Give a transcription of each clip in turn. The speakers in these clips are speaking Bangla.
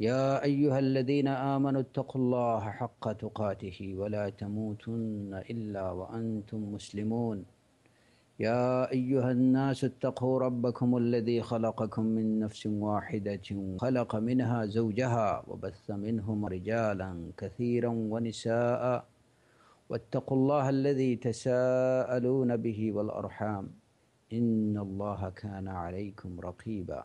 يا أيها الذين آمنوا اتقوا الله حق تقاته ولا تموتن إلا وأنتم مسلمون يا أيها الناس اتقوا ربكم الذي خلقكم من نفس واحدة خلق منها زوجها وبث منهما رجالا كثيرا ونساء واتقوا الله الذي تساءلون به والأرحام إن الله كان عليكم رقيباً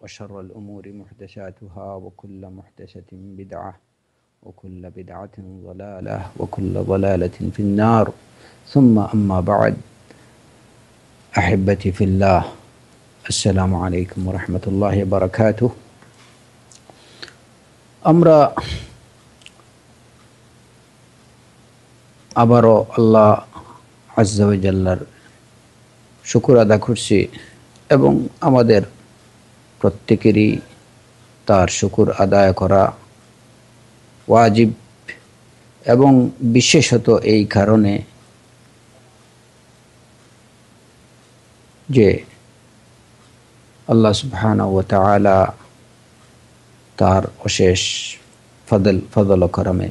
وشر الأمور محدثاتها وكل محدثة بدعة وكل بدعة ضلالة وكل ضلالة في النار ثم أما بعد أحبتي في الله السلام عليكم ورحمة الله وبركاته أمر أبر الله عز وجل شكر هذا كرسي এবং আমাদের প্রত্যেকেরই তার শুকুর আদায় করা ওয়াজিব এবং বিশেষত এই কারণে যে আল্লাহ সুহান ও তালা তার অশেষ ফদল ফদল করমে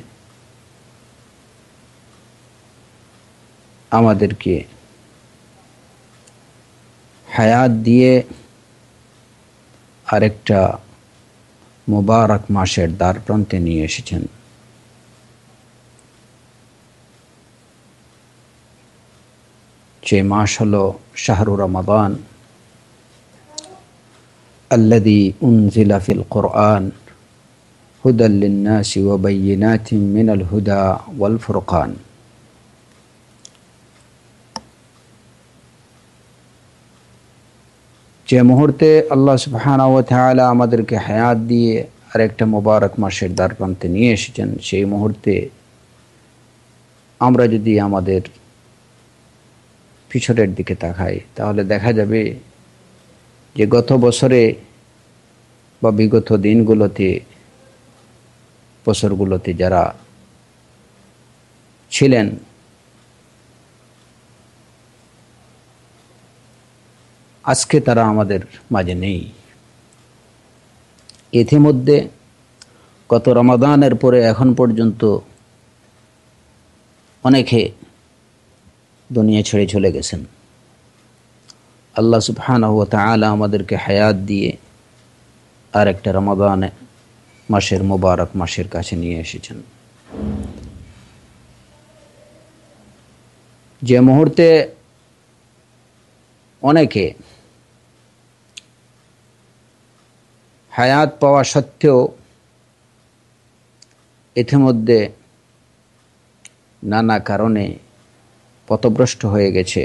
আমাদেরকে হায়াত দিয়ে আরেকটা মোবারক মাসের দ্বারপ্রান্তে নিয়ে এসেছেন যে মাস হল শাহরু رمضان الذي أنزل في القرآن هدى للناس وبينات من الهدى والفرقان যে মুহূর্তে আল্লাহ সুবাহানাওয়ালা আমাদেরকে হায়াত দিয়ে আর একটা মোবারক মাসের দ্বার প্রান্তে নিয়ে এসেছেন সেই মুহূর্তে আমরা যদি আমাদের পিছনের দিকে তাকাই তাহলে দেখা যাবে যে গত বছরে বা বিগত দিনগুলোতে বছরগুলোতে যারা ছিলেন আজকে তারা আমাদের মাঝে নেই ইতিমধ্যে গত রমাদানের পরে এখন পর্যন্ত অনেকে দুনিয়া ছেড়ে চলে গেছেন আল্লাহ সুবহান আলা আমাদেরকে হায়াত দিয়ে আর একটা রমাদান মাসের মোবারক মাসের কাছে নিয়ে এসেছেন যে মুহূর্তে অনেকে হায়াত পাওয়া সত্ত্বেও ইতিমধ্যে নানা কারণে পথভ্রষ্ট হয়ে গেছে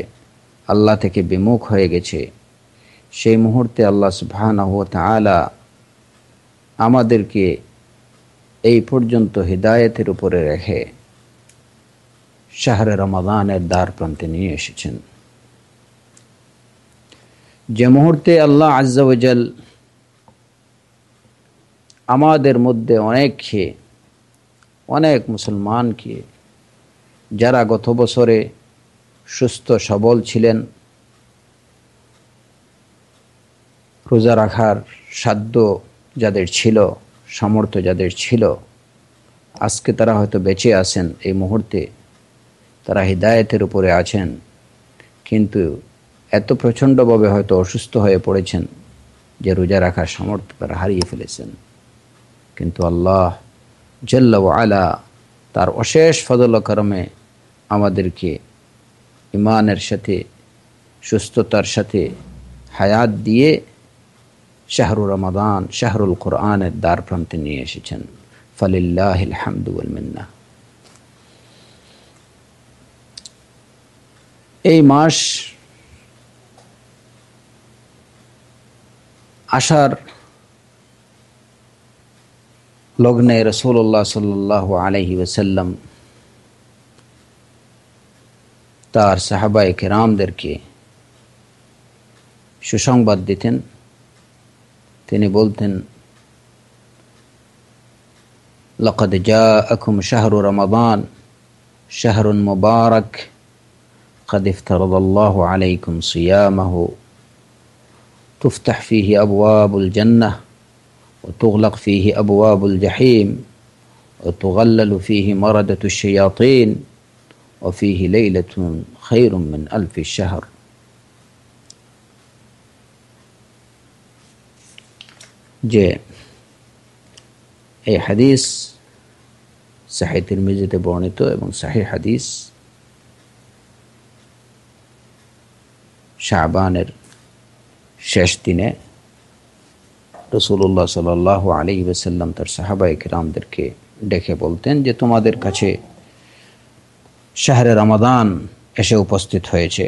আল্লাহ থেকে বিমুখ হয়ে গেছে সেই মুহূর্তে আল্লাহ তাআলা আমাদেরকে এই পর্যন্ত হৃদায়তের উপরে রেখে শাহরে রমাদানের দ্বার প্রান্তে নিয়ে এসেছেন যে মুহূর্তে আল্লাহ আজ্জাওয়াজাল আমাদের মধ্যে অনেককে অনেক মুসলমানকে যারা গত বছরে সুস্থ সবল ছিলেন রোজা রাখার সাধ্য যাদের ছিল সামর্থ্য যাদের ছিল আজকে তারা হয়তো বেঁচে আছেন এই মুহূর্তে তারা হৃদায়তের উপরে আছেন কিন্তু এত প্রচণ্ডভাবে হয়তো অসুস্থ হয়ে পড়েছেন যে রোজা রাখার সামর্থ্য তারা হারিয়ে ফেলেছেন কিন্তু আল্লাহ জল্লা আলা তার অশেষ ফজল কর্মে আমাদেরকে ইমানের সাথে সুস্থতার সাথে হায়াত দিয়ে শাহরুর রমাদান শাহরুল কোরআনের দ্বার প্রান্তে নিয়ে এসেছেন ফলিল্লাহ হামদুল মিন্না এই মাস আসার رسول लोगने रसूलुल्लाह सल्लल्लाहु अलैहि ওয়াসাল্লাম তার সাহাবায়ে কেরামদেরকে সুসংবাদ দিতেন তিনি বলতেন لقد جاءكم شهر رمضان شهر مبارك قد افترض الله عليكم صيامه تفتح فيه أبواب الجنة وتغلق فيه أبواب الجحيم وتغلل فيه مردة الشياطين وفيه ليلة خير من ألف الشهر جي أي حديث صحيح المجد بونيتو এবং صحيح حديث شعبان শেষ রসুল্লাহ সাল্লাহ আলী ওসাল্লাম তার সাহাবা রামদেরকে ডেকে বলতেন যে তোমাদের কাছে শাহরে রামাদান এসে উপস্থিত হয়েছে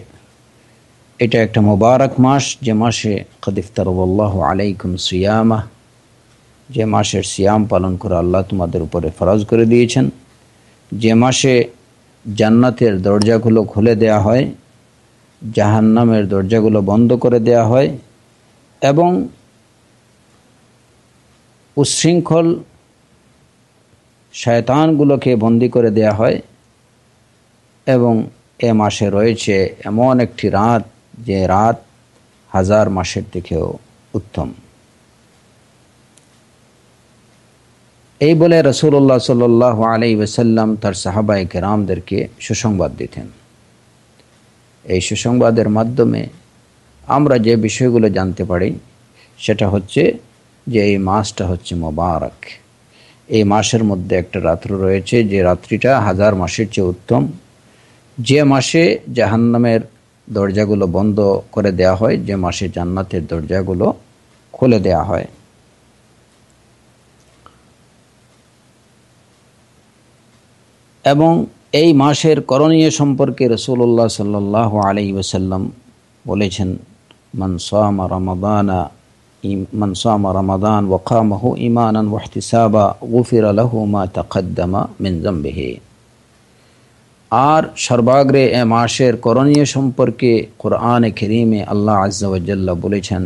এটা একটা মোবারক মাস যে মাসে কদিফতারুল্লাহ আলাইকুম সিয়ামা যে মাসের সিয়াম পালন করে আল্লাহ তোমাদের উপরে ফরজ করে দিয়েছেন যে মাসে জান্নাতের দরজাগুলো খুলে দেয়া হয় জাহান্নামের দরজাগুলো বন্ধ করে দেয়া হয় এবং উচ্ছৃঙ্খল শয়তানগুলোকে বন্দি করে দেয়া হয় এবং এ মাসে রয়েছে এমন একটি রাত যে রাত হাজার মাসের থেকেও উত্তম এই বলে রসুল্লাহ সাল আলি ওসাল্লাম তার সাহাবাই কেরামদেরকে সুসংবাদ দিতেন এই সুসংবাদের মাধ্যমে আমরা যে বিষয়গুলো জানতে পারি সেটা হচ্ছে যে এই মাসটা হচ্ছে মোবারক এই মাসের মধ্যে একটা রাত্র রয়েছে যে রাত্রিটা হাজার মাসের চেয়ে উত্তম যে মাসে জাহান্নামের দরজাগুলো বন্ধ করে দেয়া হয় যে মাসে জান্নাতের দরজাগুলো খুলে দেয়া হয় এবং এই মাসের করণীয় সম্পর্কে রসুল্লাহ সাল্লাহ আলি ওসাল্লাম বলেছেন মনসামা রমদানা من صام رمضان وقامه إيمانا واحتسابا غفر له ما تقدم من ذنبه আর সর্বাগ্রে এ মাসের করণীয় সম্পর্কে কোরআনে খেরিমে আল্লাহ আজ্জাল্লা বলেছেন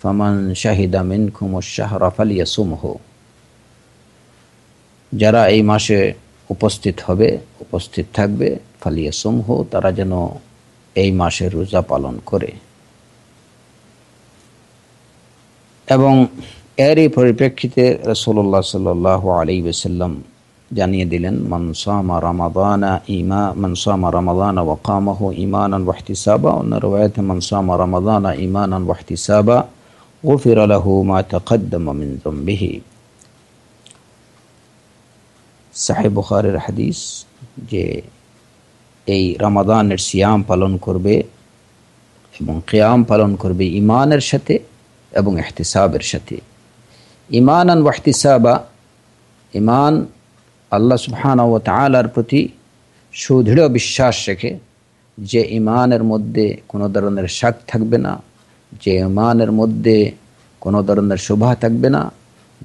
ফমান শাহিদা মিনকুম শাহরাফাল ইয়াসুমহ যারা এই মাসে উপস্থিত হবে উপস্থিত থাকবে ফালিয়াসুমহ তারা যেন এই মাসের রোজা পালন করে এবং এরই পরিপ্রেক্ষিতে রসুল্লাহ সাল্লাহ আলী ওসাল্লাম জানিয়ে দিলেন মনসামা রমাদানা ইমা মনসামা রমাদানা ওয়াকামাহ ইমানান সাবা অন্য রবায়তে মনসামা রমাদানা ইমানান ওয়াহতিসাবা গফির আলাহু মা তকদ্দম মিন জম্বিহি সাহেব বুখারের হাদিস যে এই রমাদানের সিয়াম পালন করবে এবং কেয়াম পালন করবে ইমানের সাথে এবং এহতিসাবের সাথে ইমান আন ওয়াহতিসাবা ইমান আল্লাহ সুহান ও তালার প্রতি সুদৃঢ় বিশ্বাস রেখে যে ইমানের মধ্যে কোনো ধরনের শাক থাকবে না যে ইমানের মধ্যে কোনো ধরনের শোভা থাকবে না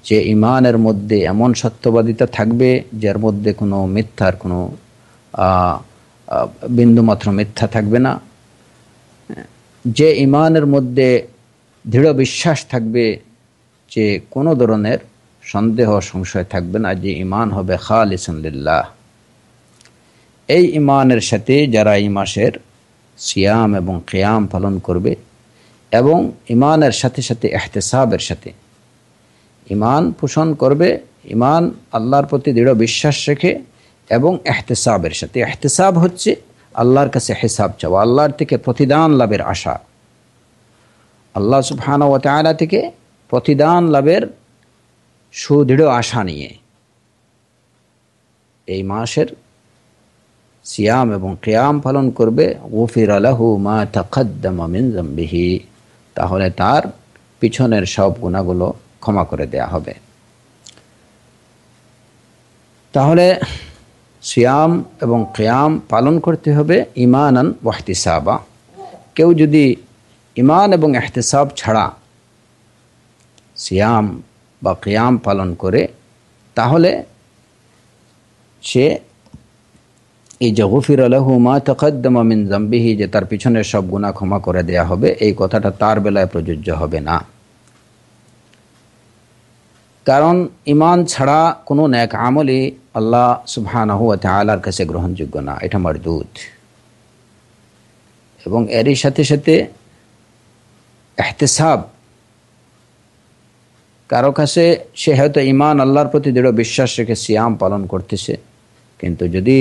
যে ইমানের মধ্যে এমন সত্যবাদিতা থাকবে যার মধ্যে কোনো মিথ্যার কোনো বিন্দুমাত্র মিথ্যা থাকবে না যে ইমানের মধ্যে দৃঢ় বিশ্বাস থাকবে যে কোনো ধরনের সন্দেহ সংশয় থাকবে না যে ইমান হবে খাল খালিসুল্লাহ এই ইমানের সাথে যারা এই মাসের সিয়াম এবং কেয়াম পালন করবে এবং ইমানের সাথে সাথে এহতেসাবের সাথে ইমান পোষণ করবে ইমান আল্লাহর প্রতি দৃঢ় বিশ্বাস রেখে এবং এহতেসাবের সাথে এহতেসাব হচ্ছে আল্লাহর কাছে হেসাব চাওয়া আল্লাহর থেকে প্রতিদান লাভের আশা আল্লাহ সুফানা ও থেকে প্রতিদান লাভের সুদৃঢ় আশা নিয়ে এই মাসের সিয়াম এবং ক্রিয়াম পালন করবে গফির আলাহু মা থাকিহি তাহলে তার পিছনের সব গুণাগুলো ক্ষমা করে দেয়া হবে তাহলে সিয়াম এবং ক্রিয়াম পালন করতে হবে ইমানান ওয়াহতিসাবা কেউ যদি ইমান এবং এহতেসাব ছাড়া সিয়াম বা কিয়াম পালন করে তাহলে সে এই জগফির আলহুমা তকদ্দমিন জম্বিহি মিন যে তার পিছনে সব গুণা ক্ষমা করে দেয়া হবে এই কথাটা তার বেলায় প্রযোজ্য হবে না কারণ ইমান ছাড়া কোনো ন্যাক আমলই আল্লাহ সুবহানাহু আলার কাছে গ্রহণযোগ্য না এটা আমার দুধ এবং এরই সাথে সাথে এহতেসাব কারো কাছে সে হয়তো ইমান আল্লাহর প্রতি দৃঢ় বিশ্বাস রেখে সিয়াম পালন করতেছে কিন্তু যদি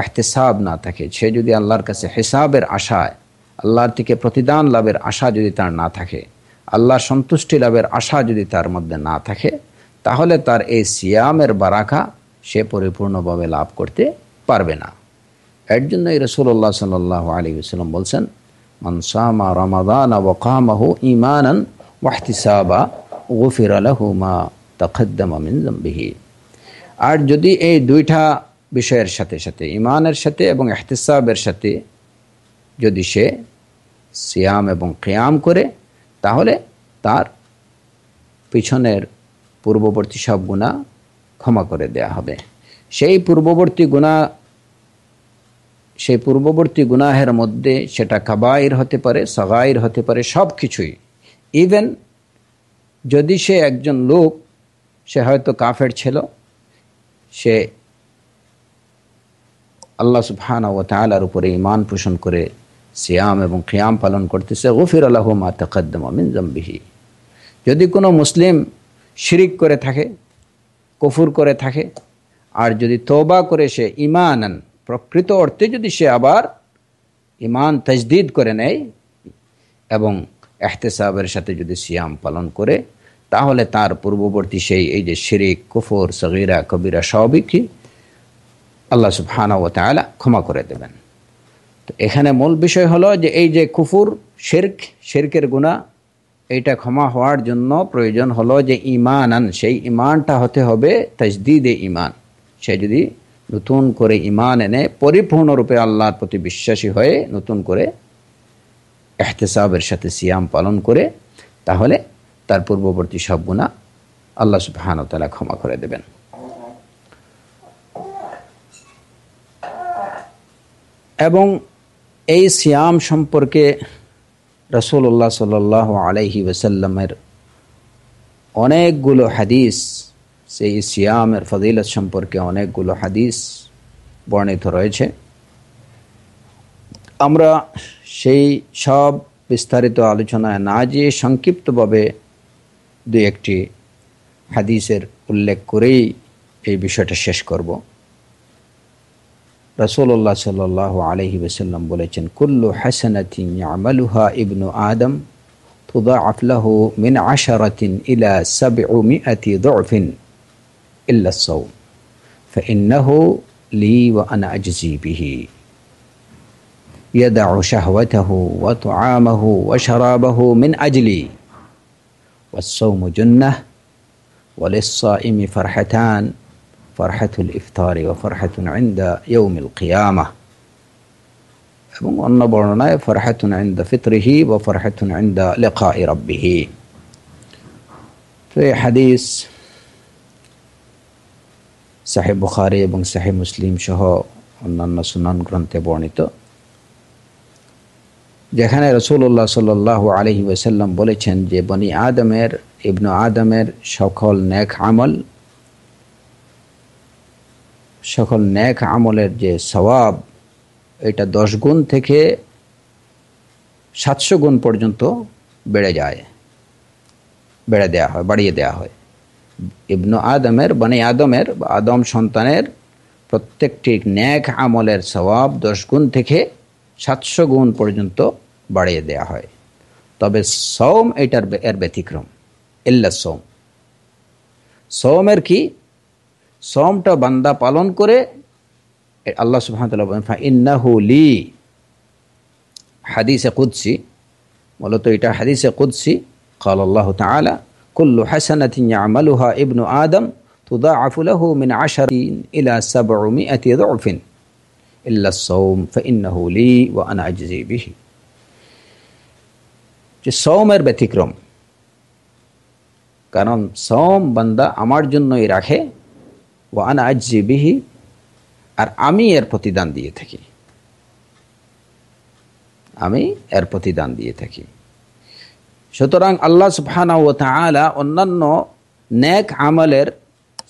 এহতেসাব না থাকে সে যদি আল্লাহর কাছে হিসাবের আশায় আল্লাহর থেকে প্রতিদান লাভের আশা যদি তার না থাকে আল্লাহ সন্তুষ্টি লাভের আশা যদি তার মধ্যে না থাকে তাহলে তার এই সিয়ামের বারাকা সে পরিপূর্ণভাবে লাভ করতে পারবে না এর জন্য এই রসুল্লাহ সাল আলী সাল্লাম বলছেন মনসামা রমাদান ওকামাহু ইমানন ওয়াহতিসাবা গফির আলহুমা তখদ্দমা মিন জম্বিহি আর যদি এই দুইটা বিষয়ের সাথে সাথে ইমানের সাথে এবং এহতিসাবের সাথে যদি সে সিয়াম এবং কেয়াম করে তাহলে তার পিছনের পূর্ববর্তী সব গুণা ক্ষমা করে দেয়া হবে সেই পূর্ববর্তী গুণা সেই পূর্ববর্তী গুনাহের মধ্যে সেটা কাবাইর হতে পারে সগাইর হতে পারে সব কিছুই ইভেন যদি সে একজন লোক সে হয়তো কাফের ছিল সে আল্লাহ সুফান ও তালার উপরে ইমান পোষণ করে সিয়াম এবং খিয়াম পালন করতেছে গফির আল্লাহ মা তকদ্দমা জম্বিহি যদি কোনো মুসলিম শিরিক করে থাকে কফুর করে থাকে আর যদি তৌবা করে সে ইমানান প্রকৃত অর্থে যদি সে আবার ইমান তজদিদ করে নেয় এবং এহতেসাবের সাথে যদি সিয়াম পালন করে তাহলে তার পূর্ববর্তী সেই এই যে শিরিক কুফর সগিরা কবিরা কি আল্লাহ সুবহানা ও তালা ক্ষমা করে দেবেন তো এখানে মূল বিষয় হলো যে এই যে কুফুর শেরক শেরকের গুণা এইটা ক্ষমা হওয়ার জন্য প্রয়োজন হলো যে ইমান আন সেই ইমানটা হতে হবে তাজদিদে ইমান সে যদি নতুন করে ইমান এনে পরিপূর্ণরূপে আল্লাহর প্রতি বিশ্বাসী হয়ে নতুন করে এহতেসাবের সাথে সিয়াম পালন করে তাহলে তার পূর্ববর্তী সব গুণা আল্লাহ সুবাহানতালা ক্ষমা করে দেবেন এবং এই সিয়াম সম্পর্কে রসুল্লাহ সাল আলহি ওসাল্লামের অনেকগুলো হাদিস সেই সিয়ামের ফজিলত সম্পর্কে অনেকগুলো হাদিস বর্ণিত রয়েছে আমরা সেই সব বিস্তারিত আলোচনায় না যেয়ে সংক্ষিপ্তভাবে দু একটি হাদিসের উল্লেখ করেই এই বিষয়টা শেষ করব রসুল্লাহ সাল আলহি বসাল্লাম বলেছেন কুল্লু হাসানাতিন আমালুহা ইবনু আদম তুদা আফলাহ মিন আশারাতিন ইলা সাবি আতি দফিন إلا الصوم فإنه لي وأنا أجزي به يدع شهوته وطعامه وشرابه من أجلي والصوم جنة وللصائم فرحتان فرحة الإفطار وفرحة عند يوم القيامة النبرنا فرحة عند فطره وفرحة عند لقاء ربه في حديث সাহেব বুখারি এবং সাহেব মুসলিম সহ অন্যান্য সুনান গ্রন্থে বর্ণিত যেখানে রসুল্লাহ সাল আলহি ওসাল্লাম বলেছেন যে বনি আদমের ইবন আদমের সকল ন্যাক আমল সকল ন্যাক আমলের যে স্বভাব এটা দশ গুণ থেকে সাতশো গুণ পর্যন্ত বেড়ে যায় বেড়ে দেয়া হয় বাড়িয়ে দেয়া হয় ইবনু আদমের বনে আদমের আদম সন্তানের প্রত্যেকটি ন্যাক আমলের স্বভাব দশ গুণ থেকে সাতশো গুণ পর্যন্ত বাড়িয়ে দেয়া হয় তবে সোম এটার এর ব্যতিক্রম ইল্লা সোম সোমের কি সোমটা বান্দা পালন করে আল্লাহ সুহামতাল্লাহ ইন্নাহু লি হাদিসে কুদ্সি মূলত এটা হাদিসে কুদ্সি কাল আল্লাহ তালা কুল্লু হাসানাতিন ইয়ামালুহা ইবনু আদম تضاعف له من عشر إلى سبعمائة ضعف إلا الصوم فإنه لي وأنا أجزي به যে সৌমের ব্যতিক্রম কারণ সোম বান্দা আমার জন্যই রাখে ও আনাজি আর আমি এর প্রতিদান দিয়ে থাকি আমি এর প্রতিদান দিয়ে থাকি সুতরাং আল্লাহ সুফানা ও তালা অন্যান্য ন্যাক আমলের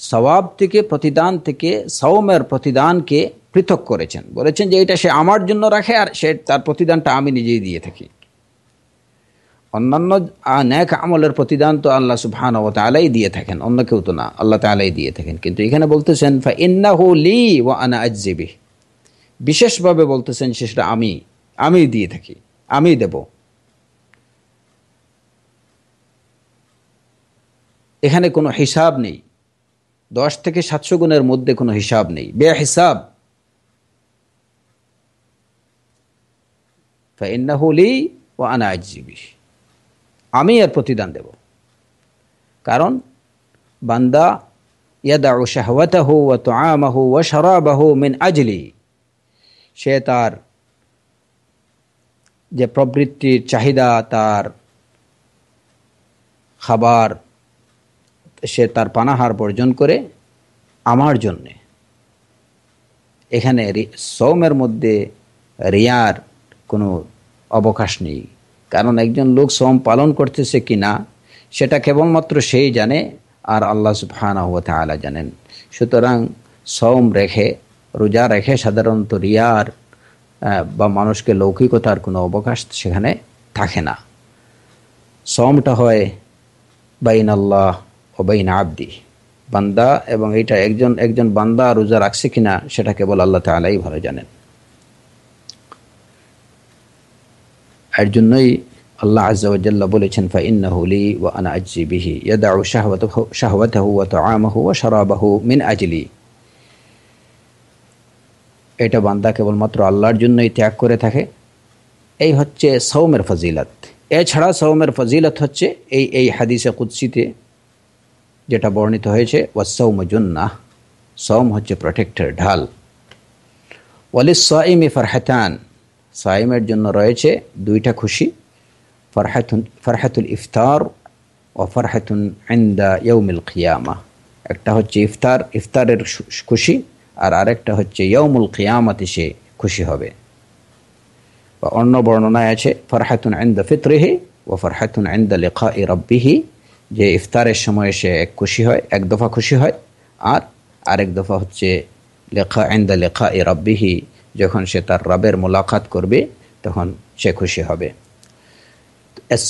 স্বভাব থেকে প্রতিদান থেকে সৌমের প্রতিদানকে পৃথক করেছেন বলেছেন যে এটা সে আমার জন্য রাখে আর সে তার প্রতিদানটা আমি নিজেই দিয়ে থাকি অন্যান্য ন্যাক আমলের প্রতিদান তো আল্লাহ সুফহান ও তালাই দিয়ে থাকেন অন্য কেউ তো না আল্লাহ তালাই দিয়ে থাকেন কিন্তু এখানে বলতেছেন ফা ইন্নাহু লি ওয়া আনা আজিবি বিশেষভাবে বলতেছেন সেটা আমি আমি দিয়ে থাকি আমি দেব এখানে কোনো হিসাব নেই দশ থেকে সাতশো গুণের মধ্যে কোনো হিসাব নেই বে হিসাব ও আনাজীবী আমি এর প্রতিদান দেব কারণ বান্দা ইয়াদা ও শাহওয়াতাহ ও তো আমাহ ও শরাবাহ মিন আজলি সে তার যে প্রবৃত্তির চাহিদা তার খাবার সে তার পানাহার বর্জন করে আমার জন্যে এখানে সৌমের মধ্যে রিয়ার কোনো অবকাশ নেই কারণ একজন লোক সোম পালন করতেছে কি না সেটা কেবলমাত্র সেই জানে আর আল্লাহ সুফানা তালা জানেন সুতরাং সোম রেখে রোজা রেখে সাধারণত রিয়ার বা মানুষকে লৌকিকতার কোনো অবকাশ সেখানে থাকে না সোমটা হয় বাইন আল্লাহ ওবাইন আবদি বান্দা এবং এটা একজন একজন বান্দা রোজা রাখছে কিনা সেটা কেবল আল্লাহ তালাই ভালো জানেন এর জন্যই আল্লাহ আজ্লা বলেছেন ফাইন্নাহুলি ও আনা আজি বিহি ইয়াদা ও মিন আজলি এটা বান্দা কেবলমাত্র আল্লাহর জন্যই ত্যাগ করে থাকে এই হচ্ছে সৌমের ফজিলত এছাড়া সৌমের ফজিলত হচ্ছে এই এই হাদিসে কুৎসিতে যেটা বর্ণিত হয়েছে ওয়াসৌম জুন্নাহ সৌম হচ্ছে প্রোটেক্টর ঢাল ওয়ালিস সাইমি ফারহাতান সাইমের জন্য রয়েছে দুইটা খুশি ফারহাতুন ফারহাতুল ইফতার ও ফারহাতুন আন্দা ইয়ৌমিল খিয়ামা একটা হচ্ছে ইফতার ইফতারের খুশি আর আরেকটা হচ্ছে ইয়ৌমুল খিয়ামাতে সে খুশি হবে বা অন্য বর্ণনায় আছে ফারহাতুন আন্দা ফিতরিহি ও ফারহাতুন আন্দা লেখা ই রব্বিহি যে ইফতারের সময় সে এক খুশি হয় এক দফা খুশি হয় আর আরেক দফা হচ্ছে লেখা আইন্দা লেখা এ রব্বিহি যখন সে তার রবের মোলাকাত করবে তখন সে খুশি হবে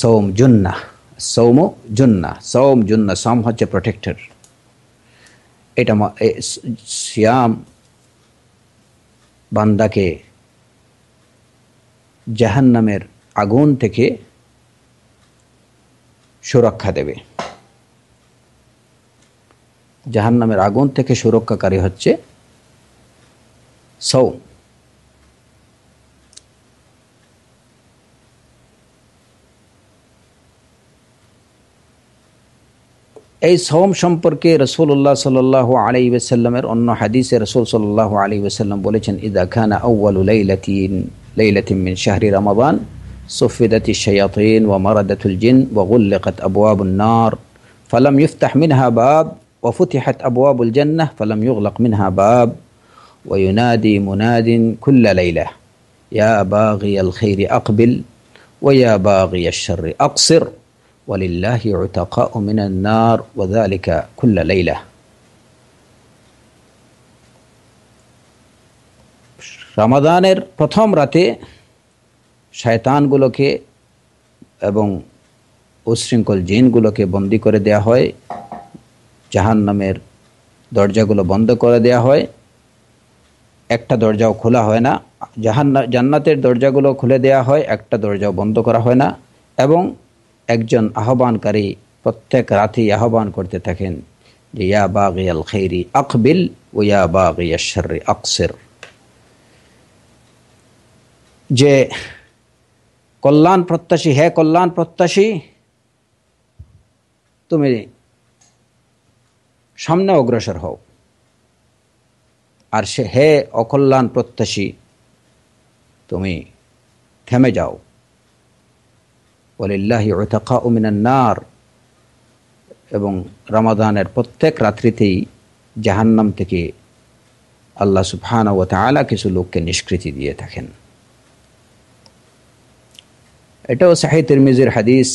সৌম জুন্না সৌম জুন্না সৌম জুন্না সম হচ্ছে প্রোটেক্টর এটা শ্যাম বান্দাকে জাহান্নামের আগুন থেকে সুরক্ষা দেবে জাহান নামের আগুন থেকে সুরক্ষাকারী হচ্ছে সৌ এই সৌম সম্পর্কে রসুল্লাহ সাল আলি ওসাল্লামের অন্য হাদিসে রসুল সাল্লাহ আলি ওসাল্লাম বলেছেন ইদা খানা আউ্বাল লাইলাতিন লাইলাতিম মিন শাহরি রমাবান صفدت الشياطين ومردت الجن وغلقت أبواب النار فلم يفتح منها باب وفتحت أبواب الجنة فلم يغلق منها باب وينادي مناد كل ليلة يا باغي الخير أقبل ويا باغي الشر أقصر ولله عتقاء من النار وذلك كل ليلة রমাদানের প্রথম রাতে শয়তানগুলোকে এবং উশৃঙ্খল জিনগুলোকে বন্দি করে দেয়া হয় জাহান নামের দরজাগুলো বন্ধ করে দেয়া হয় একটা দরজাও খোলা হয় না জাহান জান্নাতের দরজাগুলো খুলে দেয়া হয় একটা দরজাও বন্ধ করা হয় না এবং একজন আহ্বানকারী প্রত্যেক রাতেই আহ্বান করতে থাকেন যে ইয়া বাঘ ইয়াল খেরি আকবিল ও ইয়া বাগি আশারি আকসের যে কল্যাণ প্রত্যাশী হে কল্যাণ প্রত্যাশী তুমি সামনে অগ্রসর হও আর সে হে অকল্যাণ প্রত্যাশী তুমি থেমে যাও ওলিল্লাহি ওথাকা উমিনান্নার এবং রমাদানের প্রত্যেক রাত্রিতেই জাহান্নাম থেকে আল্লাহ সুফহান ও তালা কিছু লোককে নিষ্কৃতি দিয়ে থাকেন এটাও শাহি তিরমিজির হাদিস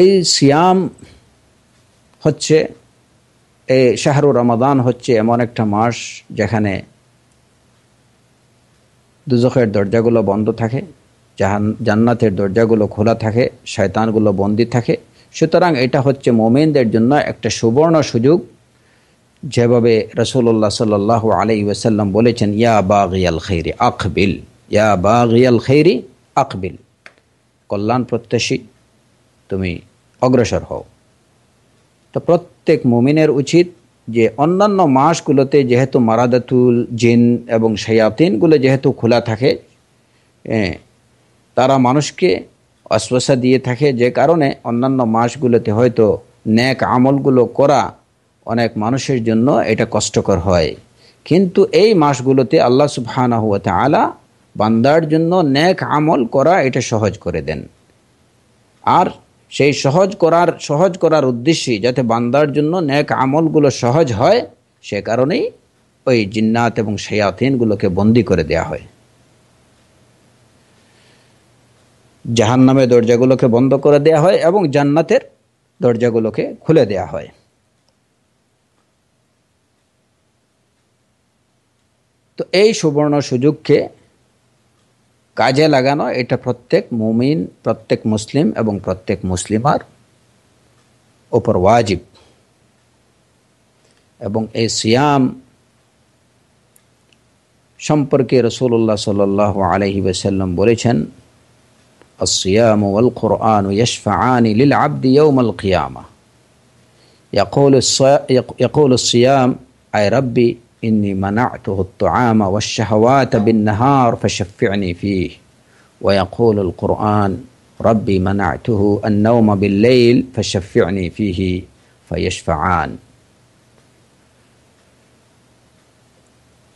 এই সিয়াম হচ্ছে এই শাহরু রমাদান হচ্ছে এমন একটা মাস যেখানে দুজখের দরজাগুলো বন্ধ থাকে জাহান জান্নাতের দরজাগুলো খোলা থাকে শয়তানগুলো বন্দি থাকে সুতরাং এটা হচ্ছে মোমেনদের জন্য একটা সুবর্ণ সুযোগ যেভাবে রসুল্লাহ সাল্লাহ আলি ওয়াসাল্লাম বলেছেন ইয়া বাগিয়াল আখ বিল ইয়া বা রিয়াল খেরি আকবিল কল্যাণ প্রত্যাশী তুমি অগ্রসর হও তো প্রত্যেক মুমিনের উচিত যে অন্যান্য মাসগুলোতে যেহেতু মারাদাতুল জিন এবং শয়াতিনগুলো যেহেতু খোলা থাকে তারা মানুষকে অশ্বাসা দিয়ে থাকে যে কারণে অন্যান্য মাসগুলোতে হয়তো ন্যাক আমলগুলো করা অনেক মানুষের জন্য এটা কষ্টকর হয় কিন্তু এই মাসগুলোতে আল্লাহ সুবহানাহুয়া তালা বান্দার জন্য ন্যাক আমল করা এটা সহজ করে দেন আর সেই সহজ করার সহজ করার উদ্দেশ্যে যাতে বান্দার জন্য ন্যাক আমলগুলো সহজ হয় সে কারণেই ওই জিন্নাত এবং সেয়াতিনগুলোকে বন্দি করে দেয়া হয় জাহান নামে দরজাগুলোকে বন্ধ করে দেয়া হয় এবং জান্নাতের দরজাগুলোকে খুলে দেয়া হয় তো এই সুবর্ণ সুযোগকে কাজে লাগানো এটা প্রত্যেক মুমিন প্রত্যেক মুসলিম এবং প্রত্যেক মুসলিমার ওপর ওয়াজিব এবং এই সিয়াম সম্পর্কে রসুল্লাহ সাল আলহি ওসাল্লাম বলেছেন الصيام والقرآن يشفعان للعبد يوم القيامة يقول, يقول الصيام أي ربي إني منعته الطعام والشهوات بالنهار فشفعني فيه ويقول القرآن ربي منعته النوم بالليل فشفعني فيه فيشفعان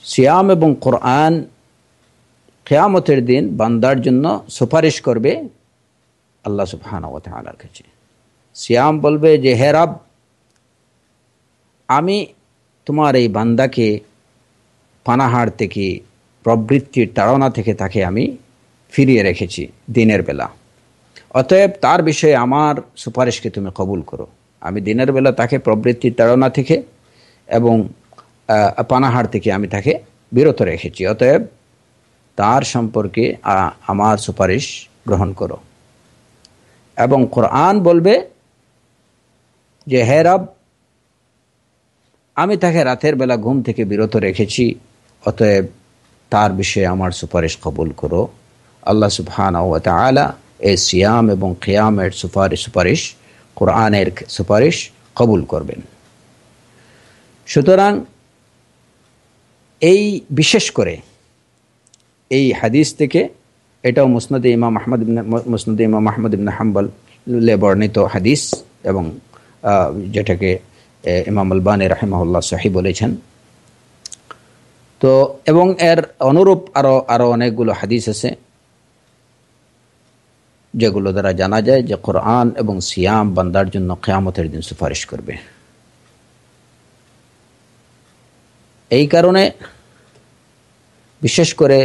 صيام بن قرآن قيامة الدين বান্দার جنة সুপারিশ كربي الله سبحانه وتعالى তালার কাছে بلبي جهرب আমি তোমার এই বান্দাকে পানাহার থেকে প্রবৃত্তির তাড়না থেকে তাকে আমি ফিরিয়ে রেখেছি দিনের বেলা অতএব তার বিষয়ে আমার সুপারিশকে তুমি কবুল করো আমি দিনের বেলা তাকে প্রবৃত্তির তাড়না থেকে এবং পানাহার থেকে আমি তাকে বিরত রেখেছি অতএব তার সম্পর্কে আমার সুপারিশ গ্রহণ করো এবং কোরআন বলবে যে হ্যাঁ আমি তাকে রাতের বেলা ঘুম থেকে বিরত রেখেছি অতএব তার বিষয়ে আমার সুপারিশ কবুল করো আল্লাহ সুফহান আলা এ সিয়াম এবং খিয়ামের সুপারিশ সুপারিশ কোরআনের সুপারিশ কবুল করবেন সুতরাং এই বিশেষ করে এই হাদিস থেকে এটাও মুসনদ ইমাম আহমদ মুসনদ ইমাম আহমদ ইবনা হাম্বল বর্ণিত হাদিস এবং যেটাকে ইমাম আলবানী রাহেমাহুল্লাহ সাহি বলেছেন তো এবং এর অনুরূপ আরও আরও অনেকগুলো হাদিস আছে যেগুলো দ্বারা জানা যায় যে কোরআন এবং সিয়াম বান্দার জন্য কেয়ামতের দিন সুপারিশ করবে এই কারণে বিশেষ করে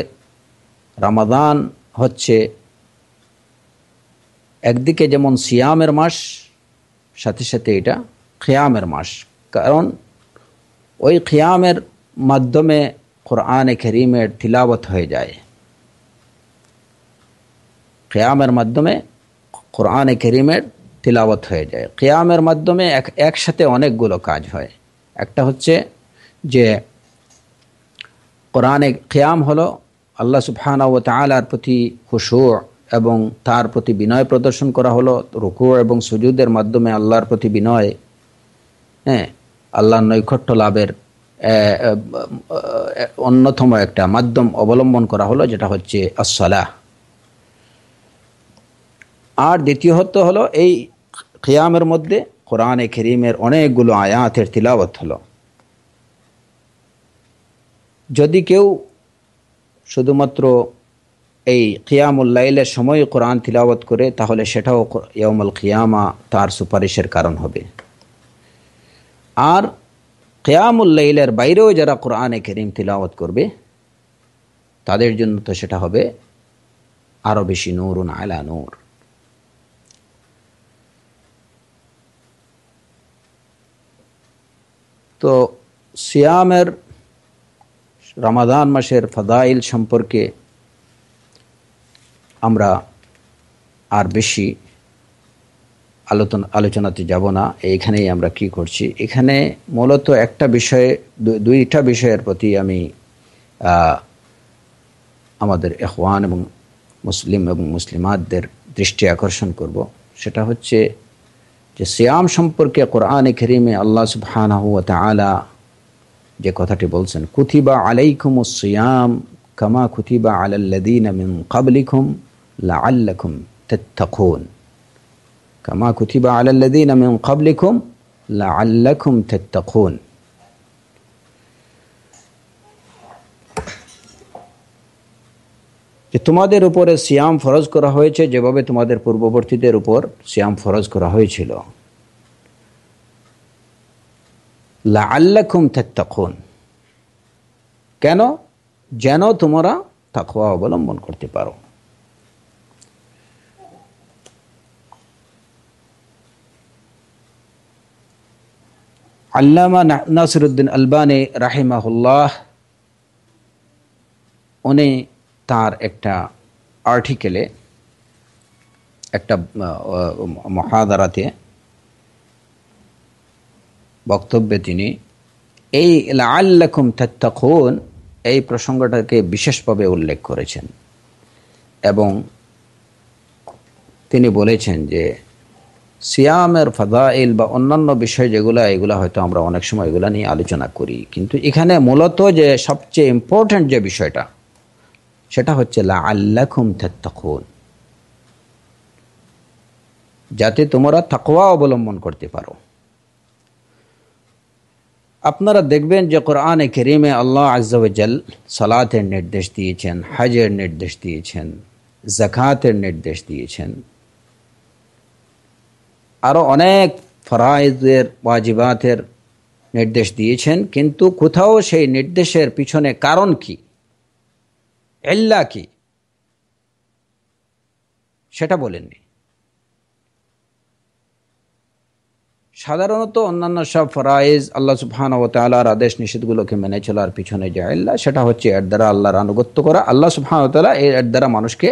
রামাদান হচ্ছে একদিকে যেমন সিয়ামের মাস সাথে সাথে এটা খেয়ামের মাস কারণ ওই খেয়ামের মাধ্যমে কোরআনে খেরিমের তিলাবত হয়ে যায় কেয়ামের মাধ্যমে কোরআনে খেরিমের তিলাবত হয়ে যায় কেয়ামের মাধ্যমে এক একসাথে অনেকগুলো কাজ হয় একটা হচ্ছে যে কোরআনে কেয়াম হলো আল্লাহ সুফহানা ও তালার প্রতি খুশু এবং তার প্রতি বিনয় প্রদর্শন করা হলো রুকু এবং সুজুদের মাধ্যমে আল্লাহর প্রতি বিনয় হ্যাঁ আল্লাহর নৈকট্য লাভের অন্যতম একটা মাধ্যম অবলম্বন করা হলো যেটা হচ্ছে আসলা আর দ্বিতীয়ত হলো এই খিয়ামের মধ্যে কোরআনে খেরিমের অনেকগুলো আয়াতের তিলাবত হলো যদি কেউ শুধুমাত্র এই কিয়ামুল্লাইলের সময় কোরআন তিলাবত করে তাহলে সেটাও ইয়ামুল কিয়ামা তার সুপারিশের কারণ হবে আর কেয়ামুল্লাইলের বাইরেও যারা কোরআনে কেরিম তিলাওয়াত করবে তাদের জন্য তো সেটা হবে আরও বেশি নূর আলা নূর তো সিয়ামের রামাদান মাসের ফাদাইল সম্পর্কে আমরা আর বেশি আলোচনা আলোচনাতে যাব না এইখানেই আমরা কি করছি এখানে মূলত একটা বিষয়ে দুইটা বিষয়ের প্রতি আমি আমাদের এহওয়ান এবং মুসলিম এবং মুসলিমাতদের দৃষ্টি আকর্ষণ করব সেটা হচ্ছে যে সিয়াম সম্পর্কে কোরআনে খেরিমে আল্লাহ সুবাহানহুয়া আলা যে কথাটি বলছেন কুথিবা আলাইকুম সিয়াম কামা কুথিবা আলাল্লাদিন মিন কাবলিকুম লা আল্লাকুম তেত্তাকুন কামা কুথিবা আলাল্লাদিন আমি কাবলিকুম লাল্লাকুম তেত্তাখুন যে তোমাদের উপরে সিয়াম ফরজ করা হয়েছে যেভাবে তোমাদের পূর্ববর্তীদের উপর সিয়াম ফরজ করা হয়েছিল লাল্লাকুম তেত্তাখুন কেন যেন তোমরা তাকুয়া অবলম্বন করতে পারো আল্লামা নাসিরুদ্দিন আলবানে রাহেমাহুল্লাহ উনি তার একটা আর্টিকেলে একটা মহাদারাতে বক্তব্যে তিনি এই আল্লাকুম তাত্তাকুন এই প্রসঙ্গটাকে বিশেষভাবে উল্লেখ করেছেন এবং তিনি বলেছেন যে সিয়ামের ফাদাইল বা অন্যান্য বিষয় যেগুলো এগুলো হয়তো আমরা অনেক সময় এগুলো নিয়ে আলোচনা করি কিন্তু এখানে মূলত যে সবচেয়ে ইম্পর্টেন্ট যে বিষয়টা সেটা হচ্ছে লা আল্লাখুম থাত্তাকুন যাতে তোমরা তাকওয়া অবলম্বন করতে পারো আপনারা দেখবেন যে কোরআনে কেরিমে আল্লাহ আজ্জাল সালাতের নির্দেশ দিয়েছেন হাজের নির্দেশ দিয়েছেন জাকাতের নির্দেশ দিয়েছেন আরো অনেক ফরাইজের ওয়াজিবাতের নির্দেশ দিয়েছেন কিন্তু কোথাও সেই নির্দেশের পিছনে কারণ কি এল্লা কি সেটা বলেননি সাধারণত অন্যান্য সব ফরাইজ আল্লাহ সুফহান ও তালার আদেশ নিষেধগুলোকে মেনে চলার পিছনে যে আল্লাহ সেটা হচ্ছে এর দ্বারা আল্লাহর আনুগত্য করা আল্লাহ সুফহান তালা এর দ্বারা মানুষকে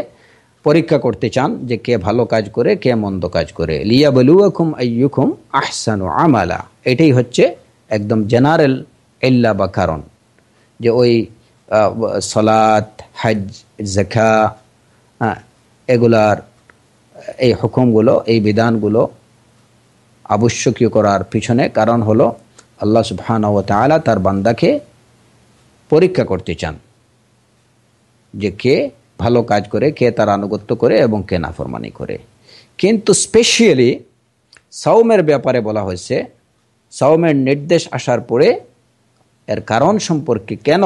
পরীক্ষা করতে চান যে কে ভালো কাজ করে কে মন্দ কাজ করে লিয়া বলুয়াকুম আইয়ুকুম আহসানু আমালা এটাই হচ্ছে একদম জেনারেল এল্লা বা কারণ যে ওই সলাত হজ জেখা এগুলার এই হুকুমগুলো এই বিধানগুলো আবশ্যকীয় করার পিছনে কারণ হলো আল্লাহ সুবহানাহু ওয়া তাআলা তার বান্দাকে পরীক্ষা করতে চান যে কে ভালো কাজ করে কে তার আনুগত্য করে এবং কে নাফরমানি করে কিন্তু স্পেশিয়ালি সাউমের ব্যাপারে বলা হয়েছে সাউমের নির্দেশ আসার পরে এর কারণ সম্পর্কে কেন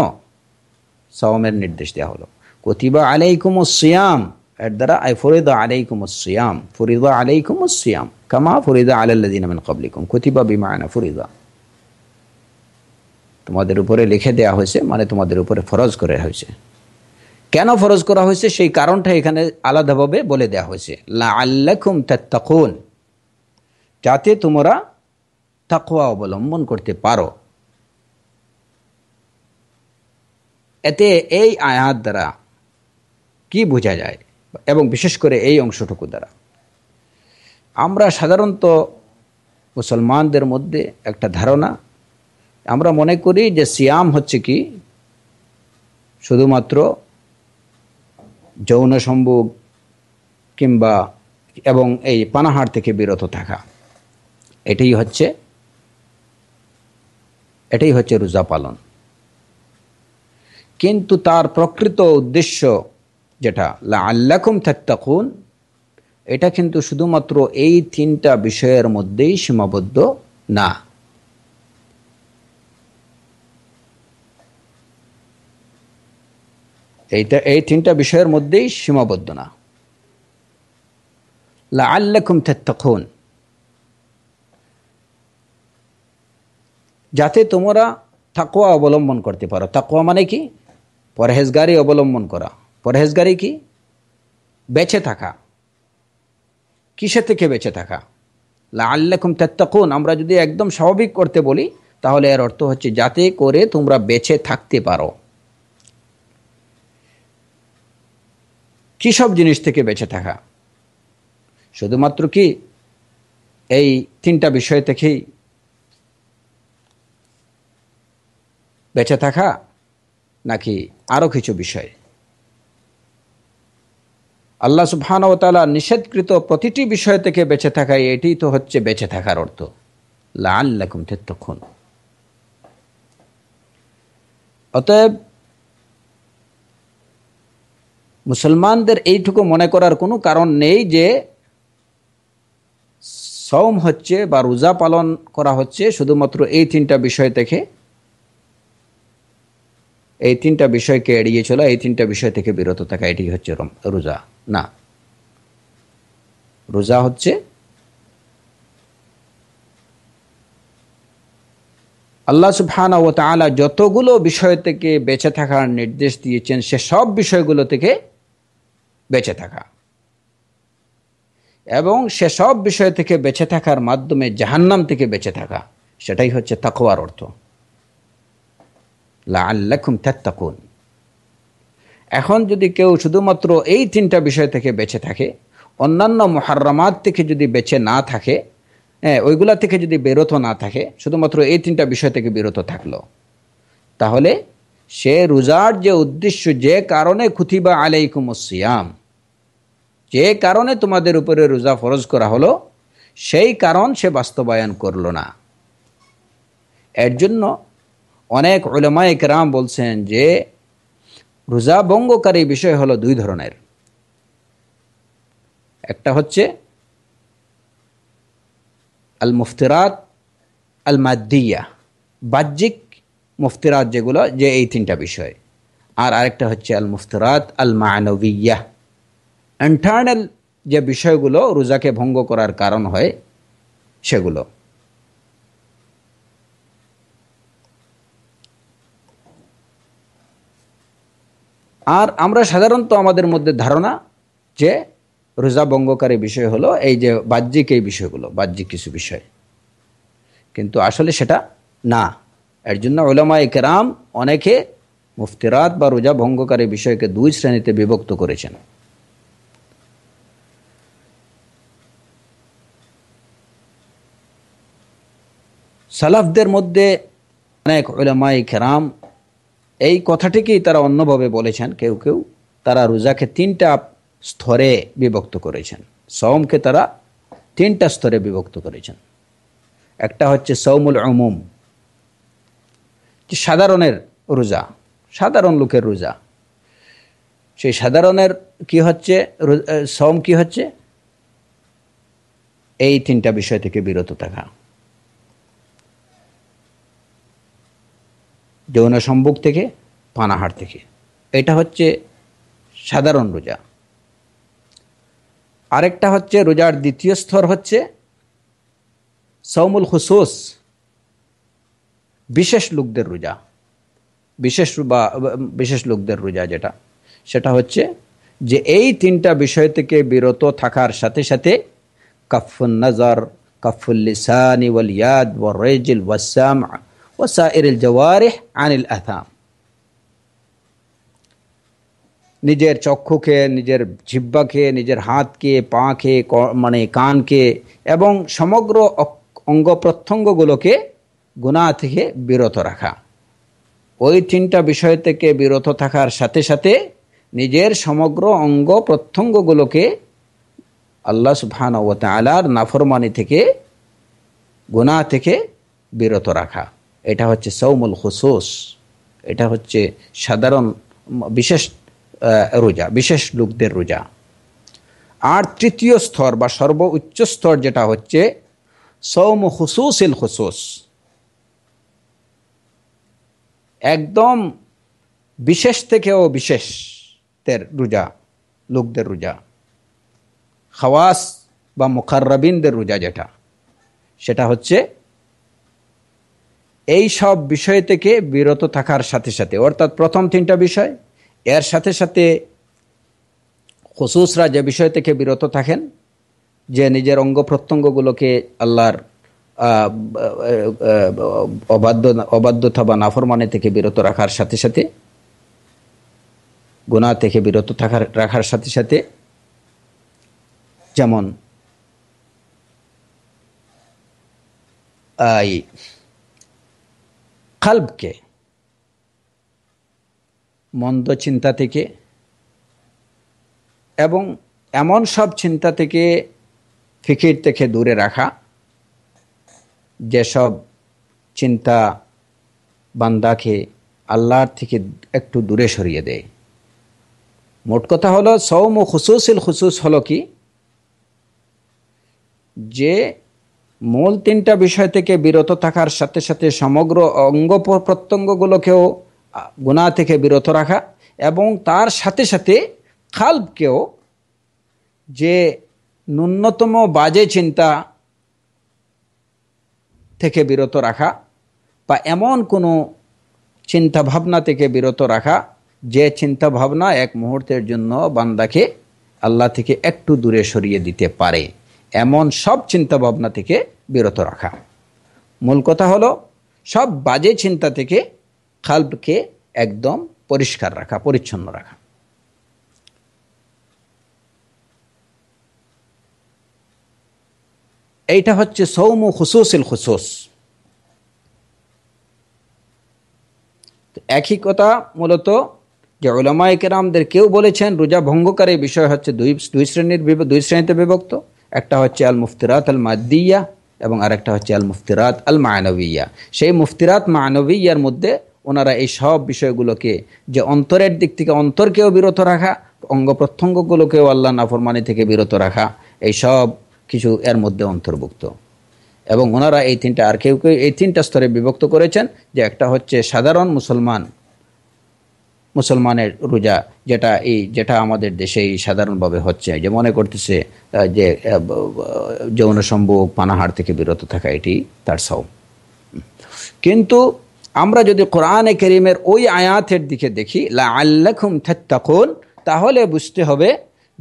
সাওমের নির্দেশ দেওয়া হলো কতিবা আলাইকুম সিয়াম এর দ্বারা আই ফরিদা আলাইকুম সিয়াম ফরিদা আলাইকুম সিয়াম কামা ফরিদা আলাল্লাদিন কবলিকুম কতিবা বিমায়না ফরিদা তোমাদের উপরে লিখে দেওয়া হয়েছে মানে তোমাদের উপরে ফরজ করে হয়েছে কেন ফরজ করা হয়েছে সেই কারণটা এখানে আলাদাভাবে বলে দেওয়া হয়েছে লা তখন যাতে তোমরা তাকুয়া অবলম্বন করতে পারো এতে এই আয়াত দ্বারা কি বোঝা যায় এবং বিশেষ করে এই অংশটুকু দ্বারা আমরা সাধারণত মুসলমানদের মধ্যে একটা ধারণা আমরা মনে করি যে সিয়াম হচ্ছে কি শুধুমাত্র যৌন সম্ভোগ কিংবা এবং এই পানাহার থেকে বিরত থাকা এটাই হচ্ছে এটাই হচ্ছে রোজা পালন কিন্তু তার প্রকৃত উদ্দেশ্য যেটা লা আল্লাকুম থাত্তাকুন এটা কিন্তু শুধুমাত্র এই তিনটা বিষয়ের মধ্যেই সীমাবদ্ধ না এইটা এই তিনটা বিষয়ের মধ্যেই সীমাবদ্ধ না লা আল্লাকুম তেত্তখন যাতে তোমরা তাকোয়া অবলম্বন করতে পারো তাকোয়া মানে কি পরহেজগারি অবলম্বন করা পরহেজগারি কি বেঁচে থাকা কিসে থেকে বেঁচে থাকা লা আল্লাকুম তেত্তখন আমরা যদি একদম স্বাভাবিক করতে বলি তাহলে এর অর্থ হচ্ছে যাতে করে তোমরা বেঁচে থাকতে পারো কি সব জিনিস থেকে বেঁচে থাকা শুধুমাত্র কি এই তিনটা বিষয় থেকেই বেঁচে থাকা নাকি আরো কিছু বিষয় আল্লাহ সুফান ও তালা নিষেধকৃত প্রতিটি বিষয় থেকে বেঁচে থাকা এটি তো হচ্ছে বেঁচে থাকার অর্থ লাল লাআল্লাকুম তখন অতএব মুসলমানদের এইটুকু মনে করার কোনো কারণ নেই যে সৌম হচ্ছে বা রোজা পালন করা হচ্ছে শুধুমাত্র এই তিনটা বিষয় থেকে এই তিনটা বিষয়কে এড়িয়ে চলা এই তিনটা বিষয় থেকে বিরত থাকা এটি হচ্ছে রোজা না রোজা হচ্ছে আল্লাহ সুফান ও তালা যতগুলো বিষয় থেকে বেঁচে থাকার নির্দেশ দিয়েছেন সে সব বিষয়গুলো থেকে বেঁচে থাকা এবং সে সব বিষয় থেকে বেঁচে থাকার মাধ্যমে জাহান্নাম থেকে বেঁচে থাকা সেটাই হচ্ছে তাকোয়ার অর্থ লাখুম থাকুন এখন যদি কেউ শুধুমাত্র এই তিনটা বিষয় থেকে বেঁচে থাকে অন্যান্য মহার্রামাত থেকে যদি বেঁচে না থাকে হ্যাঁ ওইগুলা থেকে যদি বিরত না থাকে শুধুমাত্র এই তিনটা বিষয় থেকে বিরত থাকলো তাহলে সে রোজার যে উদ্দেশ্য যে কারণে খুতিবা আলাইকুম সিয়াম যে কারণে তোমাদের উপরে রোজা ফরজ করা হলো সেই কারণ সে বাস্তবায়ন করল না এর জন্য অনেক ওলেমা রাম বলছেন যে রোজা ভঙ্গকারী বিষয় হলো দুই ধরনের একটা হচ্ছে আল মুফতিরাত আল মাদ্দিয়া বাহ্যিক মুফতিরাত যেগুলো যে এই তিনটা বিষয় আর আরেকটা হচ্ছে আল মুফতিরাত আল মানবিয়া ইন্টার্নাল যে বিষয়গুলো রোজাকে ভঙ্গ করার কারণ হয় সেগুলো আর আমরা সাধারণত আমাদের মধ্যে ধারণা যে রোজা ভঙ্গকারী বিষয় হলো এই যে বাহ্যিক এই বিষয়গুলো বাহ্যিক কিছু বিষয় কিন্তু আসলে সেটা না এর জন্য ওলামা একরাম অনেকে মুফতিরাত বা রোজা ভঙ্গকারী বিষয়কে দুই শ্রেণীতে বিভক্ত করেছেন সালাফদের মধ্যে অনেক ওলামাই খেরাম এই কথাটিকেই তারা অন্যভাবে বলেছেন কেউ কেউ তারা রোজাকে তিনটা স্তরে বিভক্ত করেছেন সৌমকে তারা তিনটা স্তরে বিভক্ত করেছেন একটা হচ্ছে সৌমুল অমুম যে সাধারণের রোজা সাধারণ লোকের রোজা সেই সাধারণের কি হচ্ছে সম কি হচ্ছে এই তিনটা বিষয় থেকে বিরত থাকা যৌন সম্ভোগ থেকে পানাহার থেকে এটা হচ্ছে সাধারণ রোজা আরেকটা হচ্ছে রোজার দ্বিতীয় স্তর হচ্ছে সৌমুল হুসোস বিশেষ লোকদের রোজা বিশেষ বা বিশেষ লোকদের রোজা যেটা সেটা হচ্ছে যে এই তিনটা বিষয় থেকে বিরত থাকার সাথে সাথে কাফুল নজর কাফুল ওয়াল ইয়াদ ওয়া রেজিল ওয়াসামা ও সাইরিল জওয়ারিহ আনিল আথাম নিজের চক্ষুকে নিজের জিব্বাকে নিজের হাতকে পাখে মানে কানকে এবং সমগ্র অঙ্গ প্রত্যঙ্গগুলোকে গুণা থেকে বিরত রাখা ওই তিনটা বিষয় থেকে বিরত থাকার সাথে সাথে নিজের সমগ্র অঙ্গ প্রত্যঙ্গগুলোকে আল্লাহ সুবহান ও তালার নাফরমানি থেকে গুণা থেকে বিরত রাখা এটা হচ্ছে সৌমুল হুসুস এটা হচ্ছে সাধারণ বিশেষ রোজা বিশেষ লোকদের রোজা আর তৃতীয় স্তর বা সর্ব উচ্চ স্তর যেটা হচ্ছে সৌম হুসুসিল হুসুস একদম বিশেষ থেকেও বিশেষদের রোজা লোকদের রোজা খাওয়াস বা মুখারবিনদের রোজা যেটা সেটা হচ্ছে এই সব বিষয় থেকে বিরত থাকার সাথে সাথে অর্থাৎ প্রথম তিনটা বিষয় এর সাথে সাথে খসুসরা যে বিষয় থেকে বিরত থাকেন যে নিজের অঙ্গ প্রত্যঙ্গগুলোকে আল্লাহর অবাধ্য অবাধ্যতা বা নাফরমানে থেকে বিরত রাখার সাথে সাথে গুণা থেকে বিরত থাকার রাখার সাথে সাথে যেমন কাল্বকে মন্দ চিন্তা থেকে এবং এমন সব চিন্তা থেকে ফিকির থেকে দূরে রাখা যেসব চিন্তা বান্দাকে আল্লাহর থেকে একটু দূরে সরিয়ে দেয় মোট কথা হলো সৌম খুসুসিল খুসুস হলো কি যে মূল তিনটা বিষয় থেকে বিরত থাকার সাথে সাথে সমগ্র অঙ্গ প্রত্যঙ্গগুলোকেও গুণা থেকে বিরত রাখা এবং তার সাথে সাথে খালবকেও যে ন্যূনতম বাজে চিন্তা থেকে বিরত রাখা বা এমন কোনো চিন্তা ভাবনা থেকে বিরত রাখা যে চিন্তা ভাবনা এক মুহূর্তের জন্য বান্দাকে আল্লাহ থেকে একটু দূরে সরিয়ে দিতে পারে এমন সব চিন্তা ভাবনা থেকে বিরত রাখা মূল কথা হলো সব বাজে চিন্তা থেকে খাল্পকে একদম পরিষ্কার রাখা পরিচ্ছন্ন রাখা এইটা হচ্ছে সৌম হুসুসিল খুসুস একই কথা মূলত যে ওলামা একরামদের কেউ বলেছেন রোজা ভঙ্গকারী বিষয় হচ্ছে দুই দুই শ্রেণীর দুই শ্রেণীতে বিভক্ত একটা হচ্ছে আল মুফতিরাত আল মাদ্দিয়া এবং আরেকটা হচ্ছে আল মুফতিরাত আল মায়ানবিয়া সেই মুফতিরাত মায়ানবিয়ার মধ্যে ওনারা এই সব বিষয়গুলোকে যে অন্তরের দিক থেকে অন্তরকেও বিরত রাখা অঙ্গ প্রত্যঙ্গগুলোকেও আল্লাহ নাফরমানি থেকে বিরত রাখা এই সব কিছু এর মধ্যে অন্তর্ভুক্ত এবং ওনারা এই তিনটা আর কেউ কেউ এই তিনটা স্তরে বিভক্ত করেছেন যে একটা হচ্ছে সাধারণ মুসলমান মুসলমানের রোজা যেটা এই যেটা আমাদের দেশে সাধারণভাবে হচ্ছে যে মনে করতেছে যে যৌন সম্ভব পানাহার থেকে বিরত থাকা এটি তার সব কিন্তু আমরা যদি কোরআনে করিমের ওই আয়াতের দিকে দেখি আল্লাখুম থাকুন তাহলে বুঝতে হবে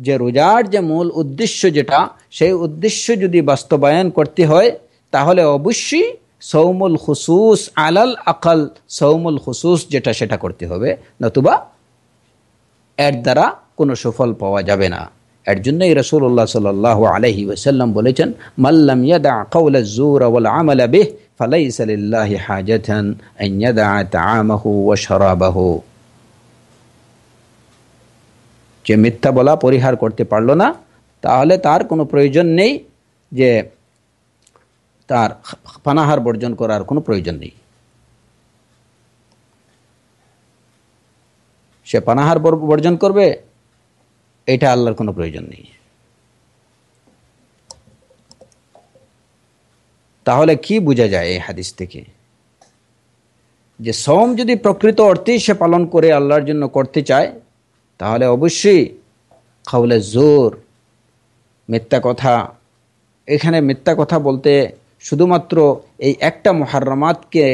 যে রোজার যে মূল উদ্দেশ্য যেটা সেই উদ্দেশ্য যদি বাস্তবায়ন করতে হয় তাহলে অবশ্যই সৌমুল হুসুস আলাল আকাল সৌমুল হুসুস যেটা সেটা করতে হবে নতুবা এর দ্বারা কোনো সুফল পাওয়া যাবে না এর জন্যই রসুল্লাহ সাল আলহি ওসাল্লাম বলেছেন মাল্লাম ইয়াদা কৌল জুর ওয়াল আমালা বিহ فليس لله حاجة أن যে মিথ্যা বলা পরিহার করতে পারল না তাহলে তার কোনো প্রয়োজন নেই যে তার পানাহার বর্জন করার কোনো প্রয়োজন নেই সে পানাহার বর্জন করবে এটা আল্লাহর কোনো প্রয়োজন নেই তাহলে কি বোঝা যায় এই হাদিস থেকে যে সোম যদি প্রকৃত অর্থে সে পালন করে আল্লাহর জন্য করতে চায় তাহলে অবশ্যই খাওলে জোর মিথ্যা কথা এখানে মিথ্যা কথা বলতে শুধুমাত্র এই একটা মহারমাতকে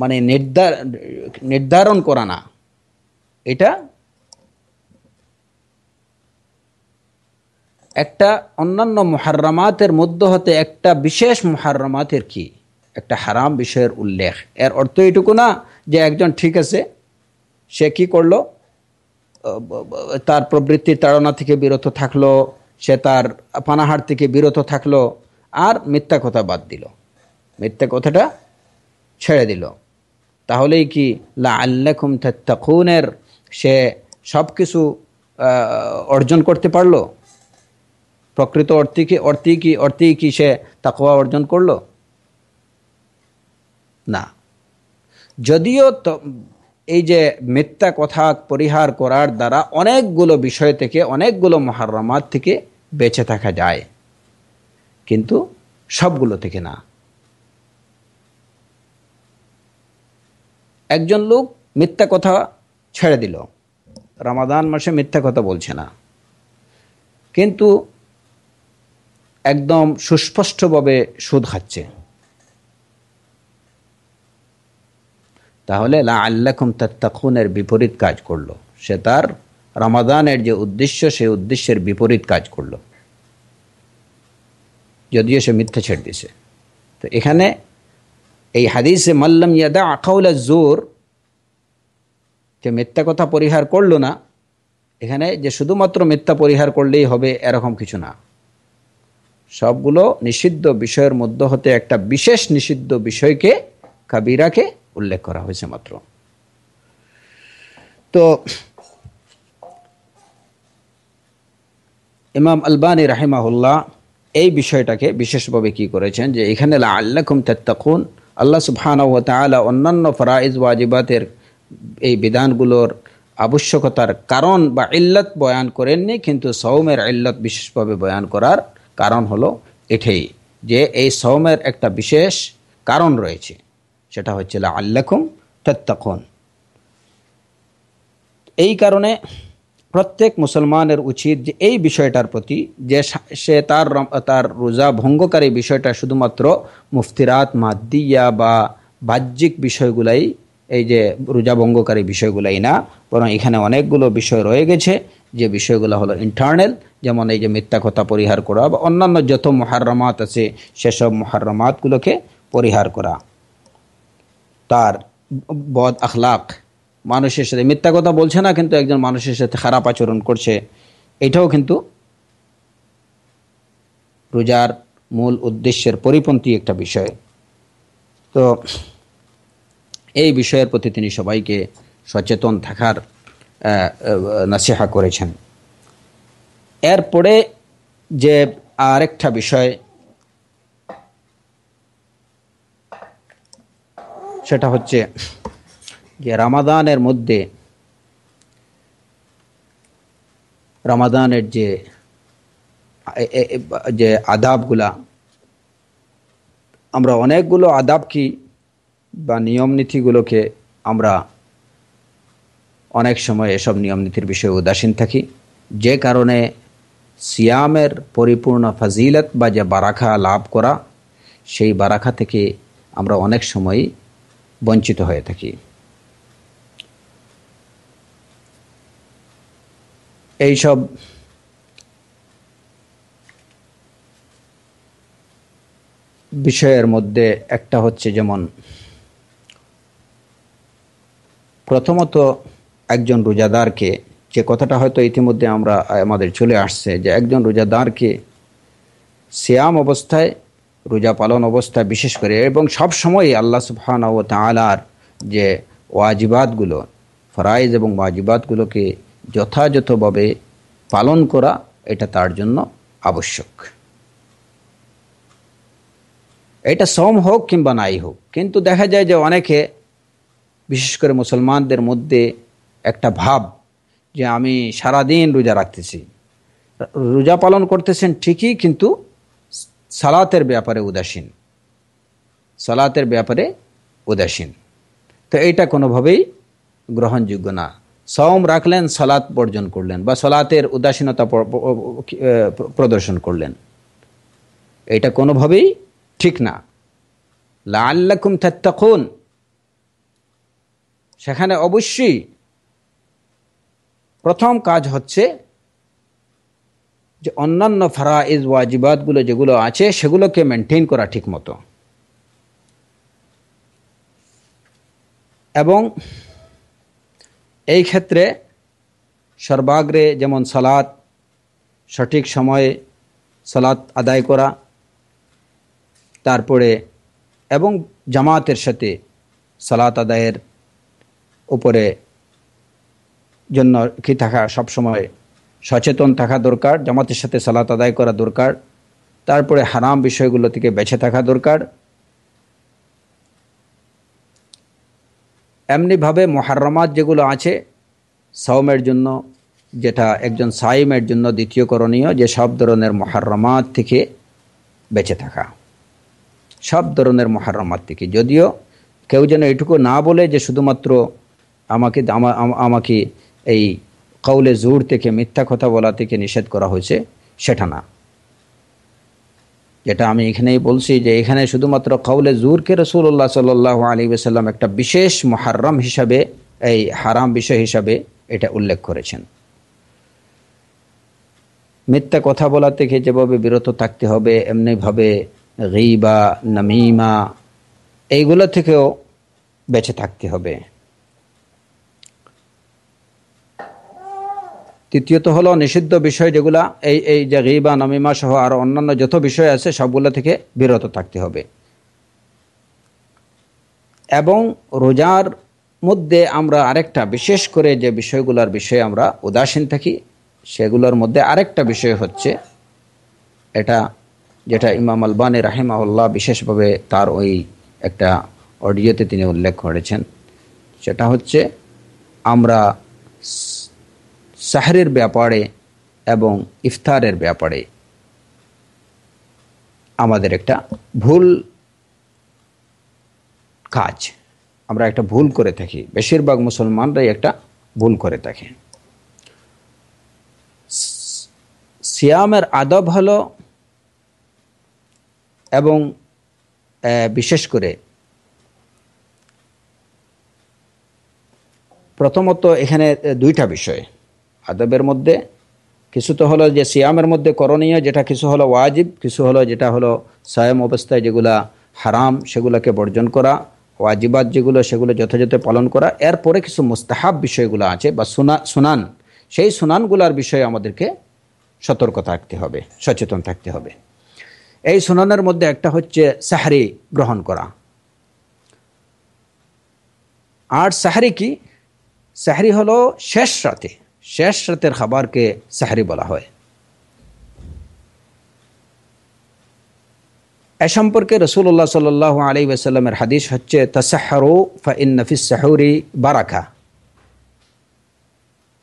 মানে নির্ধার নির্ধারণ করা না এটা একটা অন্যান্য মহারমাতের মধ্য হতে একটা বিশেষ মহারমাতের কি একটা হারাম বিষয়ের উল্লেখ এর অর্থ এটুকু না যে একজন ঠিক আছে সে কি করলো তার প্রবৃত্তির তাড়না থেকে বিরত থাকলো সে তার পানাহার থেকে বিরত থাকলো আর মিথ্যা কথা বাদ দিল মিথ্যা কথাটা ছেড়ে দিল তাহলেই কি লা আল্লাকুম তাত্তাকুনের সে সব কিছু অর্জন করতে পারলো প্রকৃত অর্থে কি অর্থে কি অর্থে কি সে তাকোয়া অর্জন করলো না যদিও এই যে মিথ্যা কথা পরিহার করার দ্বারা অনেকগুলো বিষয় থেকে অনেকগুলো মহারমাত থেকে বেঁচে থাকা যায় কিন্তু সবগুলো থেকে না একজন লোক মিথ্যা কথা ছেড়ে দিল রামাদান মাসে মিথ্যা কথা বলছে না কিন্তু একদম সুস্পষ্টভাবে সুদ খাচ্ছে তাহলে লা আল্লাকুম তাত্তাকুনের বিপরীত কাজ করলো সে তার রামাদানের যে উদ্দেশ্য সেই উদ্দেশ্যের বিপরীত কাজ করলো যদিও সে মিথ্যা ছেড়ে দিছে তো এখানে এই হাদিসে মাল্লাম ইয়াদা আখাউলা জোর যে মিথ্যা কথা পরিহার করল না এখানে যে শুধুমাত্র মিথ্যা পরিহার করলেই হবে এরকম কিছু না সবগুলো নিষিদ্ধ বিষয়ের মধ্য হতে একটা বিশেষ নিষিদ্ধ বিষয়কে কাবিরাকে উল্লেখ করা হয়েছে মাত্র তো ইমাম আলবানী রাহিমাহুল্লাহ এই বিষয়টাকে বিশেষভাবে কি করেছেন যে এখানে আল্লাহম তেত্তাকুন আল্লাহ সুবহানাহুয়া তালা অন্যান্য ফরাইজ ওয়াজিবাতের এই বিধানগুলোর আবশ্যকতার কারণ বা ইল্লত বয়ান করেননি কিন্তু সৌমের ইল্লত বিশেষভাবে বয়ান করার কারণ হলো এটাই যে এই সৌমের একটা বিশেষ কারণ রয়েছে সেটা হচ্ছে আল্লাখুম তত্তাকুন এই কারণে প্রত্যেক মুসলমানের উচিত যে এই বিষয়টার প্রতি যে সে তার তার রোজা ভঙ্গকারী বিষয়টা শুধুমাত্র মুফতিরাত মাদ্দিয়া বা বাহ্যিক বিষয়গুলাই এই যে রোজা ভঙ্গকারী বিষয়গুলাই না বরং এখানে অনেকগুলো বিষয় রয়ে গেছে যে বিষয়গুলো হলো ইন্টারনাল যেমন এই যে মিথ্যা কথা পরিহার করা বা অন্যান্য যত মহারমাত আছে সেসব মহারমাতগুলোকে পরিহার করা তার বদ আখলাখ মানুষের সাথে মিথ্যা কথা বলছে না কিন্তু একজন মানুষের সাথে খারাপ আচরণ করছে এটাও কিন্তু রোজার মূল উদ্দেশ্যের পরিপন্থী একটা বিষয় তো এই বিষয়ের প্রতি তিনি সবাইকে সচেতন থাকার নাসিহা করেছেন এরপরে যে আরেকটা বিষয় সেটা হচ্ছে যে রামাদানের মধ্যে রামাদানের যে যে আদাবগুলা আমরা অনেকগুলো আদাব কি বা নিয়ম নীতিগুলোকে আমরা অনেক সময় এসব নিয়ম নীতির বিষয়ে উদাসীন থাকি যে কারণে সিয়ামের পরিপূর্ণ ফাজিলত বা যে বারাখা লাভ করা সেই বারাখা থেকে আমরা অনেক সময় বঞ্চিত হয়ে থাকি এইসব বিষয়ের মধ্যে একটা হচ্ছে যেমন প্রথমত একজন রোজাদারকে যে কথাটা হয়তো ইতিমধ্যে আমরা আমাদের চলে আসছে যে একজন রোজাদারকে শ্যাম অবস্থায় রোজা পালন অবস্থায় বিশেষ করে এবং সব সময় আল্লাহ সুবহান ও তাঁলার যে ওয়াজিবাদগুলো ফরাইজ এবং ওয়াজিবাদগুলোকে যথাযথভাবে পালন করা এটা তার জন্য আবশ্যক এটা শ্রম হোক কিংবা নাই হোক কিন্তু দেখা যায় যে অনেকে বিশেষ করে মুসলমানদের মধ্যে একটা ভাব যে আমি সারাদিন রোজা রাখতেছি রোজা পালন করতেছেন ঠিকই কিন্তু সালাতের ব্যাপারে উদাসীন সালাতের ব্যাপারে উদাসীন তো এইটা কোনোভাবেই গ্রহণযোগ্য না সওম রাখলেন সলাৎ বর্জন করলেন বা সলাতের উদাসীনতা প্রদর্শন করলেন এটা কোনোভাবেই ঠিক না লা আল্লাকুম থাত্তাকুন সেখানে অবশ্যই প্রথম কাজ হচ্ছে যে অন্যান্য ফারাইজ ওয়াজিবাদগুলো যেগুলো আছে সেগুলোকে মেনটেন করা ঠিক মতো এবং এই ক্ষেত্রে সর্বাগ্রে যেমন সালাদ সঠিক সময়ে সালাদ আদায় করা তারপরে এবং জামাতের সাথে সালাত আদায়ের উপরে জন্য কি থাকা সবসময় সচেতন থাকা দরকার জামাতের সাথে সালাত আদায় করা দরকার তারপরে হারাম বিষয়গুলো থেকে বেঁচে থাকা দরকার এমনিভাবে মহারমাত যেগুলো আছে সৌমের জন্য যেটা একজন সাইমের জন্য দ্বিতীয় করণীয় যে সব ধরনের মহারমাত থেকে বেঁচে থাকা সব ধরনের মহারমাত থেকে যদিও কেউ যেন এটুকু না বলে যে শুধুমাত্র আমাকে আমাকে এই কৌলে জোর থেকে মিথ্যা কথা বলা থেকে নিষেধ করা হয়েছে সেটা না যেটা আমি এখানেই বলছি যে এখানে শুধুমাত্র কৌলে জুরকে রসুল্লাহ সাল্লাহ আলী সাল্লাম একটা বিশেষ মহারম হিসাবে এই হারাম বিষয় হিসাবে এটা উল্লেখ করেছেন মিথ্যা কথা বলা থেকে যেভাবে বিরত থাকতে হবে এমনিভাবে রিবা নামিমা এইগুলো থেকেও বেঁচে থাকতে হবে তৃতীয়ত হলো নিষিদ্ধ বিষয় যেগুলা এই এই যে গিবা নমিমা সহ আর অন্যান্য যত বিষয় আছে সবগুলো থেকে বিরত থাকতে হবে এবং রোজার মধ্যে আমরা আরেকটা বিশেষ করে যে বিষয়গুলোর বিষয়ে আমরা উদাসীন থাকি সেগুলোর মধ্যে আরেকটা বিষয় হচ্ছে এটা যেটা ইমাম আলবানী রাহেমাউল্লাহ বিশেষভাবে তার ওই একটা অডিওতে তিনি উল্লেখ করেছেন সেটা হচ্ছে আমরা সাহরের ব্যাপারে এবং ইফতারের ব্যাপারে আমাদের একটা ভুল কাজ আমরা একটা ভুল করে থাকি বেশিরভাগ মুসলমানরাই একটা ভুল করে থাকে সিয়ামের আদব হলো এবং বিশেষ করে প্রথমত এখানে দুইটা বিষয় আদবের মধ্যে কিছু তো হলো যে সিয়ামের মধ্যে করণীয় যেটা কিছু হলো ওয়াজিব কিছু হলো যেটা হলো সায়াম অবস্থায় যেগুলা হারাম সেগুলোকে বর্জন করা ওয়াজিবাদ যেগুলো সেগুলো যথাযথ পালন করা এরপরে কিছু মুস্তাহাব বিষয়গুলো আছে বা সুনা সুনান সেই সুনানগুলার বিষয়ে আমাদেরকে সতর্ক থাকতে হবে সচেতন থাকতে হবে এই সুনানের মধ্যে একটা হচ্ছে সাহারি গ্রহণ করা আর সাহারি কি সাহারি হলো শেষ রাতে শেষ রাতের খাবারকে সাহারি বলা হয় এ সম্পর্কে রসুল্লাহ সাল আলী ওয়াসাল্লামের হাদিস হচ্ছে ইন নফিস সাহরি বারাকা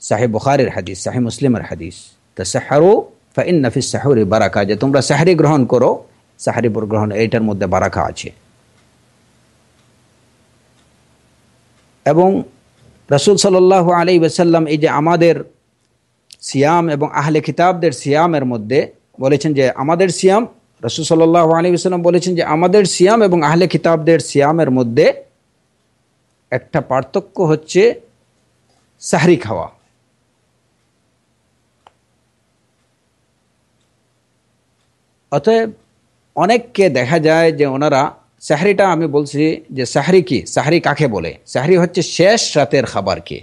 সাহেব বুখারের হাদিস সাহে মুসলিমের হাদিস তাসাহারো নফিস সাহরি বারাকা যে তোমরা সাহারি গ্রহণ করো সাহারি গ্রহণ এইটার মধ্যে বারাকা আছে এবং রসুল সাল্লাহ আলি ওসাল্লাম এই যে আমাদের সিয়াম এবং আহলে খিতাবদের সিয়ামের মধ্যে বলেছেন যে আমাদের সিয়াম রসুল সাল্লাহ আলী ওসাল্লাম বলেছেন যে আমাদের সিয়াম এবং আহলে খিতাবদের সিয়ামের মধ্যে একটা পার্থক্য হচ্ছে সাহরি খাওয়া অতএব অনেককে দেখা যায় যে ওনারা সাহরিটা আমি বলছি যে সাহরি কি সাহরি কাকে বলে সাহরি হচ্ছে শেষ রাতের খাবারকে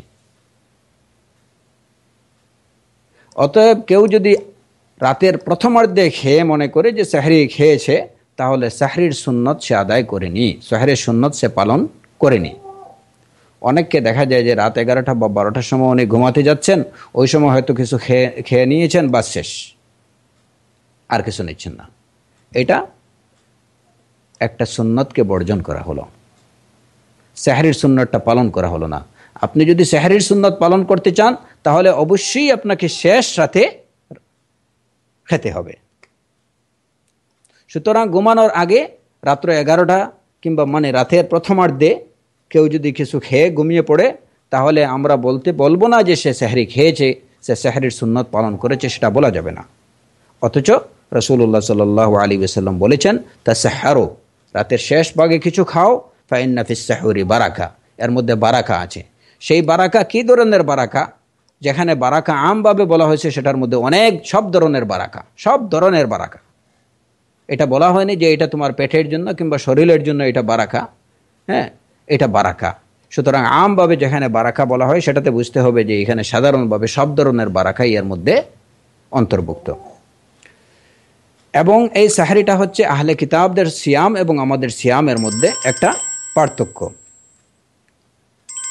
অতএব কেউ যদি রাতের প্রথমার্ধে খেয়ে মনে করে যে সাহরি খেয়েছে তাহলে সাহরির সুন্নত সে আদায় করেনি সাহারির সুন্নত সে পালন করেনি অনেককে দেখা যায় যে রাত এগারোটা বা বারোটার সময় উনি ঘুমাতে যাচ্ছেন ওই সময় হয়তো কিছু খেয়ে খেয়ে নিয়েছেন বা শেষ আর কিছু নিচ্ছেন না এটা একটা সুন্নতকে বর্জন করা হলো স্যাহারির সুন্নতটা পালন করা হলো না আপনি যদি স্যাহারির সুন্নত পালন করতে চান তাহলে অবশ্যই আপনাকে শেষ সাথে খেতে হবে সুতরাং ঘুমানোর আগে রাত্র এগারোটা কিংবা মানে রাতের প্রথমার্ধে কেউ যদি কিছু খেয়ে ঘুমিয়ে পড়ে তাহলে আমরা বলতে বলবো না যে সে স্যাহারি খেয়েছে সে স্যাহারির সুন্নত পালন করেছে সেটা বলা যাবে না অথচ রসুল্লাহ সাল আলী সাল্লাম বলেছেন তা স্যাহারো রাতের শেষ ভাগে কিছু খাও সাহরি বারাকা এর মধ্যে বারাকা আছে সেই বারাকা কি ধরনের বারাকা যেখানে বারাকা আমভাবে বলা হয়েছে সেটার মধ্যে অনেক সব ধরনের বারাকা সব ধরনের বারাকা এটা বলা হয়নি যে এটা তোমার পেটের জন্য কিংবা শরীরের জন্য এটা বারাকা হ্যাঁ এটা বারাকা সুতরাং আমভাবে যেখানে বারাকা বলা হয় সেটাতে বুঝতে হবে যে এখানে সাধারণভাবে সব ধরনের বারাকা এর মধ্যে অন্তর্ভুক্ত এবং এই সাহারিটা হচ্ছে আহলে কিতাবদের সিয়াম এবং আমাদের সিয়ামের মধ্যে একটা পার্থক্য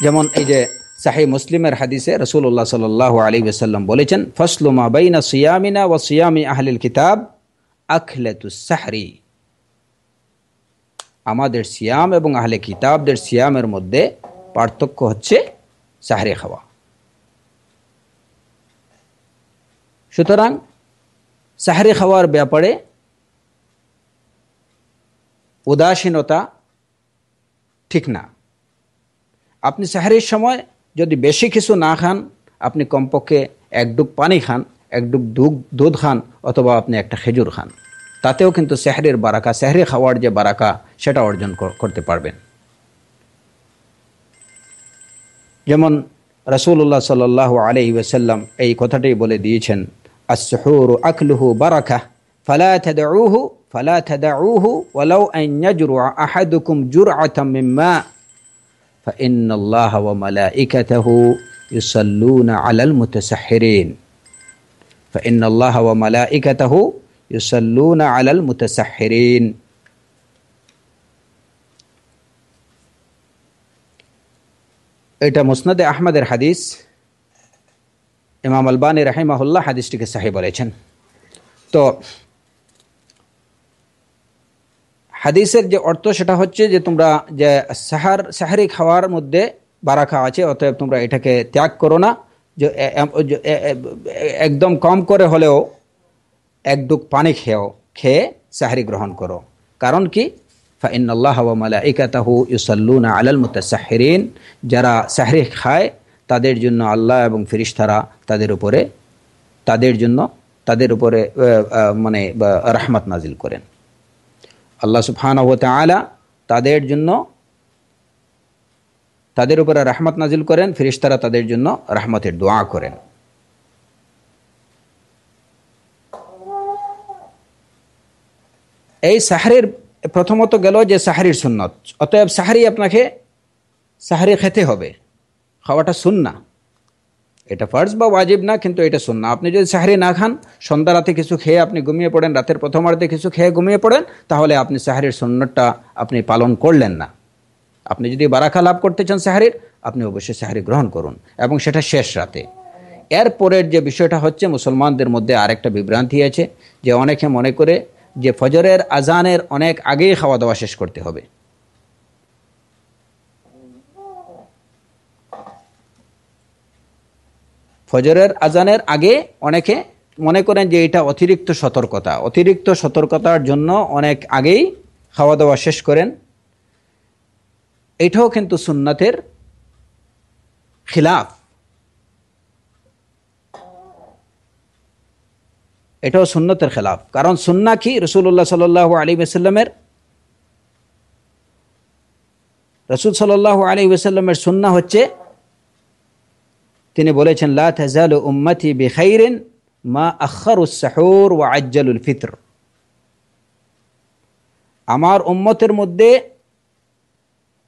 যেমন এই যে সাহি মুসলিমের হাদিসে রসুল্লাহ সাল আলী আসাল্লাম বলেছেন ফসলুমা বাইনা সিয়ামিনা ও সিয়ামি আহলিল কিতাব আখলেতুসাহারি আমাদের সিয়াম এবং আহলে কিতাবদের সিয়ামের মধ্যে পার্থক্য হচ্ছে সাহারি খাওয়া সুতরাং সাহারি খাওয়ার ব্যাপারে উদাসীনতা ঠিক না আপনি সাহারির সময় যদি বেশি কিছু না খান আপনি কমপক্ষে এক ডুব পানি খান এক ডুব দুধ দুধ খান অথবা আপনি একটা খেজুর খান তাতেও কিন্তু সেহরের বারাকা সেহরে খাওয়ার যে বারাকা সেটা অর্জন করতে পারবেন যেমন রসুল্লাহ সাল আলি ওয়াসাল্লাম এই কথাটাই বলে দিয়েছেন السحور أكله بركة فلا تدعوه فلا تدعوه ولو أن يجرع أحدكم جرعة من ماء فإن الله وملائكته يصلون على المتسحرين فإن الله وملائكته يصلون على المتسحرين إذا مسند أحمد الحديث ইমাম আলবানী রাহিমাহুল্লাহ হাদিসটিকে সাহেব বলেছেন তো হাদিসের যে অর্থ সেটা হচ্ছে যে তোমরা যে সাহার সাহারি খাওয়ার মধ্যে বারাখা আছে অতএব তোমরা এটাকে ত্যাগ করো না যে একদম কম করে হলেও এক ডুক পানি খেয়েও খেয়ে সাহারি গ্রহণ করো কারণ কি ফাইন ফাইনাল্লাহ মালাইকাতাহু ইউসাল্লুনা আলাল মুতাসাহরিন যারা সাহরি খায় তাদের জন্য আল্লাহ এবং ফিরিস্তারা তাদের উপরে তাদের জন্য তাদের উপরে মানে রাহমাত নাজিল করেন আল্লাহ সুফান হতে আলা তাদের জন্য তাদের উপরে রাহমাত নাজিল করেন ফিরিস্তারা তাদের জন্য রাহমাতের দোয়া করেন এই সাহারির প্রথমত গেল যে সাহারির সুন্নত অতএব সাহারি আপনাকে সাহারি খেতে হবে খাওয়াটা না এটা ফার্স বা ওয়াজিব না কিন্তু এটা শুন না আপনি যদি সাহারি না খান সন্ধ্যা রাতে কিছু খেয়ে আপনি ঘুমিয়ে পড়েন রাতের প্রথমার্ধে কিছু খেয়ে ঘুমিয়ে পড়েন তাহলে আপনি সাহারির সুন্নতটা আপনি পালন করলেন না আপনি যদি বারাখা লাভ করতে চান সাহারির আপনি অবশ্যই সাহারি গ্রহণ করুন এবং সেটা শেষ রাতে এরপরের যে বিষয়টা হচ্ছে মুসলমানদের মধ্যে আরেকটা বিভ্রান্তি আছে যে অনেকে মনে করে যে ফজরের আজানের অনেক আগেই খাওয়া দাওয়া শেষ করতে হবে ফজরের আজানের আগে অনেকে মনে করেন যে এটা অতিরিক্ত সতর্কতা অতিরিক্ত সতর্কতার জন্য অনেক আগেই খাওয়া দাওয়া শেষ করেন এটাও কিন্তু সুন্নাথের খিলাফ এটাও সুন্নতের খেলাফ কারণ সুন্না কি রসুল্লাহ সাল্লাহ আলী আসাল্লামের রসুল সাল আলী আসাল্লামের সুন্না হচ্ছে তিনি বলেছেন উম্মতি বেখাইরেন মা আখরুস সাহর ওয়া আজ্জালুল ফিতর আমার উম্মতের মধ্যে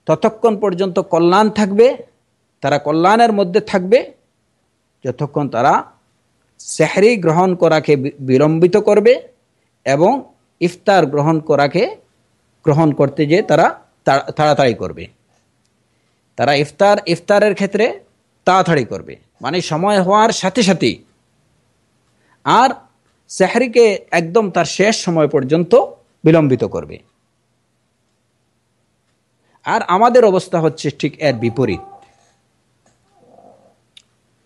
ততক্ষণ পর্যন্ত কল্যাণ থাকবে তারা কল্যাণের মধ্যে থাকবে যতক্ষণ তারা সেহরি গ্রহণ করাকে বিলম্বিত করবে এবং ইফতার গ্রহণ করাকে গ্রহণ করতে যে তারা তাড়াতাড়ি করবে তারা ইফতার ইফতারের ক্ষেত্রে তাড়াতাড়ি করবে মানে সময় হওয়ার সাথে সাথে আর সেহরিকে একদম তার শেষ সময় পর্যন্ত বিলম্বিত করবে আর আমাদের অবস্থা হচ্ছে ঠিক এর বিপরীত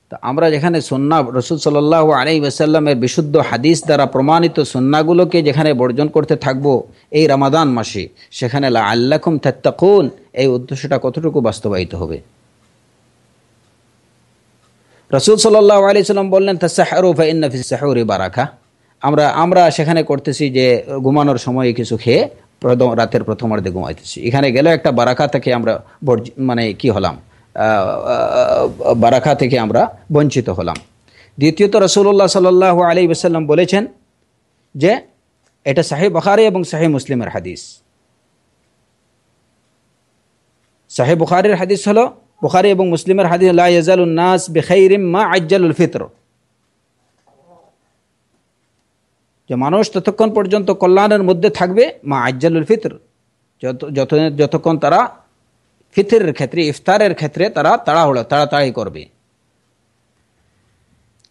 তো আমরা যেখানে সন্না রসুল সাল্লাহ আলী ওসাল্লামের বিশুদ্ধ হাদিস দ্বারা প্রমাণিত সন্নাগুলোকে যেখানে বর্জন করতে থাকব এই রামাদান মাসে সেখানে আল্লাহম থাকুন এই উদ্দেশ্যটা কতটুকু বাস্তবায়িত হবে রসুল সাল্লাহ আলিয়াল্লাম বললেন তা ভাই বারাখা আমরা আমরা সেখানে করতেছি যে ঘুমানোর সময় কিছু খেয়ে প্রথম রাতের প্রথম অর্ধে ঘুমাইতেছি এখানে গেলে একটা বারাখা থেকে আমরা মানে কি হলাম বারাখা থেকে আমরা বঞ্চিত হলাম দ্বিতীয়ত রসুল্লাহ সাল্লাহ আলী ওসাল্লাম বলেছেন যে এটা সাহেব বখারি এবং সাহেব মুসলিমের হাদিস সাহেব বুখারির হাদিস হলো বুখারি এবং মুসলিমের হাদিস লাইজালুন্নাস বেখাইরিম মা আজ্জালুল ফিতর যে মানুষ ততক্ষণ পর্যন্ত কল্যাণের মধ্যে থাকবে মা আজ্জালুল ফিতর যত যত যতক্ষণ তারা ফিতরের ক্ষেত্রে ইফতারের ক্ষেত্রে তারা তাড়াহুড়ো তাড়াতাড়ি করবে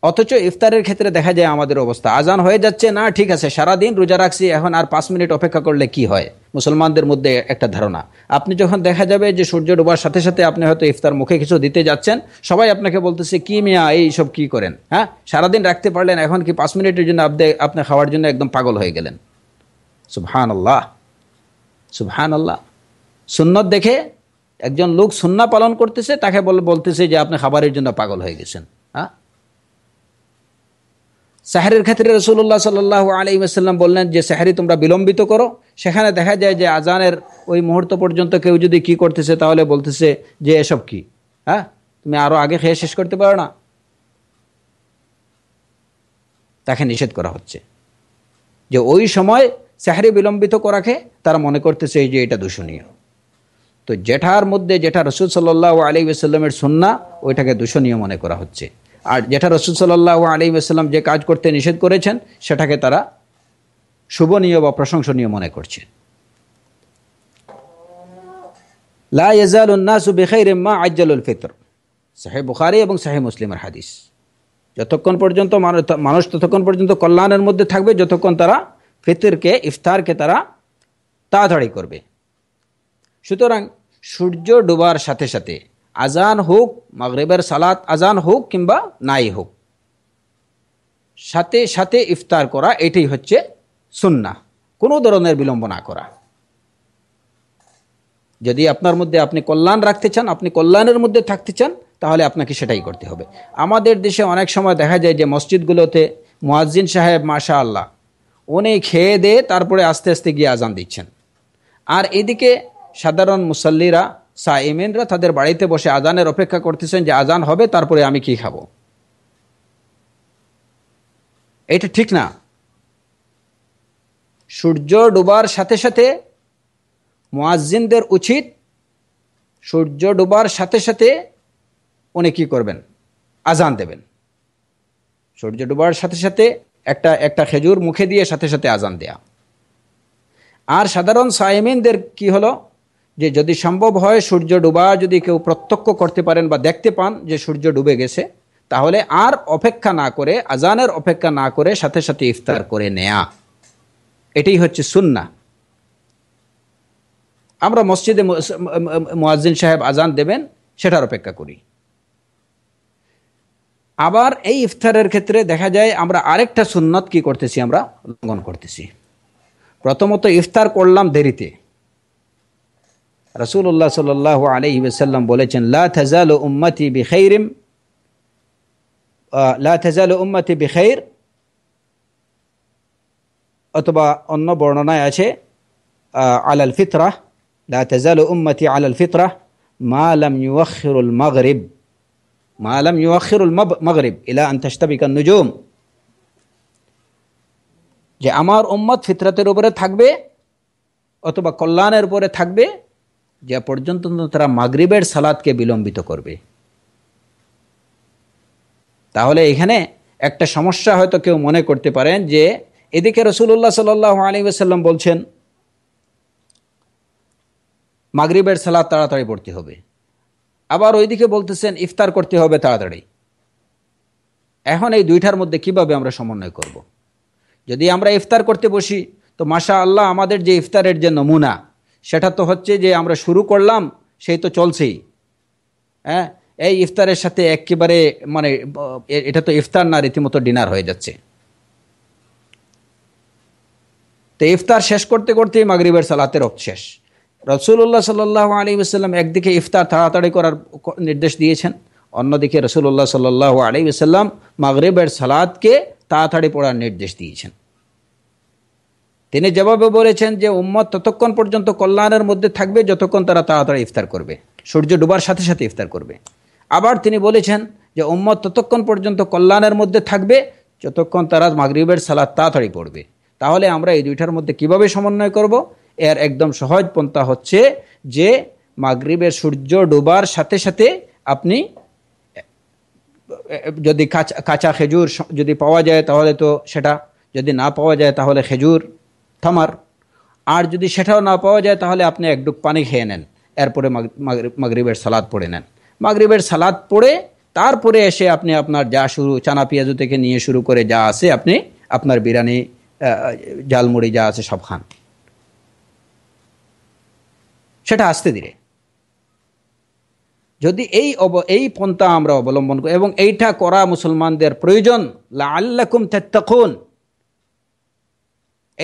অথচ ইফতারের ক্ষেত্রে দেখা যায় আমাদের অবস্থা আজান হয়ে যাচ্ছে না ঠিক আছে সারাদিন রোজা রাখছি এখন আর পাঁচ মিনিট অপেক্ষা করলে কি হয় মুসলমানদের মধ্যে একটা ধারণা আপনি যখন দেখা যাবে যে সূর্য ডোবার সাথে সাথে আপনি হয়তো ইফতার মুখে কিছু দিতে যাচ্ছেন সবাই আপনাকে বলতেছে কি মিয়া এই সব কি করেন হ্যাঁ সারাদিন রাখতে পারলেন এখন কি পাঁচ মিনিটের জন্য আপনি আপনি খাওয়ার জন্য একদম পাগল হয়ে গেলেন সুবহান আল্লাহ সুবহান আল্লাহ সুন্নত দেখে একজন লোক সুন্না পালন করতেছে তাকে বলতেছে যে আপনি খাবারের জন্য পাগল হয়ে গেছেন সাহারের ক্ষেত্রে রসুল্লাহ সাল্লাহ আলী আসাল্লাম বললেন যে সাহারি তোমরা বিলম্বিত করো সেখানে দেখা যায় যে আজানের ওই মুহূর্ত পর্যন্ত কেউ যদি কি করতেছে তাহলে বলতেছে যে এসব কি হ্যাঁ তুমি আরও আগে খেয়ে শেষ করতে পারো না তাকে নিষেধ করা হচ্ছে যে ওই সময় সাহারি বিলম্বিত করাকে তারা মনে করতেছে যে এটা দূষণীয় তো জেঠার মধ্যে জেঠা রসুল সাল্লাহ আলী আসাল্লামের সন্না ওইটাকে দূষণীয় মনে করা হচ্ছে আর যেটা রসুল সাল্লাহ আলী আসাল্লাম যে কাজ করতে নিষেধ করেছেন সেটাকে তারা শুভনীয় বা প্রশংসনীয় মনে করছে লা ইয়াজাল উন্নাসু বেখাইরে মা আজ্জালুল ফিতর সাহেব বুখারি এবং সাহেব মুসলিমের হাদিস যতক্ষণ পর্যন্ত মানুষ ততক্ষণ পর্যন্ত কল্যাণের মধ্যে থাকবে যতক্ষণ তারা ফিতরকে ইফতারকে তারা তাড়াতাড়ি করবে সুতরাং সূর্য ডোবার সাথে সাথে আজান হোক মাগরেবের সালাত আজান হোক কিংবা নাই হোক সাথে সাথে ইফতার করা এটাই হচ্ছে সুন্না কোনো ধরনের বিলম্ব না করা যদি আপনার মধ্যে আপনি কল্যাণ রাখতে চান আপনি কল্যাণের মধ্যে থাকতে চান তাহলে আপনাকে সেটাই করতে হবে আমাদের দেশে অনেক সময় দেখা যায় যে মসজিদগুলোতে মোয়াজ্জিন সাহেব মাশা আল্লাহ উনি খেয়ে দিয়ে তারপরে আস্তে আস্তে গিয়ে আজান দিচ্ছেন আর এদিকে সাধারণ মুসল্লিরা সাইমেনরা তাদের বাড়িতে বসে আজানের অপেক্ষা করতেছেন যে আজান হবে তারপরে আমি কি খাবো এটা ঠিক না সূর্য ডুবার সাথে সাথে মোয়াজ্জিনদের উচিত সূর্য ডোবার সাথে সাথে উনি কি করবেন আজান দেবেন সূর্য ডোবার সাথে সাথে একটা একটা খেজুর মুখে দিয়ে সাথে সাথে আজান দেয়া আর সাধারণ সাইমিনদের কি হলো যে যদি সম্ভব হয় সূর্য ডুবা যদি কেউ প্রত্যক্ষ করতে পারেন বা দেখতে পান যে সূর্য ডুবে গেছে তাহলে আর অপেক্ষা না করে আজানের অপেক্ষা না করে সাথে সাথে ইফতার করে নেয়া এটাই হচ্ছে সুন্না আমরা মসজিদে মুয়াজ্জিন সাহেব আজান দেবেন সেটার অপেক্ষা করি আবার এই ইফতারের ক্ষেত্রে দেখা যায় আমরা আরেকটা সুন্নত কি করতেছি আমরা লঙ্ঘন করতেছি প্রথমত ইফতার করলাম দেরিতে রসুল্লাহ সাল্লাহ আলহি ওসাল্লাম বলেছেন লা থাজাল উম্মতি বিখৈরিম লা থাজাল উম্মতি বিখৈর অথবা অন্য বর্ণনায় আছে আলাল ফিতরা লা তাজাল উম্মতি আলাল ফিতরা মা লাম ইউআখিরুল মাগরিব মা লাম মাগরিব ইলা আন নুজুম যে আমার উম্মত ফিতরাতের উপরে থাকবে অথবা কল্যাণের উপরে থাকবে যা পর্যন্ত তারা মাগরিবের সালাদকে বিলম্বিত করবে তাহলে এখানে একটা সমস্যা হয়তো কেউ মনে করতে পারেন যে এদিকে রসুল্লাহ সাল্লাহ আলী সাল্লাম বলছেন মাগরিবের সালাদ তাড়াতাড়ি পড়তে হবে আবার ওইদিকে বলতেছেন ইফতার করতে হবে তাড়াতাড়ি এখন এই দুইটার মধ্যে কিভাবে আমরা সমন্বয় করব। যদি আমরা ইফতার করতে বসি তো মাশা আল্লাহ আমাদের যে ইফতারের যে নমুনা সেটা তো হচ্ছে যে আমরা শুরু করলাম সেই তো চলছেই হ্যাঁ এই ইফতারের সাথে একেবারে মানে এটা তো ইফতার না রীতিমতো ডিনার হয়ে যাচ্ছে তো ইফতার শেষ করতে করতেই মাগরিবের সালাতের রক্ত শেষ রসুল্লাহ সাল্লাহ আলী আসাল্লাম একদিকে ইফতার তাড়াতাড়ি করার নির্দেশ দিয়েছেন অন্যদিকে রসুল্লাহ সাল্লাহ আলী আসাল্লাম মাগরিবের সালাদকে তাড়াতাড়ি পড়ার নির্দেশ দিয়েছেন তিনি জবাবে বলেছেন যে উম্মত ততক্ষণ পর্যন্ত কল্যাণের মধ্যে থাকবে যতক্ষণ তারা তাড়াতাড়ি ইফতার করবে সূর্য ডুবার সাথে সাথে ইফতার করবে আবার তিনি বলেছেন যে উম্মত ততক্ষণ পর্যন্ত কল্যাণের মধ্যে থাকবে যতক্ষণ তারা মাগরিবের সালাদ তাড়াতাড়ি পড়বে তাহলে আমরা এই দুইটার মধ্যে কিভাবে সমন্বয় করব এর একদম সহজ পন্থা হচ্ছে যে মাগরিবের সূর্য ডোবার সাথে সাথে আপনি যদি কাঁচা খেজুর যদি পাওয়া যায় তাহলে তো সেটা যদি না পাওয়া যায় তাহলে খেজুর থামার আর যদি সেটাও না পাওয়া যায় তাহলে আপনি এক পানি খেয়ে নেন এরপরে মাগরিবের সালাদ পড়ে নেন মাগরিবের সালাদ পড়ে তারপরে এসে আপনি আপনার যা শুরু চানা পেঁয়াজু থেকে নিয়ে শুরু করে যা আছে আপনি আপনার বিরিয়ানি জালমুড়ি যা আছে সব খান সেটা আসতে দিলে যদি এই অব এই পন্থা আমরা অবলম্বন করি এবং এইটা করা মুসলমানদের প্রয়োজন লা আল্লাকুম তেত্তাকুন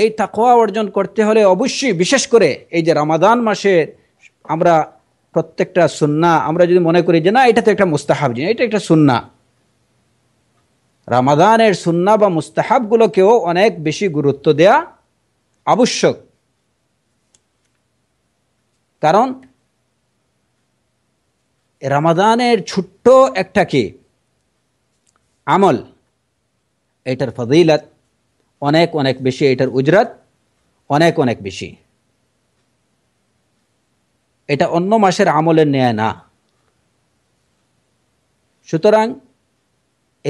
এই তাকোয়া অর্জন করতে হলে অবশ্যই বিশেষ করে এই যে রামাদান মাসে আমরা প্রত্যেকটা সুন্না আমরা যদি মনে করি যে না এটা তো একটা মুস্তাহাব জিনিস এটা একটা সুন্না রামাদানের সুন্না বা মুস্তাহাবগুলোকেও অনেক বেশি গুরুত্ব দেয়া আবশ্যক কারণ রামাদানের ছোট্ট একটা কি আমল এটার ফজিলত অনেক অনেক বেশি এটার উজরাত অনেক অনেক বেশি এটা অন্য মাসের আমলের নেয় না সুতরাং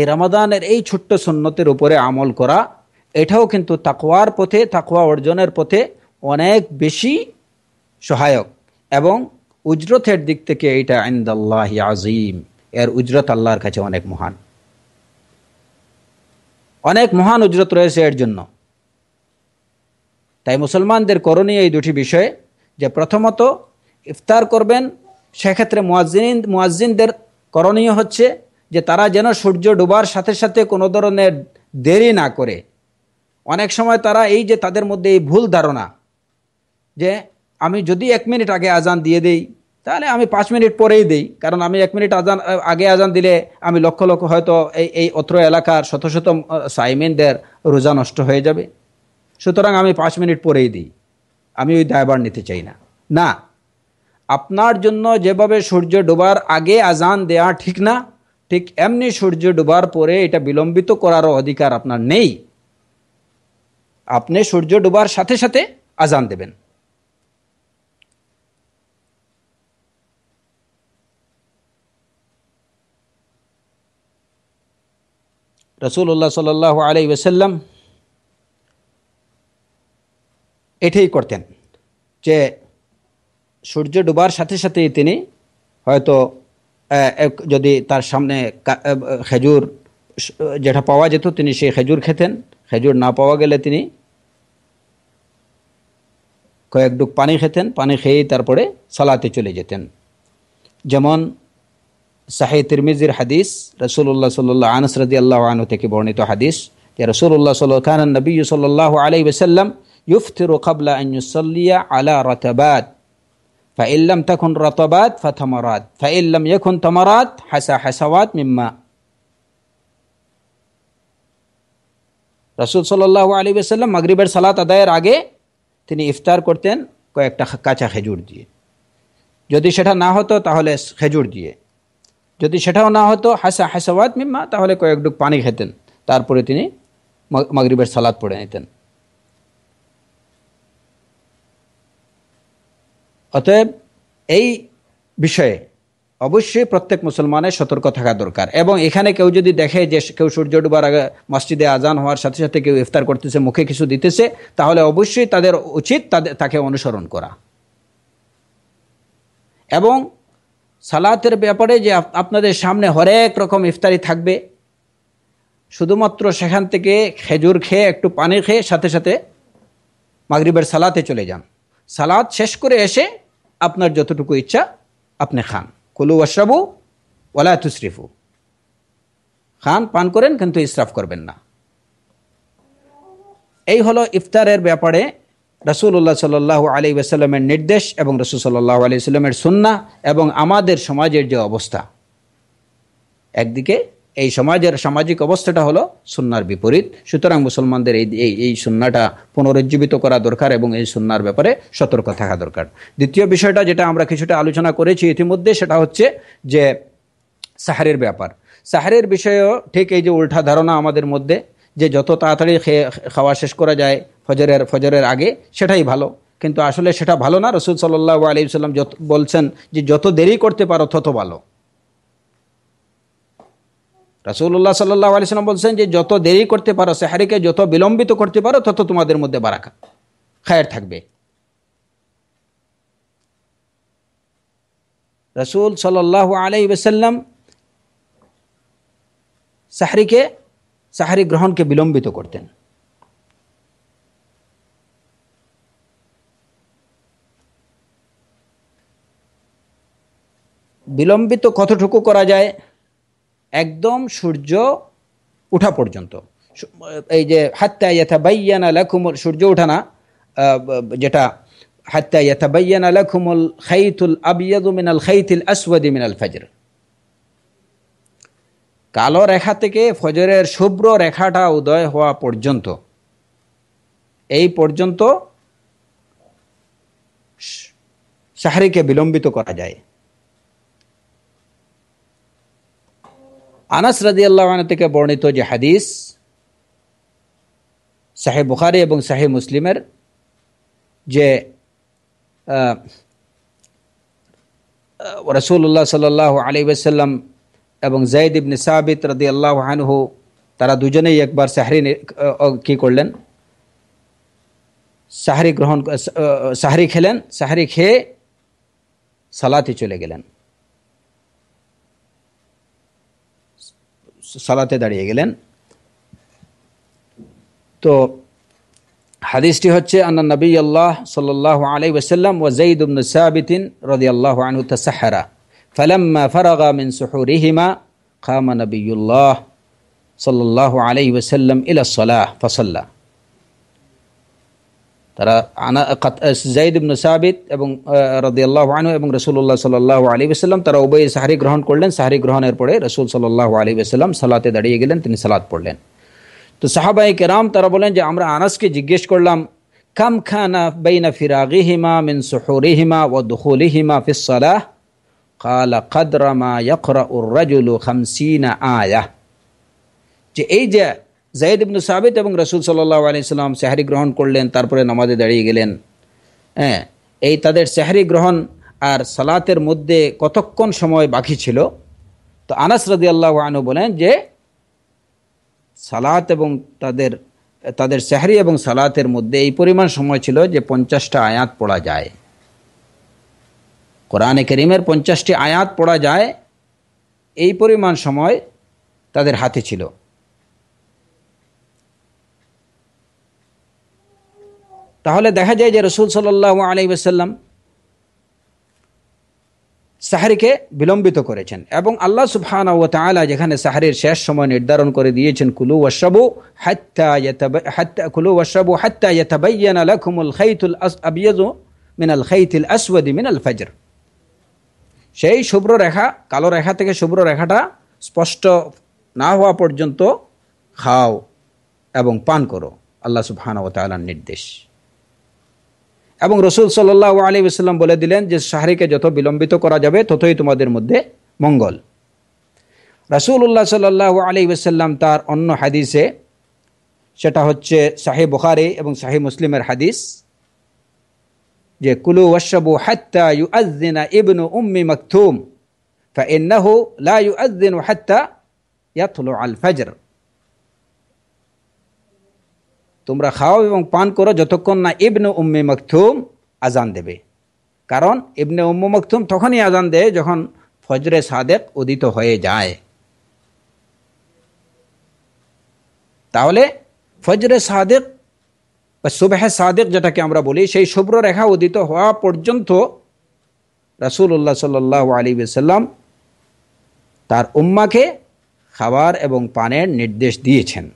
এই রমাদানের এই ছোট্ট সন্ন্যতের উপরে আমল করা এটাও কিন্তু তাকোয়ার পথে তাকোয়া অর্জনের পথে অনেক বেশি সহায়ক এবং উজরতের দিক থেকে এটা আইন্দাল্লাহ আজিম এর উজরত আল্লাহর কাছে অনেক মহান অনেক মহান উজরত রয়েছে এর জন্য তাই মুসলমানদের করণীয় এই দুটি বিষয়ে যে প্রথমত ইফতার করবেন সেক্ষেত্রে মুয়াজিন মুয়াজিনদের করণীয় হচ্ছে যে তারা যেন সূর্য ডোবার সাথে সাথে কোনো ধরনের দেরি না করে অনেক সময় তারা এই যে তাদের মধ্যে এই ভুল ধারণা যে আমি যদি এক মিনিট আগে আজান দিয়ে দেই তাহলে আমি পাঁচ মিনিট পরেই দিই কারণ আমি এক মিনিট আজান আগে আজান দিলে আমি লক্ষ লক্ষ হয়তো এই এই অত্র এলাকার শত শত সাইমিনদের রোজা নষ্ট হয়ে যাবে সুতরাং আমি পাঁচ মিনিট পরেই দিই আমি ওই দায়বার নিতে চাই না না আপনার জন্য যেভাবে সূর্য ডোবার আগে আজান দেয়া ঠিক না ঠিক এমনি সূর্য ডোবার পরে এটা বিলম্বিত করারও অধিকার আপনার নেই আপনি সূর্য ডোবার সাথে সাথে আজান দেবেন রসুল্লাহ সাল আলাই ওসাল্লাম এটাই করতেন যে সূর্য ডুবার সাথে সাথে তিনি হয়তো যদি তার সামনে খেজুর যেটা পাওয়া যেত তিনি সেই খেজুর খেতেন খেজুর না পাওয়া গেলে তিনি কয়েক ডুক পানি খেতেন পানি খেয়েই তারপরে সালাতে চলে যেতেন যেমন সাহে তিরমিজির হাদিস রসুল্লাহ সাল্লাহ আনস রাজি আল্লাহ আনু থেকে বর্ণিত হাদিস যে রসুল্লাহ সাল্লাহ খান নবী সাল্লাহ আলাই ওসাল্লাম ইউফতিরু কাবলা আইনুসল্লিয়া আলা রতাবাদ فإن لم تكن رطبات فتمرات فإن لم يكن تمرات حسى حسوات من ماء রসুল সাল্লাহ আলী সাল্লাম মাগরিবের সালাত আদায়ের আগে তিনি ইফতার করতেন কয়েকটা কাঁচা খেজুর দিয়ে যদি সেটা না হতো তাহলে খেজুর দিয়ে যদি সেটাও না হতো হাসা হাসাওয়াত মিম্মা তাহলে কয়েক পানি খেতেন তারপরে তিনি মাগরিবের সালাদ পড়ে নিতেন অতএব এই বিষয়ে অবশ্যই প্রত্যেক মুসলমানের সতর্ক থাকা দরকার এবং এখানে কেউ যদি দেখে যে কেউ সূর্য ডুবার আগে মসজিদে আজান হওয়ার সাথে সাথে কেউ ইফতার করতেছে মুখে কিছু দিতেছে তাহলে অবশ্যই তাদের উচিত তাদের তাকে অনুসরণ করা এবং সালাতের ব্যাপারে যে আপনাদের সামনে হরেক রকম ইফতারি থাকবে শুধুমাত্র সেখান থেকে খেজুর খেয়ে একটু পানি খেয়ে সাথে সাথে মাগরিবের সালাতে চলে যান সালাদ শেষ করে এসে আপনার যতটুকু ইচ্ছা আপনি খান কলু ওয়াশরাবু ওলা তুসরিফু খান পান করেন কিন্তু ইসরাফ করবেন না এই হলো ইফতারের ব্যাপারে রসুল্লাহ সাল্লাহ আলী ওয়াসাল্লামের নির্দেশ এবং রসুল সাল্লাহ আলি সাল্লামের সুন্না এবং আমাদের সমাজের যে অবস্থা একদিকে এই সমাজের সামাজিক অবস্থাটা হলো সুন্নার বিপরীত সুতরাং মুসলমানদের এই এই এই সুন্নাটা পুনরুজ্জীবিত করা দরকার এবং এই সুন্নার ব্যাপারে সতর্ক থাকা দরকার দ্বিতীয় বিষয়টা যেটা আমরা কিছুটা আলোচনা করেছি ইতিমধ্যে সেটা হচ্ছে যে সাহারের ব্যাপার সাহারের বিষয়েও ঠিক এই যে উল্টা ধারণা আমাদের মধ্যে যে যত তাড়াতাড়ি খাওয়া শেষ করা যায় ফজরের ফজরের আগে সেটাই ভালো কিন্তু আসলে সেটা ভালো না রসুল সাল্লাহ আলি সাল্লাম যত বলছেন যে যত দেরি করতে পারো তত ভালো রসুল্লাহ সাল্লাহ আলি সাল্লাম বলছেন যে যত দেরি করতে পারো সেহারিকে যত বিলম্বিত করতে পারো তত তোমাদের মধ্যে বারাকা খায়ের থাকবে রসুল সাল্লাহ আলাই সাল্লাম সাহরিকে সাহারি গ্রহণকে বিলম্বিত করতেন বিলম্বিত কতটুকু করা যায় একদম সূর্য উঠা পর্যন্ত এই যে হাত্তা ইয়াথা বাইয়ানা লাখুমুল সূর্য উঠানা যেটা হাত্তা ইয়াথা বাইয়ানা লাখুমুল খাইতুল আবিয়াদু মিনাল খাইতিল আসওয়াদি মিনাল ফাজর কালো রেখা থেকে ফজরের শুভ্র রেখাটা উদয় হওয়া পর্যন্ত এই পর্যন্ত সাহারিকে বিলম্বিত করা যায় আনাস রাজি আল্লাহ থেকে বর্ণিত যে হাদিস শাহে বুখারি এবং শাহে মুসলিমের যে রসুল্লাহ সাল আলী ওসাল্লাম এবং জৈদ ইবনে সাবিত রদি আল্লাহ হানহু তারা দুজনেই একবার সাহরি কি করলেন সাহারি গ্রহণ সাহারি খেলেন সাহারি খেয়ে সালাতে চলে গেলেন সালাতে দাঁড়িয়ে গেলেন তো হাদিসটি হচ্ছে আন্না নবী আল্লাহ সাল্লাহ আলাই ওসাল্লাম ও জঈদ উবন সাবিতিন রদি আল্লাহ আনহু তাসাহারা فلما فرغ من سحورهما قام نبي الله صلى الله عليه وسلم إلى الصلاة فصلى ترى أنا قد زيد بن ثابت ابن آه، رضي الله عنه ابن رسول الله صلى الله عليه وسلم ترى أبي سحري غرهن كولن سحري غرهن إربوري رسول صلى الله عليه وسلم صلاة دارية جلن تني صلاة بولن تو صحابة كرام ترى بولن جا أمر أنس كي جيجش كولن كم كان بين فراغهما من سحورهما ودخولهما في الصلاه কালা কাদরামা ইয়করা উর্রাজুল খামসিনা আয়া যে এই যে জাহিদ ইবনু সাবিত এবং রসুল সাল্লাহ আলি সেহারি গ্রহণ করলেন তারপরে নামাজে দাঁড়িয়ে গেলেন হ্যাঁ এই তাদের সেহারি গ্রহণ আর সালাতের মধ্যে কতক্ষণ সময় বাকি ছিল তো আনাস রদি আল্লাহ আনু বলেন যে সালাত এবং তাদের তাদের সেহারি এবং সালাতের মধ্যে এই পরিমাণ সময় ছিল যে পঞ্চাশটা আয়াত পড়া যায় কোরআনে করিমের পঞ্চাশটি আয়াত পড়া যায় এই পরিমাণ সময় তাদের হাতে ছিল তাহলে দেখা যায় যে রসুল সাল্লাহ আলাইসাল্লাম সাহারিকে বিলম্বিত করেছেন এবং আল্লাহ সুফান ও যেখানে সাহারির শেষ সময় নির্ধারণ করে দিয়েছেন কুলু ওয়াশাবু কুলু ওয়াশাবু হাত্তা ইয়াতাবাইয়ানা খাইতুল আবিয়াজু মিনাল খাইতুল আসওয়াদি মিনাল ফজর সেই শুভ্র রেখা কালো রেখা থেকে শুভ্র রেখাটা স্পষ্ট না হওয়া পর্যন্ত খাও এবং পান করো আল্লাহ সুবহানাহু ওয়া নির্দেশ এবং রসুল সাল্লাহ আলী ইসলাম বলে দিলেন যে সাহারিকে যত বিলম্বিত করা যাবে ততই তোমাদের মধ্যে মঙ্গল উল্লাহ সাল্লাহ আলী ওসাল্লাম তার অন্য হাদিসে সেটা হচ্ছে শাহী বুখারি এবং শাহী মুসলিমের হাদিস যে কুলু ওয়াশাবু হাত্তা ইউ আজ্জিনা ইবনু উম্মি মকথুম ফা ইন্নাহু লা ইউ আজ্জিনু হাত্তা ইয়াতুলু আল ফাজর তোমরা খাও এবং পান করো যতক্ষণ না ইবনু উম্মি মকথুম আজান দেবে কারণ ইবনে উম্মু মকথুম তখনই আজান দেয় যখন ফজরে সাদেক উদিত হয়ে যায় তাহলে ফজরে সাদেক বা সুবাহে সাদেক যেটাকে আমরা বলি সেই শুভ্র রেখা উদিত হওয়া পর্যন্ত রাসুল্লাহ সাল্লাহ আলী তার উম্মাকে খাবার এবং পানের নির্দেশ দিয়েছেন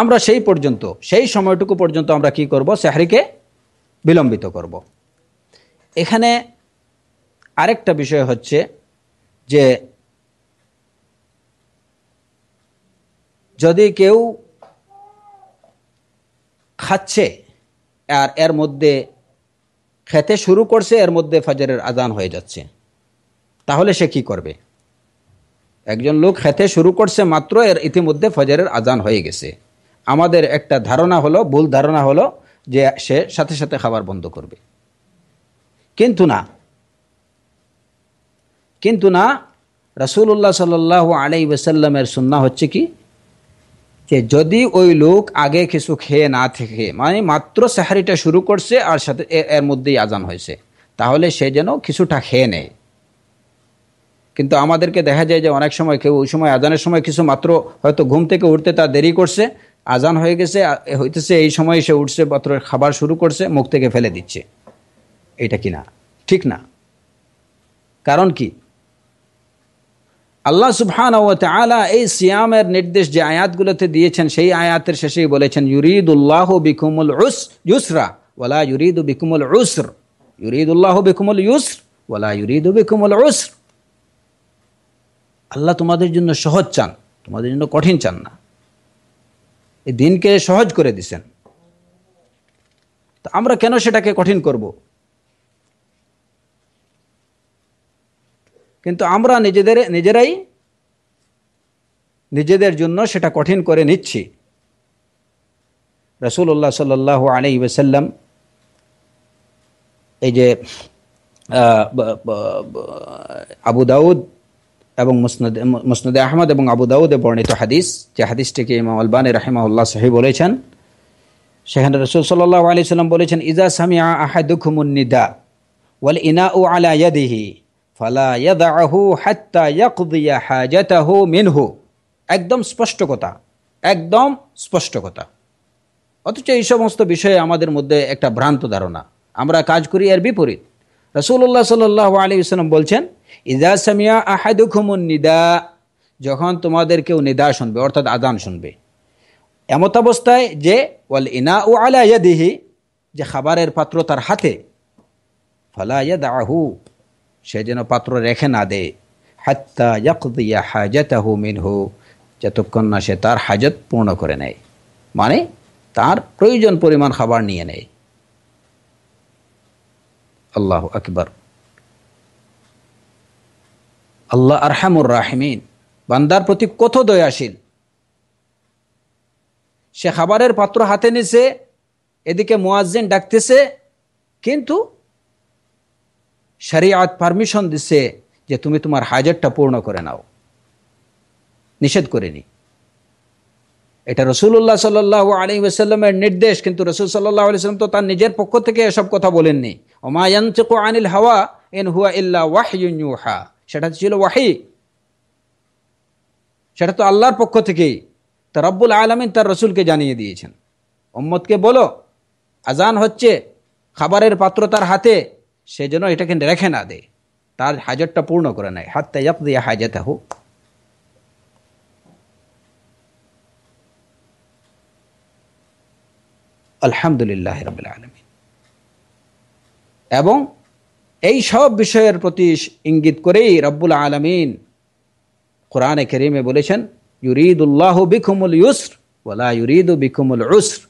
আমরা সেই পর্যন্ত সেই সময়টুকু পর্যন্ত আমরা কি করব সেহারিকে বিলম্বিত করব। এখানে আরেকটা বিষয় হচ্ছে যে যদি কেউ খাচ্ছে আর এর মধ্যে খেতে শুরু করছে এর মধ্যে ফজরের আজান হয়ে যাচ্ছে তাহলে সে কি করবে একজন লোক খেতে শুরু করছে মাত্র এর ইতিমধ্যে ফজরের আজান হয়ে গেছে আমাদের একটা ধারণা হলো ভুল ধারণা হলো যে সে সাথে সাথে খাবার বন্ধ করবে কিন্তু না কিন্তু না রসুল্লাহ সাল্লাহ আলাই ওসাল্লামের সুন্না হচ্ছে কি যে যদি ওই লোক আগে কিছু খেয়ে না থেকে মানে মাত্র সাহারিটা শুরু করছে আর সাথে এর মধ্যেই আজান হয়েছে তাহলে সে যেন কিছুটা খেয়ে নেয় কিন্তু আমাদেরকে দেখা যায় যে অনেক সময় কেউ ওই সময় আজানের সময় কিছু মাত্র হয়তো ঘুম থেকে উঠতে তা দেরি করছে আজান হয়ে গেছে হইতেছে এই সময় সে উঠছে মাত্র খাবার শুরু করছে মুখ থেকে ফেলে দিচ্ছে এটা কি না ঠিক না কারণ কি আল্লাহ সুবহান ও তালা এই সিয়ামের নির্দেশ যে আয়াতগুলোতে দিয়েছেন সেই আয়াতের শেষেই বলেছেন ইউরিদুল্লাহ বিকুমুল রুস ইউসরা ওলা ইউরিদু বিকুমুল রুসর ইউরিদুল্লাহ বিকুমুল ইউসর ওলা ইউরিদু বিকুমুল রুসর আল্লাহ তোমাদের জন্য সহজ চান তোমাদের জন্য কঠিন চান না এই দিনকে সহজ করে দিছেন আমরা কেন সেটাকে কঠিন করবো কিন্তু আমরা নিজেদের নিজেরাই নিজেদের জন্য সেটা কঠিন করে নিচ্ছি রসুল্লাহ সাল্লাহ আলি ওসাল্লাম এই যে আবু দাউদ এবং মুসনদ মুসনদে আহমদ এবং আবু দাউদে বর্ণিত হাদিস যে হাদিসটিকে ইমাম আলবানী রাহেমাউল্লাহ সাহি বলেছেন সেখানে রসুল সাল্লাহ আলি সাল্লাম বলেছেন ইজা সামিয়া মুন্নিদা ওয়াল ইনা ও আলা ইয়াদিহি হাত্তা মিনহু একদম স্পষ্ট কথা একদম স্পষ্ট কথা অথচ এই সমস্ত বিষয়ে আমাদের মধ্যে একটা ভ্রান্ত ধারণা আমরা কাজ করি এর বিপরীত রসুল্লাহ সাল্লাহ আলী ইসলাম বলছেন ইদা সামিয়া আহাদুখুমুন নিদা যখন তোমাদের কেউ নিদা শুনবে অর্থাৎ আদান শুনবে এমত অবস্থায় যে ওয়াল ইনা ও আলা ইয়াদিহি যে খাবারের পাত্র তার হাতে ফালা ইয়াদ আহু সে যেন পাত্র রেখে না দে হাত্তা ইয়াকদিয়া মিন হু যতক্ষণ না সে তার হাজত পূর্ণ করে নেয় মানে তার প্রয়োজন পরিমাণ খাবার নিয়ে নেয় আল্লাহ আকবর আল্লাহ আরহামুর রাহমিন বান্দার প্রতি কত দয়াশীল সে খাবারের পাত্র হাতে নিছে এদিকে মোয়াজ্জেন ডাকতেছে কিন্তু শরিয়াত পারমিশন দিছে যে তুমি তোমার হাজারটা পূর্ণ করে নাও নিষেধ করেনি এটা রসুল্লাহ সাল্লাহ আলী ওসাল্লামের নির্দেশ কিন্তু রসুল সাল্লাহ আলিয়াল্লাম তো তার নিজের পক্ষ থেকে এসব কথা বলেননি ওমায়ানচকু আনিল হাওয়া এন হুয়া ইল্লা ওয়াহিউহা সেটা ছিল ওয়াহি সেটা তো আল্লাহর পক্ষ থেকেই তা রব্বুল আলমিন তার রসুলকে জানিয়ে দিয়েছেন ওম্মদকে বলো আজান হচ্ছে খাবারের পাত্র তার হাতে সে যেন এটাকে রেখে না দেয় তার হাজতটা পূর্ণ করে নেয় হাত তেজাত দিয়ে হাজেতে হোক আলহামদুলিল্লাহ এবং এই সব বিষয়ের প্রতি ইঙ্গিত করেই রব্বুল আলমিন কোরআনে কেরিমে বলেছেন ইউরিদুল্লাহ বিকুমুল ইউসর ওলা ইউরিদু বিকুমুল উসর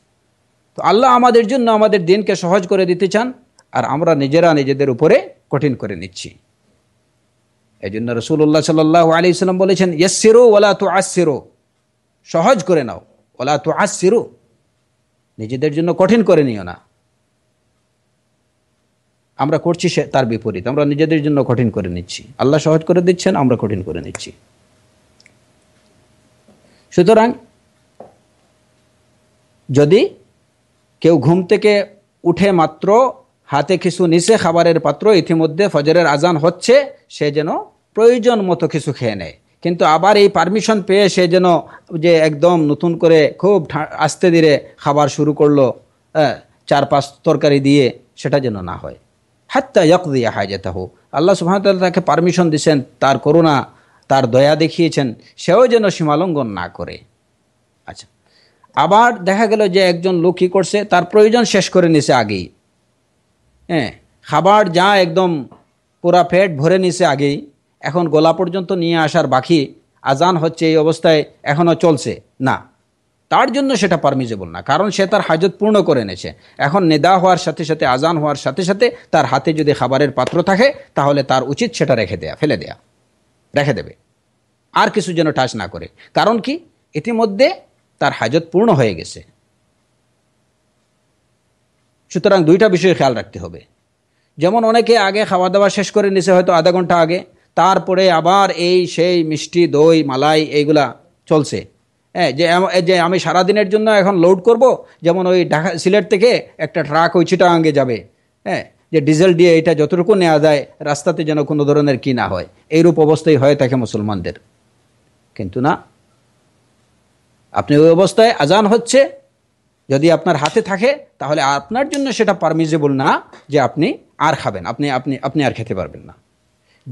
তো আল্লাহ আমাদের জন্য আমাদের দিনকে সহজ করে দিতে চান আর আমরা নিজেরা নিজেদের উপরে কঠিন করে নিচ্ছি এই জন্য রসুল্লাহ সাল্লাহ আলি ইসলাম বলেছেন ইয়েসিরো ওলা তো আসিরো সহজ করে নাও ওলা তো আসিরো নিজেদের জন্য কঠিন করে নিও না আমরা করছি সে তার বিপরীত আমরা নিজেদের জন্য কঠিন করে নিচ্ছি আল্লাহ সহজ করে দিচ্ছেন আমরা কঠিন করে নিচ্ছি সুতরাং যদি কেউ ঘুম থেকে উঠে মাত্র হাতে কিছু নিচে খাবারের পাত্র ইতিমধ্যে ফজরের আজান হচ্ছে সে যেন প্রয়োজন মতো কিছু খেয়ে নেয় কিন্তু আবার এই পারমিশন পেয়ে সে যেন যে একদম নতুন করে খুব আস্তে ধীরে খাবার শুরু করলো চার পাঁচ তরকারি দিয়ে সেটা যেন না হয় হাত্তা হায় যেতে হোক আল্লাহ সুহামতাল্লাহ তাকে পারমিশন দিয়েছেন তার করুণা তার দয়া দেখিয়েছেন সেও যেন সীমালঙ্ঘন না করে আচ্ছা আবার দেখা গেল যে একজন লোক কী করছে তার প্রয়োজন শেষ করে নিছে আগেই হ্যাঁ খাবার যা একদম পুরা পেট ভরে নিছে আগেই এখন গোলা পর্যন্ত নিয়ে আসার বাকি আজান হচ্ছে এই অবস্থায় এখনও চলছে না তার জন্য সেটা পারমিজেবল না কারণ সে তার হাজত পূর্ণ করে এনেছে এখন নেদা হওয়ার সাথে সাথে আজান হওয়ার সাথে সাথে তার হাতে যদি খাবারের পাত্র থাকে তাহলে তার উচিত সেটা রেখে দেয়া ফেলে দেয়া রেখে দেবে আর কিছু যেন টাচ না করে কারণ কি ইতিমধ্যে তার হাজত পূর্ণ হয়ে গেছে সুতরাং দুইটা বিষয় খেয়াল রাখতে হবে যেমন অনেকে আগে খাওয়া দাওয়া শেষ করে নিছে হয়তো আধা ঘন্টা আগে তারপরে আবার এই সেই মিষ্টি দই মালাই এইগুলা চলছে হ্যাঁ যে আমি সারাদিনের জন্য এখন লোড করব যেমন ওই ঢাকা সিলেট থেকে একটা ট্রাক ওই চিটাঙ্গে যাবে হ্যাঁ যে ডিজেল দিয়ে এটা যতটুকু নেওয়া যায় রাস্তাতে যেন কোনো ধরনের কি না হয় এইরূপ অবস্থাই হয়ে থাকে মুসলমানদের কিন্তু না আপনি ওই অবস্থায় আজান হচ্ছে যদি আপনার হাতে থাকে তাহলে আপনার জন্য সেটা পারমিজেবল না যে আপনি আর খাবেন আপনি আপনি আপনি আর খেতে পারবেন না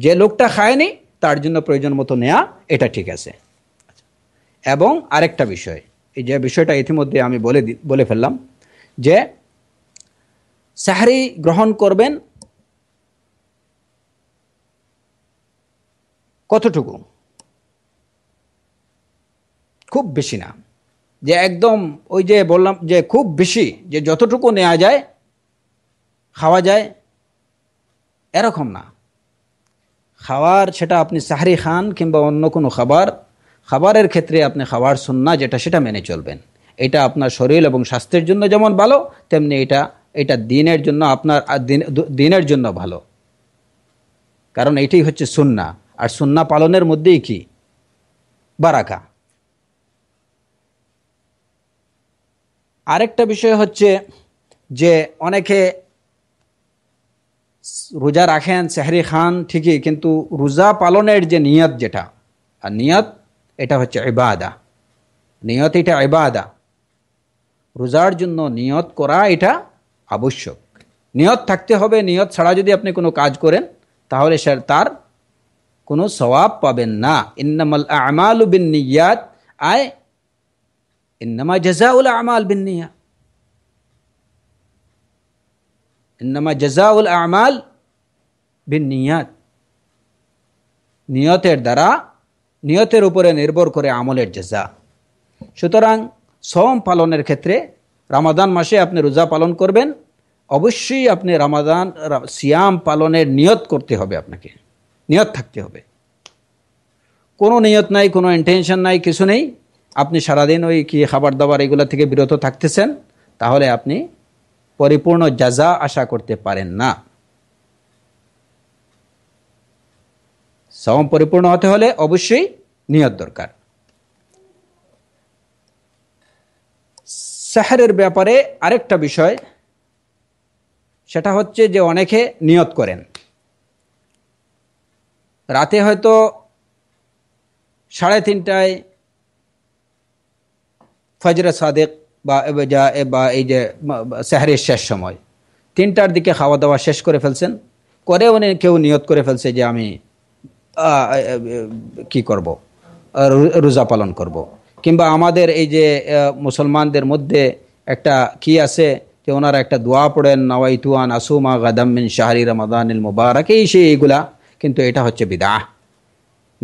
যে লোকটা খায়নি তার জন্য প্রয়োজন মতো নেয়া এটা ঠিক আছে আচ্ছা। এবং আরেকটা বিষয় এই যে বিষয়টা ইতিমধ্যে আমি বলে বলে ফেললাম যে সাহারি গ্রহণ করবেন কতটুকু খুব বেশি না যে একদম ওই যে বললাম যে খুব বেশি যে যতটুকু নেওয়া যায় খাওয়া যায় এরকম না খাওয়ার সেটা আপনি সাহারি খান কিংবা অন্য কোনো খাবার খাবারের ক্ষেত্রে আপনি খাবার সুন্না যেটা সেটা মেনে চলবেন এটা আপনার শরীর এবং স্বাস্থ্যের জন্য যেমন ভালো তেমনি এটা এটা দিনের জন্য আপনার দিনের জন্য ভালো কারণ এটাই হচ্ছে সুন্না আর সুন্না পালনের মধ্যেই কি বারাকা আরেকটা বিষয় হচ্ছে যে অনেকে রোজা রাখেন সেহরি খান ঠিকই কিন্তু রোজা পালনের যে নিয়ত যেটা আর নিয়ত এটা হচ্ছে এবাদা নিয়ত এটা এবাদা রোজার জন্য নিয়ত করা এটা আবশ্যক নিয়ত থাকতে হবে নিয়ত ছাড়া যদি আপনি কোনো কাজ করেন তাহলে স্যার তার কোনো স্বভাব পাবেন না ইন্নামাল আমালু বিন নিয়াত আয় إنما جزاء الأعمال بالنية إنما جزاء الأعمال بالنيات নিয়তের দ্বারা নিয়তের উপরে নির্ভর করে আমলের জেজা সুতরাং শ্রম পালনের ক্ষেত্রে রামাদান মাসে আপনি রোজা পালন করবেন অবশ্যই আপনি রামাদান সিয়াম পালনের নিয়ত করতে হবে আপনাকে নিয়ত থাকতে হবে কোনো নিয়ত নাই কোনো ইন্টেনশন নাই কিছু নেই আপনি সারাদিন ওই কি খাবার দাবার এগুলো থেকে বিরত থাকতেছেন তাহলে আপনি পরিপূর্ণ যা আশা করতে পারেন না সম পরিপূর্ণ হতে হলে অবশ্যই নিয়ত দরকার সাহারের ব্যাপারে আরেকটা বিষয় সেটা হচ্ছে যে অনেকে নিয়ত করেন রাতে হয়তো সাড়ে তিনটায় ফজরে সাদেক বা যা বা এই যে সেহারের শেষ সময় তিনটার দিকে খাওয়া দাওয়া শেষ করে ফেলছেন করে উনি কেউ নিয়ত করে ফেলছে যে আমি কি করব রোজা পালন করব। কিংবা আমাদের এই যে মুসলমানদের মধ্যে একটা কি আছে যে ওনারা একটা দোয়া পড়েন নওয়াইতুয়ান আসুমা গাদামিন শাহরি রমাদানিল মুবারক এই সেই এইগুলা কিন্তু এটা হচ্ছে বিদাহ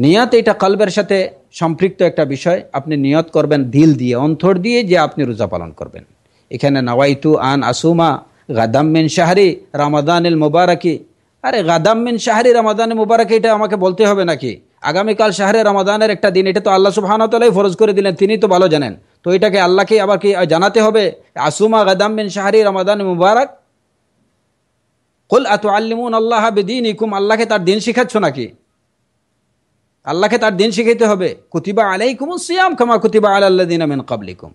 নিয়াত এটা কলবের সাথে সম্পৃক্ত একটা বিষয় আপনি নিয়ত করবেন দিল দিয়ে অন্তর দিয়ে যে আপনি রোজা পালন করবেন এখানে নওয়াইতু আন আসুমা গাদাম মিন শাহরি রামাদানিল মোবারকি আরে গাদাম মিন শাহরি রামাদান মোবারকি এটা আমাকে বলতে হবে নাকি আগামীকাল শাহরে রামাদানের একটা দিন এটা তো আল্লাহ সুবাহানতালাই ফরজ করে দিলেন তিনি তো ভালো জানেন তো এটাকে আল্লাহকে আবার কি জানাতে হবে আসুমা মিন শাহরি রামাদান মুবারক কুল আত আল্লিমুন আল্লাহ বেদিন ইকুম আল্লাহকে তার দিন শিখাচ্ছ নাকি আল্লাহকে তার দিন শিখাইতে হবে কুতিবা আলাই কুমু সিয়াম খামা কুতিবা আল্লা দিন আমিন কাবলিকুম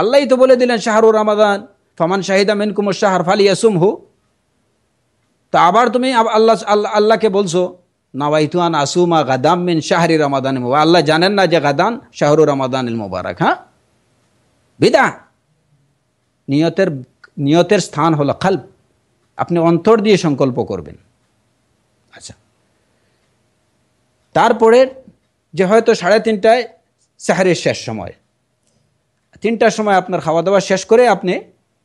আল্লাহই তো বলে দিলেন শাহরুর রামাদান ফমান শাহিদা মিন কুমুর শাহর ফালি ইয়াসুম হু তো আবার তুমি আল্লাহ আল্লাহকে বলছো নাওয়াইতুয়ান আসুমা গাদাম মিন শাহরি রামাদান আল্লাহ জানেন না যে গাদান শাহরুর রামাদান মুবারক হ্যাঁ বিদা নিয়তের নিয়তের স্থান হলো খাল আপনি অন্তর দিয়ে সংকল্প করবেন আচ্ছা তারপরে যে হয়তো সাড়ে তিনটায় সাহারির শেষ সময় তিনটার সময় আপনার খাওয়া দাওয়া শেষ করে আপনি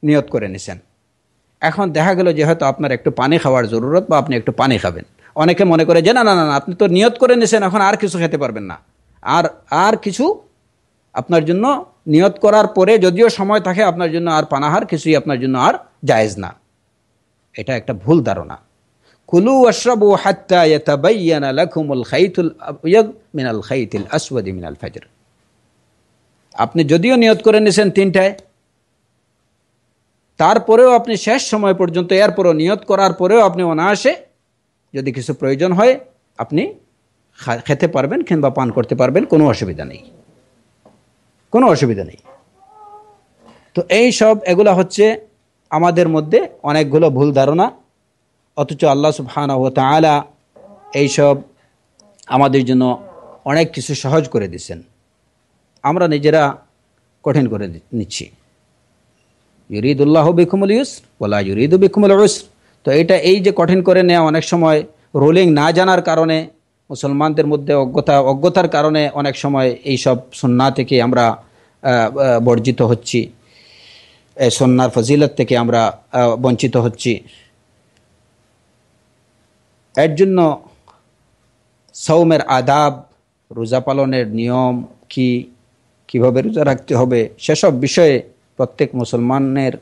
নিয়ত করে নিছেন এখন দেখা গেল যে হয়তো আপনার একটু পানি খাওয়ার জরুরত বা আপনি একটু পানি খাবেন অনেকে মনে করে যে না না না আপনি তো নিয়ত করে নিছেন এখন আর কিছু খেতে পারবেন না আর আর কিছু আপনার জন্য নিয়ত করার পরে যদিও সময় থাকে আপনার জন্য আর পানাহার কিছুই আপনার জন্য আর জায়েজ না এটা একটা ভুল ধারণা কুলু অশ্রবু হাত্তা ইয়াতাবাইয়ান লাকুমুল খাইতুল আবয়াদ মিনাল খাইতুল আসওয়াদ মিনাল ফজর আপনি যদিও নিয়ত করে নিয়েছেন তিনটায় তারপরেও আপনি শেষ সময় পর্যন্ত এরপরও নিয়ত করার পরেও আপনি অনায়াসে যদি কিছু প্রয়োজন হয় আপনি খেতে পারবেন কিংবা পান করতে পারবেন কোনো অসুবিধা নেই কোনো অসুবিধা নেই তো এই সব এগুলা হচ্ছে আমাদের মধ্যে অনেকগুলো ভুল ধারণা অথচ আল্লাহ সুবহান আলা এইসব আমাদের জন্য অনেক কিছু সহজ করে দিচ্ছেন আমরা নিজেরা কঠিন করে নিচ্ছি ইউরিদুল্লাহ বিকুমুল ইউস ওলা ইউরিদু বিকুমুল ইউস তো এটা এই যে কঠিন করে নেওয়া অনেক সময় রোলিং না জানার কারণে মুসলমানদের মধ্যে অজ্ঞতা অজ্ঞতার কারণে অনেক সময় এই সব সন্না থেকে আমরা বর্জিত হচ্ছি সন্ন্যার ফজিলত থেকে আমরা বঞ্চিত হচ্ছি এর জন্য সৌমের আদাব রোজা পালনের নিয়ম কি কিভাবে রোজা রাখতে হবে সেসব বিষয়ে প্রত্যেক মুসলমানের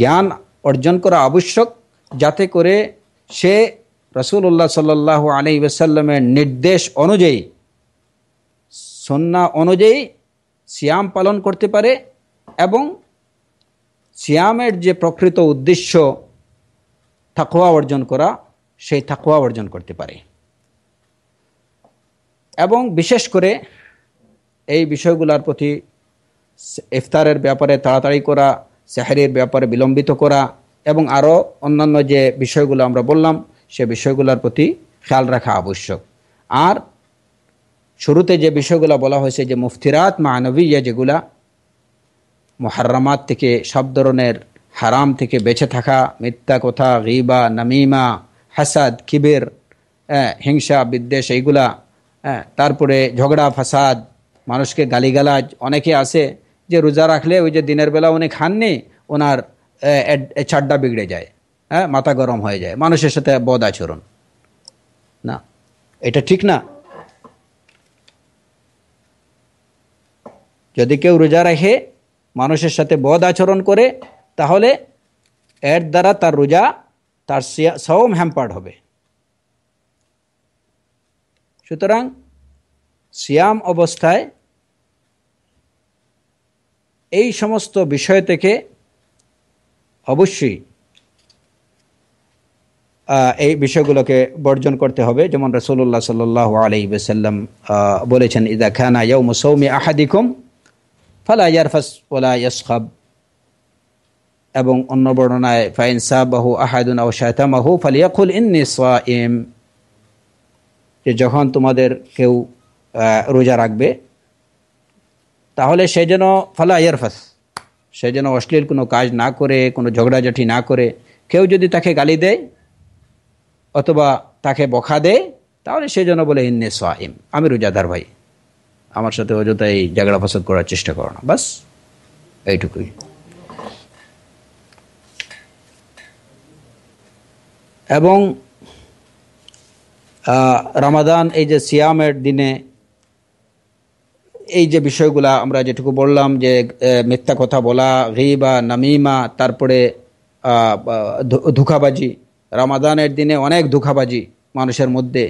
জ্ঞান অর্জন করা আবশ্যক যাতে করে সে রসুল্লাহ সাল্লাহ আলি ওসাল্লামের নির্দেশ অনুযায়ী সন্না অনুযায়ী সিয়াম পালন করতে পারে এবং সিয়ামের যে প্রকৃত উদ্দেশ্য থাকুয়া অর্জন করা সেই থাকুয়া অর্জন করতে পারে এবং বিশেষ করে এই বিষয়গুলোর প্রতি ইফতারের ব্যাপারে তাড়াতাড়ি করা সেহারির ব্যাপারে বিলম্বিত করা এবং আরও অন্যান্য যে বিষয়গুলো আমরা বললাম সে বিষয়গুলোর প্রতি খেয়াল রাখা আবশ্যক আর শুরুতে যে বিষয়গুলো বলা হয়েছে যে মুফতিরাত মানবীয় যেগুলা মহারামাত থেকে সব ধরনের হারাম থেকে বেঁচে থাকা মিথ্যা কথা গিবা নামিমা হাসাদ কিবের হিংসা বিদ্বেষ এইগুলা হ্যাঁ তারপরে ঝগড়া ফাসাদ মানুষকে গালিগালাজ অনেকে আছে যে রোজা রাখলে ওই যে দিনের বেলা উনি খাননি ওনার ছাড্ডা বিগড়ে যায় হ্যাঁ মাথা গরম হয়ে যায় মানুষের সাথে বদ আচরণ না এটা ঠিক না যদি কেউ রোজা রাখে মানুষের সাথে বদ আচরণ করে তাহলে এর দ্বারা তার রোজা তার সওম হ্যাম্পার্ড হবে সুতরাং সিয়াম অবস্থায় এই সমস্ত বিষয় থেকে অবশ্যই এই বিষয়গুলোকে বর্জন করতে হবে যেমন রসুল্লাহ সাল্লাহ আলি সাল্লাম বলেছেন ইদা খানা ইয়ৌম সৌমি আহাদিকুম ফালা ইয়ারফাস ওলা ইয়াসখাব এবং অন্য বর্ণনায় ফাইন সাবাহু আহাদুন আউ শাহতামাহু ফালিয়াকুল ইন্নি সাইম যে যখন তোমাদের কেউ রোজা রাখবে তাহলে সে যেন ফালা ইয়ারফাস সে যেন অশ্লীল কোনো কাজ না করে কোনো ঝগড়াঝাটি না করে কেউ যদি তাকে গালি দেয় অথবা তাকে বখা দেয় তাহলে সে যেন বলে ইন্নি সাইম আমি রোজাদার ভাই আমার সাথে অযথা এই ঝগড়া ফসদ করার চেষ্টা করো না বাস এইটুকুই এবং রামাদান এই যে সিয়ামের দিনে এই যে বিষয়গুলা আমরা যেটুকু বললাম যে মিথ্যা কথা বলা গিবা নামিমা তারপরে ধুখাবাজি রামাদানের দিনে অনেক ধোঁকাবাজি মানুষের মধ্যে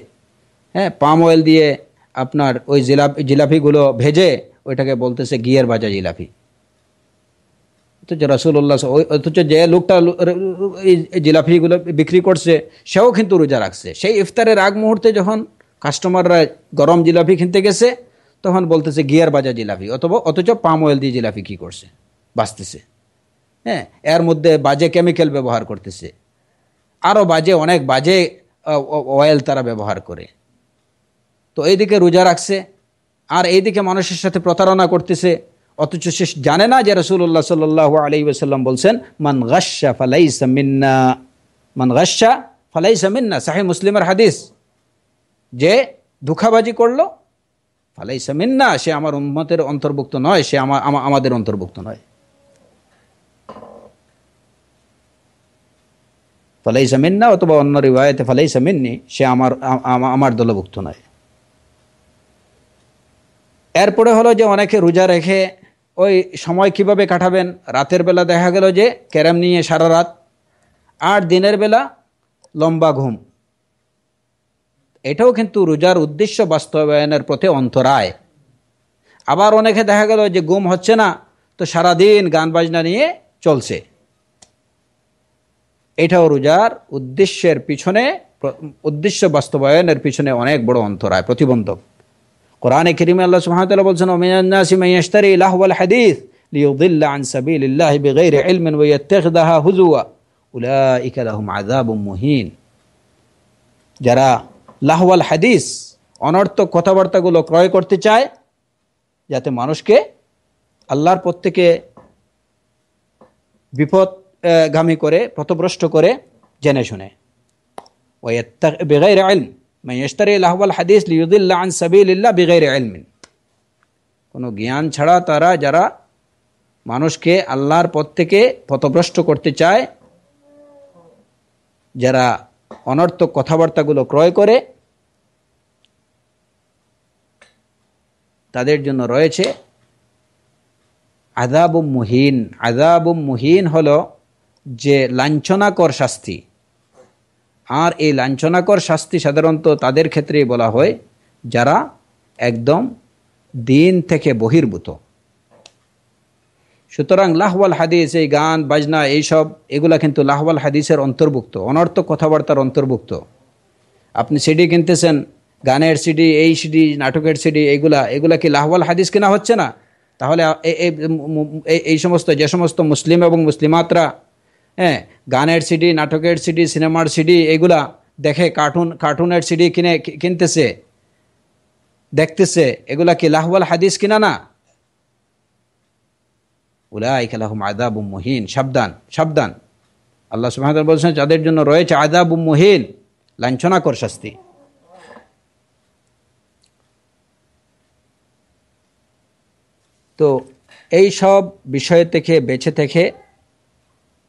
হ্যাঁ পাম অয়েল দিয়ে আপনার ওই জিলাপি জিলাপিগুলো ভেজে ওইটাকে বলতেছে গিয়ের ভাজা জিলাপি অথচ রসুল্লাহ অথচ যে লোকটা এই জিলাফিগুলো বিক্রি করছে সেও কিন্তু রোজা রাখছে সেই ইফতারের আগ মুহূর্তে যখন কাস্টমাররা গরম জিলাফি কিনতে গেছে তখন বলতেছে গিয়ার বাজা জিলাফি অথবা অথচ পাম অয়েল দিয়ে জিলাফি কী করছে বাঁচতেছে হ্যাঁ এর মধ্যে বাজে কেমিক্যাল ব্যবহার করতেছে আরও বাজে অনেক বাজে অয়েল তারা ব্যবহার করে তো এইদিকে রোজা রাখছে আর এইদিকে মানুষের সাথে প্রতারণা করতেছে অথচ সে জানে না যে রসুল্লাহ সাল্লাহ আলি ওসাল্লাম বলছেন মান গাসা ফালাই সামিন্না মান গাসা ফালাই সামিন্না সাহে মুসলিমের হাদিস যে ধুখাবাজি করলো ফালাই সামিন্না সে আমার উন্মতের অন্তর্ভুক্ত নয় সে আমার আমাদের অন্তর্ভুক্ত নয় ফালাই সামিন্না অথবা অন্য রিবায়তে ফালাই সামিননি সে আমার আমার দলভুক্ত নয় এরপরে হলো যে অনেকে রোজা রেখে ওই সময় কিভাবে কাটাবেন রাতের বেলা দেখা গেল যে ক্যারাম নিয়ে সারা রাত আর দিনের বেলা লম্বা ঘুম এটাও কিন্তু রোজার উদ্দেশ্য বাস্তবায়নের পথে অন্তরায় আবার অনেকে দেখা গেল যে ঘুম হচ্ছে না তো সারাদিন গান বাজনা নিয়ে চলছে এটাও রোজার উদ্দেশ্যের পিছনে উদ্দেশ্য বাস্তবায়নের পিছনে অনেক বড় অন্তরায় প্রতিবন্ধক কোরআনে কিরিমে আল্লাহ সুহামতাল্লাহ বলছেন ওমিনান্নাসি মাইয়াশতারি লাহওয়াল হাদিস মুহিন যারা লাহওয়াল হাদিস অনর্থক কথাবার্তাগুলো ক্রয় করতে চায় যাতে মানুষকে আল্লাহর প্রত্যেকে বিপদ গামী করে পথভ্রষ্ট করে জেনে শুনে বেগাই বেগাইর মাই يشتري লাহবাল হাদিস লিউদুল্লাহ আন সাবিল্লাহ বিগৈর بغير কোনো জ্ঞান ছাড়া তারা যারা মানুষকে আল্লাহর পথ থেকে পথভ্রষ্ট করতে চায় যারা অনর্থক কথাবার্তাগুলো ক্রয় করে তাদের জন্য রয়েছে আজাবুম মুহিন আজাবুম মুহিন হল যে লাঞ্ছনাকর শাস্তি আর এই লাঞ্ছনাকর শাস্তি সাধারণত তাদের ক্ষেত্রেই বলা হয় যারা একদম দিন থেকে বহির্ভূত সুতরাং লাহওয়াল হাদিস এই গান বাজনা এইসব এগুলা কিন্তু লাহওয়াল হাদিসের অন্তর্ভুক্ত অনর্থক কথাবার্তার অন্তর্ভুক্ত আপনি সিডি কিনতেছেন গানের সিডি এই সিডি নাটকের সিডি এইগুলা এগুলা কি লাহওয়াল হাদিস কেনা হচ্ছে না তাহলে এই সমস্ত যে সমস্ত মুসলিম এবং মুসলিমাতরা হ্যাঁ গানের সিডি নাটকের সিডি সিনেমার সিডি এগুলা দেখে কার্টুন কার্টুনের সিডি কিনে কিনতেছে দেখতেছে এগুলা কি লাহওয়াল হাদিস কিনা না উলাইকালাহম মহিন সাবধান সাবধান আল্লাহ বলছেন যাদের জন্য রয়েছে মহিন লাঞ্ছনাকর শাস্তি তো বিষয় থেকে বেঁচে থেকে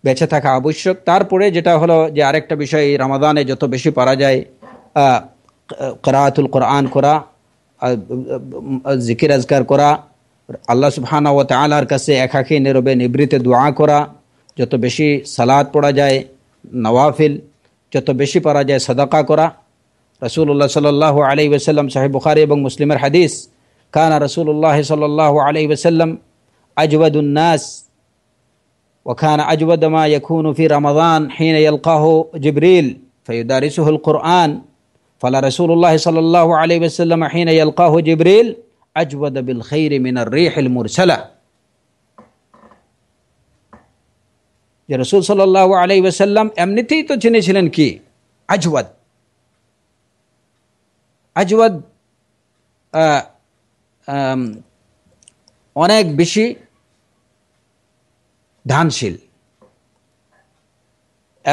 বেঁচে থাকা আবশ্যক তারপরে যেটা হলো যে আরেকটা বিষয় রামাদানে যত বেশি পারা যায় করাতুল কোরআন করা জিকির আজগার করা আল্লাহ সুবহানা ও তালার কাছে একাকি নীরবে নিবৃত দোয়া করা যত বেশি সালাদ পড়া যায় নওয়াফিল যত বেশি পারা যায় সাদাকা করা রসুল্লাহ সাল্লাহ আলি ওসাল্লাম সাহেব বুখারি এবং মুসলিমের হাদিস কানা রসুল্লাহ সাল আলি ওসাল্লাম আজবাদুন্নাস وكان أجود ما يكون في رمضان حين يلقاه جبريل فيدارسه القرآن فلرسول الله صلى الله عليه وسلم حين يلقاه جبريل أجود بالخير من الريح المرسلة যে রসুল সাল্লাহ আলাই ওসাল্লাম এমনিতেই তো চিনেছিলেন কি أه আজওয়াদ অনেক بشي ধানশীল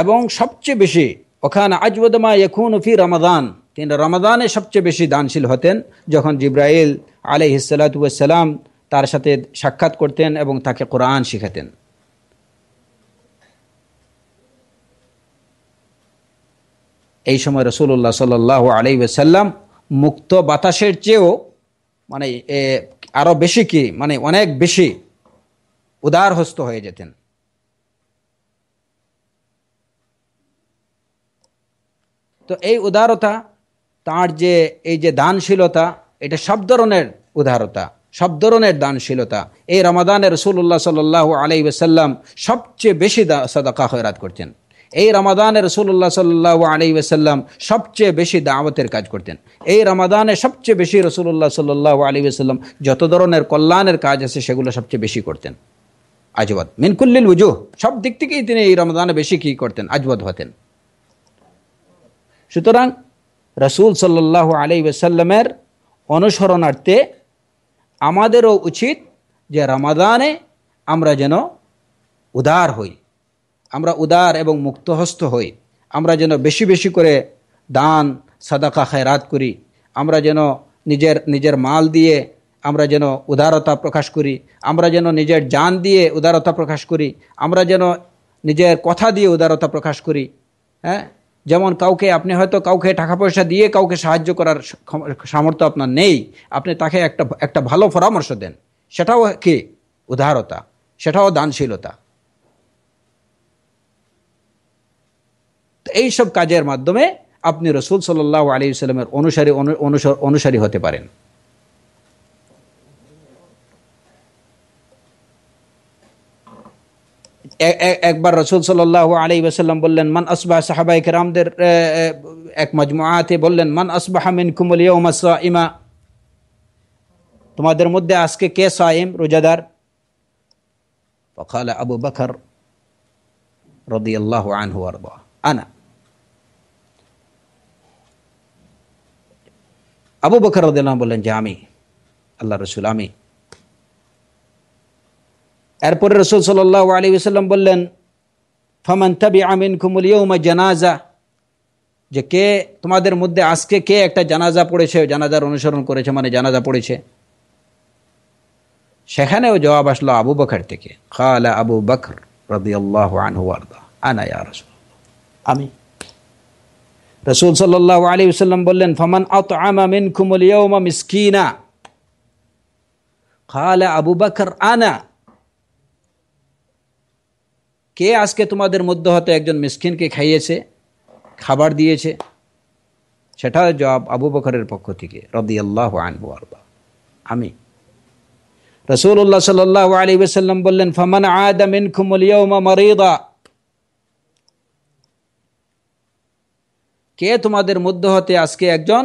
এবং সবচেয়ে বেশি ওখান আজবদমা এখন ফি রমাদান তিনি রমাদানে সবচেয়ে বেশি দানশীল হতেন যখন জিব্রাইল আলি হিসালাতাম তার সাথে সাক্ষাৎ করতেন এবং তাকে কোরআন শিখাতেন এই সময় রসুল্লাহ সাল্লাহ আলি সাল্লাম মুক্ত বাতাসের চেয়েও মানে আরও বেশি কি মানে অনেক বেশি উদার হস্ত হয়ে যেতেন তো এই উদারতা তার যে এই যে দানশীলতা এটা সব ধরনের উদারতা সব ধরনের দানশীলতা এই রমাদানে রসুল্লাহ সাল্লাহ আলাই ওসাল্লাম সবচেয়ে বেশি সাদাকা হয়রাত করতেন এই রমাদানে রসুল্লাহ সাল্লাহ আলি ওসাল্লাম সবচেয়ে বেশি দাওয়াতের কাজ করতেন এই রমাদানে সবচেয়ে বেশি রসুল্লাহ সাল্লাহ আলি ওসাল্লাম যত ধরনের কল্যাণের কাজ আছে সেগুলো সবচেয়ে বেশি করতেন আজওয়াদ মিনকুল্লিল উজুহ সব দিক থেকেই তিনি এই রমজানে বেশি কি করতেন আজওয়াদ হতেন সুতরাং রসুল সাল্লাহ আলি ওসাল্লামের অনুসরণার্থে আমাদেরও উচিত যে রমাদানে আমরা যেন উদার হই আমরা উদার এবং মুক্তহস্ত হই আমরা যেন বেশি বেশি করে দান সাদাকা খায়রাত করি আমরা যেন নিজের নিজের মাল দিয়ে আমরা যেন উদারতা প্রকাশ করি আমরা যেন নিজের যান দিয়ে উদারতা প্রকাশ করি আমরা যেন নিজের কথা দিয়ে উদারতা প্রকাশ করি হ্যাঁ যেমন কাউকে আপনি হয়তো কাউকে টাকা পয়সা দিয়ে কাউকে সাহায্য করার সামর্থ্য আপনার নেই আপনি তাকে একটা একটা ভালো পরামর্শ দেন সেটাও কি উদারতা সেটাও দানশীলতা এই সব কাজের মাধ্যমে আপনি রসুল সাল্লাহ আলী সাল্লামের অনুসারী অনুসারী হতে পারেন একবার রসুল সাল্লাহ আলী ওসাল্লাম বললেন মান আসবাহ সাহাবাই কেরামদের এক মজমুআতে বললেন মান আসবাহামিন কুমলিয়া ইমা তোমাদের মধ্যে আজকে কে সাইম রোজাদার ফখাল আবু বখর রদি আল্লাহ আনহু আরবা আনা আবু বখর রদিল্লাহ বললেন যে আমি আল্লাহ রসুল আমি এরপরে রসুল সাল্লাহ আলী সাল্লাম বললেন ফমান তাবি আমিন কুমুল ইউমা জানাজা যে কে তোমাদের মধ্যে আজকে কে একটা জানাজা পড়েছে জানাজার অনুসরণ করেছে মানে জানাজা পড়েছে সেখানেও জবাব আসলো আবু বখর থেকে খালা আবু বখর রদি আল্লাহ আনহুয়ার্দা আনায়া রসুল আমি রসুল সাল্লাহ আলী সাল্লাম বললেন ফমান আত আমিন কুমুল ইউমা মিসকিনা খালা আবু বকর আনা কে আজকে তোমাদের মধ্য হতে একজন মিসকিনকে খাইয়েছে খাবার দিয়েছে সেটা জবাব আবু বকরের পক্ষ থেকে রদি আল্লাহ আনবু আরবা আমি রসুল্লাহ সাল্লাহ আলী সাল্লাম বললেন ফমান মিন খুমলিয়া মরিদা কে তোমাদের মধ্য হতে আজকে একজন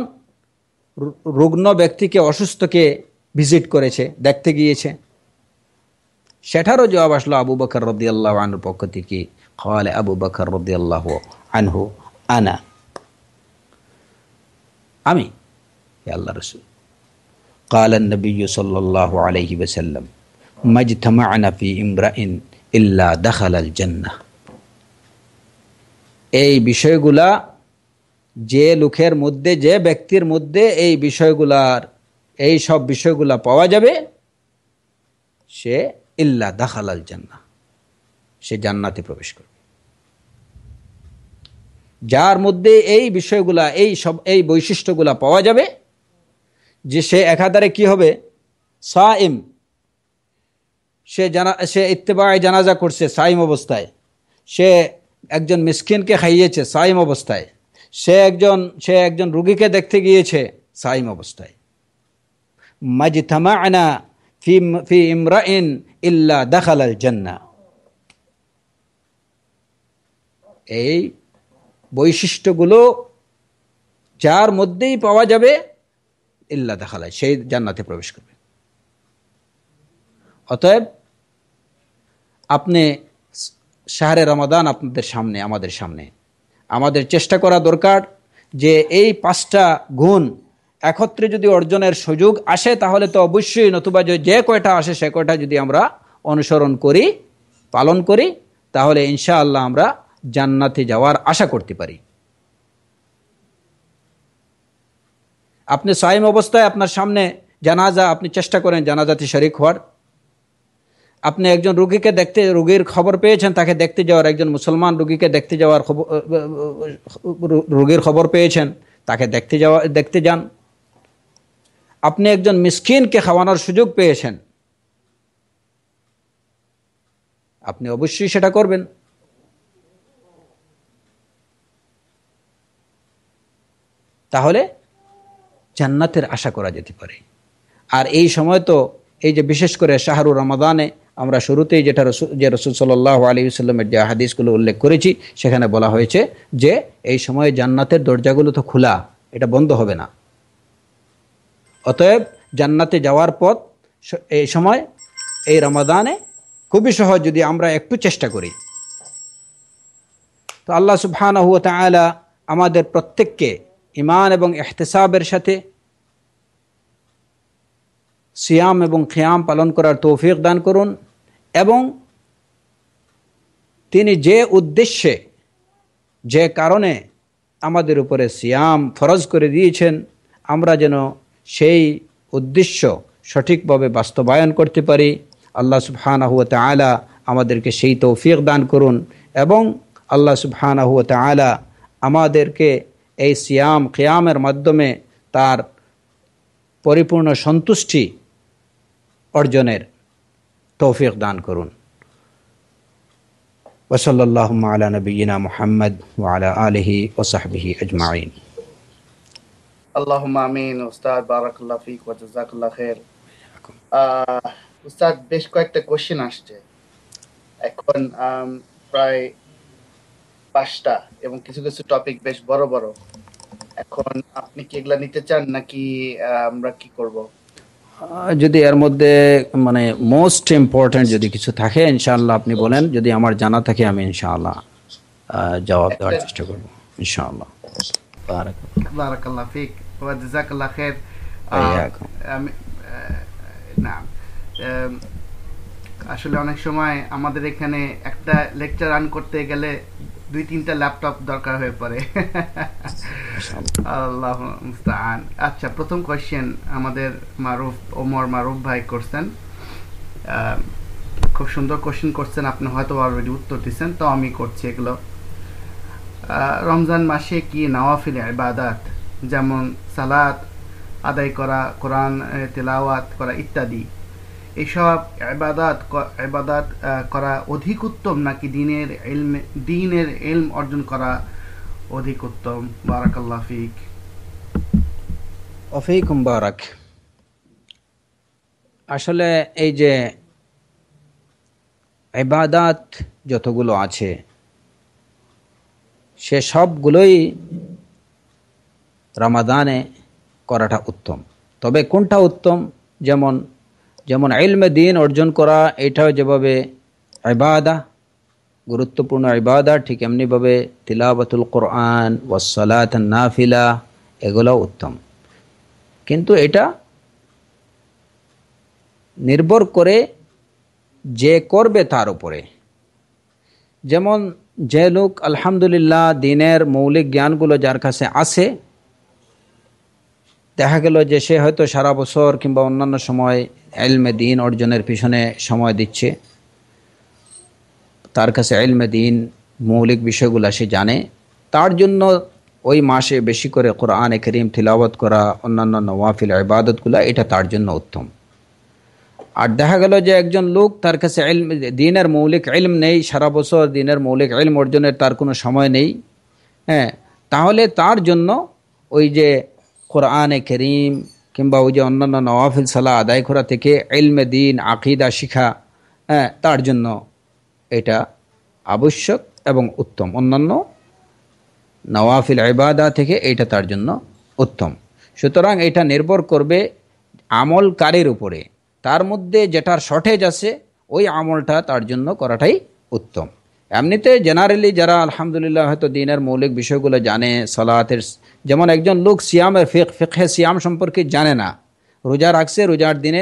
রুগ্ন ব্যক্তিকে অসুস্থকে ভিজিট করেছে দেখতে গিয়েছে সেটারও জবাব আসলো আবু বকর রদি আল্লাহ আনুর পক্ষ থেকে খালে আবু বকর রদি আল্লাহ আনহু আনা আমি আল্লাহ রসুল قال النبي صلى الله عليه وسلم ما اجتمعنا في امرئ دخل এই বিষয়গুলা যে লোকের মধ্যে যে ব্যক্তির মধ্যে এই বিষয়গুলার এই সব বিষয়গুলা পাওয়া যাবে সে ইল্লা আল জান্না সে জান্নাতে প্রবেশ করবে যার মধ্যে এই বিষয়গুলা এই সব এই বৈশিষ্ট্যগুলা পাওয়া যাবে যে সে একাধারে কি হবে সাইম সে জানা সে ইত্তেবায় জানাজা করছে সাইম অবস্থায় সে একজন মিসকিনকে খাইয়েছে সাইম অবস্থায় সে একজন সে একজন রুগীকে দেখতে গিয়েছে সাইম অবস্থায় মাজিথামা আনা ফি ইমরাইন ইল্লা দাখালাল জান্না এই বৈশিষ্ট্যগুলো যার মধ্যেই পাওয়া যাবে ইল্লা দাখালায় সেই জান্নাতে প্রবেশ করবে অতএব আপনি শাহরে রমাদান আপনাদের সামনে আমাদের সামনে আমাদের চেষ্টা করা দরকার যে এই পাঁচটা গুণ একত্রে যদি অর্জনের সুযোগ আসে তাহলে তো অবশ্যই নতুবা যে কয়টা আসে সে কয়টা যদি আমরা অনুসরণ করি পালন করি তাহলে ইনশাআল্লাহ আমরা জান্নাতে যাওয়ার আশা করতে পারি আপনি সাইম অবস্থায় আপনার সামনে জানাজা আপনি চেষ্টা করেন জানাজাতে শরিক হওয়ার আপনি একজন রুগীকে দেখতে রুগীর খবর পেয়েছেন তাকে দেখতে যাওয়ার একজন মুসলমান রুগীকে দেখতে যাওয়ার খবর রুগীর খবর পেয়েছেন তাকে দেখতে যাওয়া দেখতে যান আপনি একজন মিসকিনকে খাওয়ানোর সুযোগ পেয়েছেন আপনি অবশ্যই সেটা করবেন তাহলে জান্নাতের আশা করা যেতে পারে আর এই সময় তো এই যে বিশেষ করে শাহরু রমাদানে আমরা শুরুতেই যেটা যে রসুল সাল্লাহ আলী সাল্লামের যে হাদিসগুলো উল্লেখ করেছি সেখানে বলা হয়েছে যে এই সময়ে জান্নাতের দরজাগুলো তো খোলা এটা বন্ধ হবে না অতএব জান্নাতে যাওয়ার পথ এই সময় এই রমাদানে খুবই সহজ যদি আমরা একটু চেষ্টা করি তো আল্লাহ সুফান তালা আমাদের প্রত্যেককে ইমান এবং এহতেসাবের সাথে সিয়াম এবং খিয়াম পালন করার তৌফিক দান করুন এবং তিনি যে উদ্দেশ্যে যে কারণে আমাদের উপরে সিয়াম ফরজ করে দিয়েছেন আমরা যেন সেই উদ্দেশ্য সঠিকভাবে বাস্তবায়ন করতে পারি আল্লাহ আহুয়াতে আয়লা আমাদেরকে সেই তৌফিক দান করুন এবং আল্লাহ আহুয়াতে আয়লা আমাদেরকে এই সিয়াম কিয়ামের মাধ্যমে তার পরিপূর্ণ সন্তুষ্টি অর্জনের তৌফিক দান করুন وصلى আলা নবীনা মোহাম্মদ ওয়ালা আলহি ওসাহবিহি আজমাইন আল্লাহুম আমিন উস্তাদ বারাকাল্লাহ ফিক ওয়া জাযাকাল্লাহ উস্তাদ বেশ কয়েকটা কোশ্চেন আসছে এখন প্রায় পাঁচটা এবং কিছু কিছু টপিক বেশ বড় বড় এখন আপনি কি এগুলা নিতে চান নাকি আমরা কি করব যদি এর মধ্যে মানে মোস্ট ইম্পর্টেন্ট যদি কিছু থাকে ইনশাআল্লাহ আপনি বলেন যদি আমার জানা থাকে আমি ইনশাআল্লাহ জবাব দেওয়ার চেষ্টা করব ইনশাআল্লাহ بارك بارك الله فيك وجزاك الله خير حياكم نعم আসলে অনেক সময় আমাদের এখানে একটা লেকচার রান করতে গেলে দুই তিনটা ল্যাপটপ দরকার হয়ে পড়ে আল্লাহ মুস্তাআন আচ্ছা প্রথম কোয়েশ্চেন আমাদের মারুফ ওমর মারুফ ভাই করছেন খুব সুন্দর কোয়েশ্চেন করছেন আপনি হয়তো অলরেডি উত্তর দিচ্ছেন তো আমি করছি এগুলো রমজান মাসে কি নাওয়াফিল ইবাদাত যেমন সালাত আদায় করা কোরআন তেলাওয়াত করা ইত্যাদি এসব ইবাদাত ইবাদাত করা অধিক উত্তম নাকি দিনের এলম দিনের এলম অর্জন করা অধিক উত্তম বারাকাল্লাহ ফিক অফিকুম বারাক আসলে এই যে ইবাদাত যতগুলো আছে সে সবগুলোই রমাদানে করাটা উত্তম তবে কোনটা উত্তম যেমন যেমন আইলমে দিন অর্জন করা এটাও যেভাবে আবাদা গুরুত্বপূর্ণ আবাদা ঠিক এমনিভাবে তিলাবতুল কোরআন না নাফিলা এগুলো উত্তম কিন্তু এটা নির্ভর করে যে করবে তার উপরে যেমন যে লোক আলহামদুলিল্লাহ দিনের মৌলিক জ্ঞানগুলো যার কাছে আছে দেখা গেল যে সে হয়তো সারা বছর কিংবা অন্যান্য সময় এলমে দিন অর্জনের পিছনে সময় দিচ্ছে তার কাছে এলমে দিন মৌলিক বিষয়গুলো সে জানে তার জন্য ওই মাসে বেশি করে কোরআনে করিম থিলাবত করা অন্যান্য নওয়াফিল আবাদতগুলো এটা তার জন্য উত্তম আর দেখা গেল যে একজন লোক তার কাছে দিনের মৌলিক এলম নেই সারা বছর দিনের মৌলিক এলম অর্জনের তার কোনো সময় নেই হ্যাঁ তাহলে তার জন্য ওই যে কোরআনে করিম কিংবা ওই যে অন্যান্য নওয়াফিল সালা আদায় করা থেকে এলমে দিন আকিদা শিখা হ্যাঁ তার জন্য এটা আবশ্যক এবং উত্তম অন্যান্য নওয়াফিল আবাদা থেকে এটা তার জন্য উত্তম সুতরাং এটা নির্ভর করবে আমলকারীর উপরে তার মধ্যে যেটার শর্টেজ আছে ওই আমলটা তার জন্য করাটাই উত্তম এমনিতে জেনারেলি যারা আলহামদুলিল্লাহ হয়তো দিনের মৌলিক বিষয়গুলো জানে সালাতের যেমন একজন লোক সিয়ামের ফেক ফিকহে সিয়াম সম্পর্কে জানে না রোজা রাখছে রোজার দিনে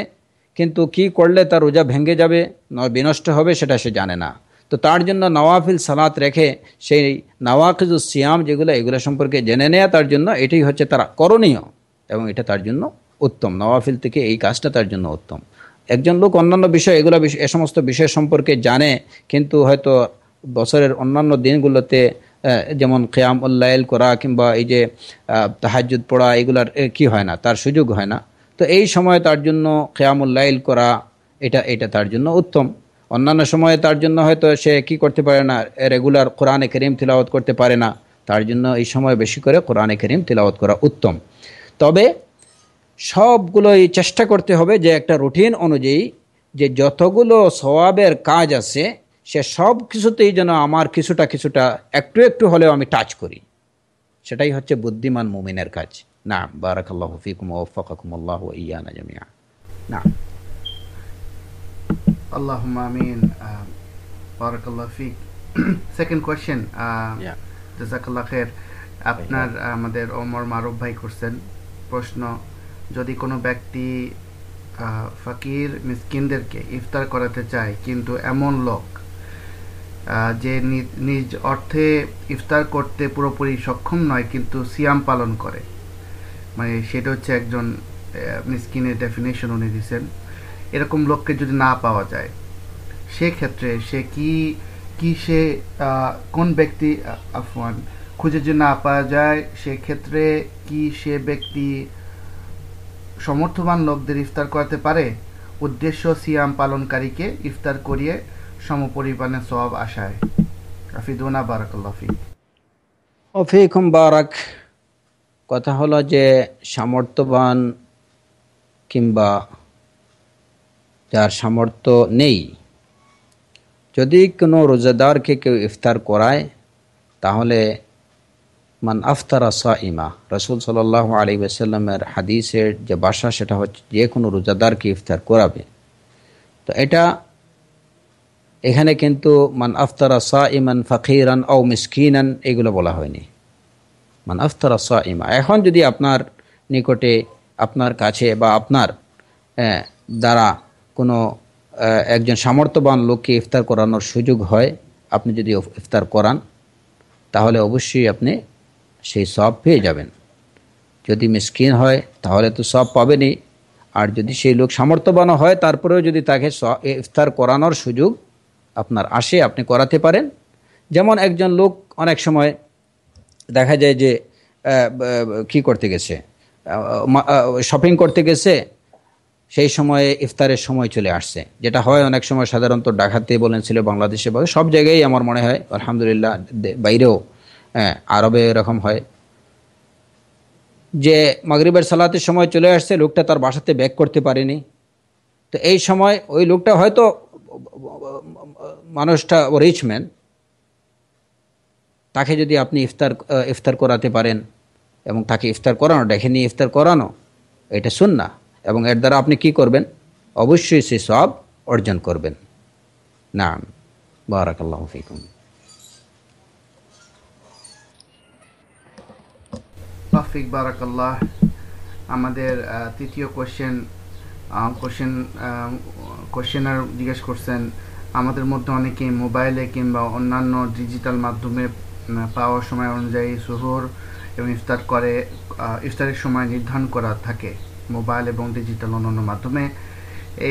কিন্তু কি করলে তার রোজা ভেঙে যাবে বিনষ্ট হবে সেটা সে জানে না তো তার জন্য নওয়াফিল সালাত রেখে সেই নওয়াকিজ সিয়াম যেগুলো এগুলো সম্পর্কে জেনে নেয়া তার জন্য এটাই হচ্ছে তারা করণীয় এবং এটা তার জন্য উত্তম নওয়াফিল থেকে এই কাজটা তার জন্য উত্তম একজন লোক অন্যান্য বিষয় এগুলো এ সমস্ত বিষয় সম্পর্কে জানে কিন্তু হয়তো বছরের অন্যান্য দিনগুলোতে যেমন খেয়াম উল্লাইল করা কিংবা এই যে তাহাজুদ পড়া এগুলার কি হয় না তার সুযোগ হয় না তো এই সময় তার জন্য উল্লাইল করা এটা এটা তার জন্য উত্তম অন্যান্য সময়ে তার জন্য হয়তো সে কি করতে পারে না রেগুলার কোরআনে করিম তিলাওয়াত করতে পারে না তার জন্য এই সময় বেশি করে কোরআনে করিম তিলাওয়াত করা উত্তম তবে সবগুলোই চেষ্টা করতে হবে যে একটা রুটিন অনুযায়ী যে যতগুলো সবাবের কাজ আছে সে সব কিছুতেই যেন আমার কিছুটা কিছুটা একটু একটু হলেও আমি টাচ করি সেটাই হচ্ছে বুদ্ধিমান মুমিনের কাজ না বারাকাল্লাহ হফিকুম ওফাকুমুল্লাহ ইয়ানা জামিয়া না আল্লাহ মামিন বারাকাল্লাহ ফিক সেকেন্ড কোয়েশ্চেন জাজাকাল্লাহ খের আপনার আমাদের ওমর মারুফ ভাই করছেন প্রশ্ন যদি কোনো ব্যক্তি ফকির মিসকিনদেরকে ইফতার করাতে চায় কিন্তু এমন লোক যে নিজ অর্থে ইফতার করতে পুরোপুরি সক্ষম নয় কিন্তু সিয়াম পালন করে মানে সেটা হচ্ছে একজন মিসকিনের ডেফিনেশন উনি দিয়েছেন এরকম লোককে যদি না পাওয়া যায় সেক্ষেত্রে সে কি কি সে কোন ব্যক্তি আফওয়ান খুঁজে যদি না পাওয়া যায় সেক্ষেত্রে কি সে ব্যক্তি সমর্থবান লোকদের ইফতার করাতে পারে উদ্দেশ্য সিয়াম পালনকারীকে ইফতার করিয়ে সমপরিমাণে সব আশায় রাফিদুনা বারাকাল্লাফি অফিকুম বারাক কথা হলো যে সামর্থ্যবান কিংবা যার সামর্থ্য নেই যদি কোনো রোজাদারকে কেউ ইফতার করায় তাহলে মান আফতারা সাইমা রসুল সাল্লাহ আলী সাল্লামের হাদিসের যে বাসা সেটা হচ্ছে যে কোনো রোজাদারকে ইফতার করাবে তো এটা এখানে কিন্তু মান আফতারা সা ইমান ফাকিরান ও মিসকিনান এগুলো বলা হয়নি মান আফতারা সা ইমা এখন যদি আপনার নিকটে আপনার কাছে বা আপনার দ্বারা কোনো একজন সামর্থ্যবান লোককে ইফতার করানোর সুযোগ হয় আপনি যদি ইফতার করান তাহলে অবশ্যই আপনি সেই সব পেয়ে যাবেন যদি মিসকিন হয় তাহলে তো সব পাবেনই আর যদি সেই লোক সামর্থ্যবানও হয় তারপরেও যদি তাকে ইফতার করানোর সুযোগ আপনার আসে আপনি করাতে পারেন যেমন একজন লোক অনেক সময় দেখা যায় যে কি করতে গেছে শপিং করতে গেছে সেই সময়ে ইফতারের সময় চলে আসছে যেটা হয় অনেক সময় সাধারণত ডাকাতে বলেন ছিল বাংলাদেশে সব জায়গায় আমার মনে হয় আলহামদুলিল্লাহ বাইরেও হ্যাঁ আরবে এরকম হয় যে মাগরিবের সালাতের সময় চলে আসছে লোকটা তার বাসাতে ব্যাক করতে পারেনি তো এই সময় ওই লোকটা হয়তো মানুষটা রিচম্যান তাকে যদি আপনি ইফতার ইফতার করাতে পারেন এবং তাকে ইফতার করানো ডেকে নিয়ে ইফতার করানো এটা শুন না এবং এর দ্বারা আপনি কি করবেন অবশ্যই সে সব অর্জন করবেন না বারাকাল্লাহ ফিকুম তফিক বারাকাল্লাহ আমাদের তৃতীয় কোশ্চেন কোশ্চেন কোশ্চেনার জিজ্ঞেস করছেন আমাদের মধ্যে অনেকে মোবাইলে কিংবা অন্যান্য ডিজিটাল মাধ্যমে পাওয়ার সময় অনুযায়ী সুহর এবং ইফতার করে ইফতারের সময় নির্ধারণ করা থাকে মোবাইল এবং ডিজিটাল অন্যান্য মাধ্যমে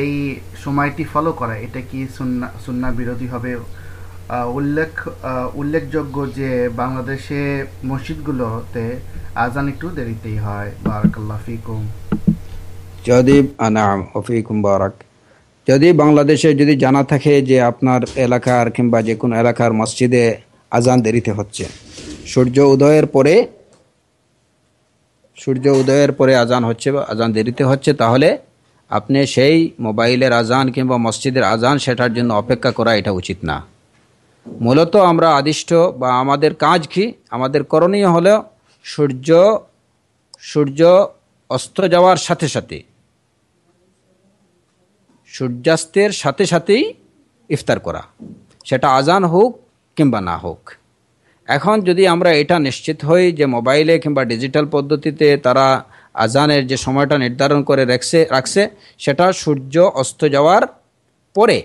এই সময়টি ফলো করা এটা কি সুন্না সুন্না বিরোধী হবে উল্লেখ উল্লেখযোগ্য যে বাংলাদেশে মসজিদগুলোতে আজান একটু দেরিতেই হয় বারাকাল্লাহ ফিকুম যদি আনাম ওফিকুম বারাক যদি বাংলাদেশে যদি জানা থাকে যে আপনার এলাকার কিংবা যে কোনো এলাকার মসজিদে আজান দেরিতে হচ্ছে সূর্য উদয়ের পরে সূর্য উদয়ের পরে আজান হচ্ছে বা আজান দেরিতে হচ্ছে তাহলে আপনি সেই মোবাইলের আজান কিংবা মসজিদের আজান সেটার জন্য অপেক্ষা করা এটা উচিত না মূলত আমরা আদিষ্ট বা আমাদের কাজ কি আমাদের করণীয় হলেও সূর্য সূর্য অস্ত যাওয়ার সাথে সাথে সূর্যাস্তের সাথে সাথেই ইফতার করা সেটা আজান হোক কিংবা না হোক এখন যদি আমরা এটা নিশ্চিত হই যে মোবাইলে কিংবা ডিজিটাল পদ্ধতিতে তারা আজানের যে সময়টা নির্ধারণ করে রাখছে রাখছে সেটা সূর্য অস্ত যাওয়ার পরে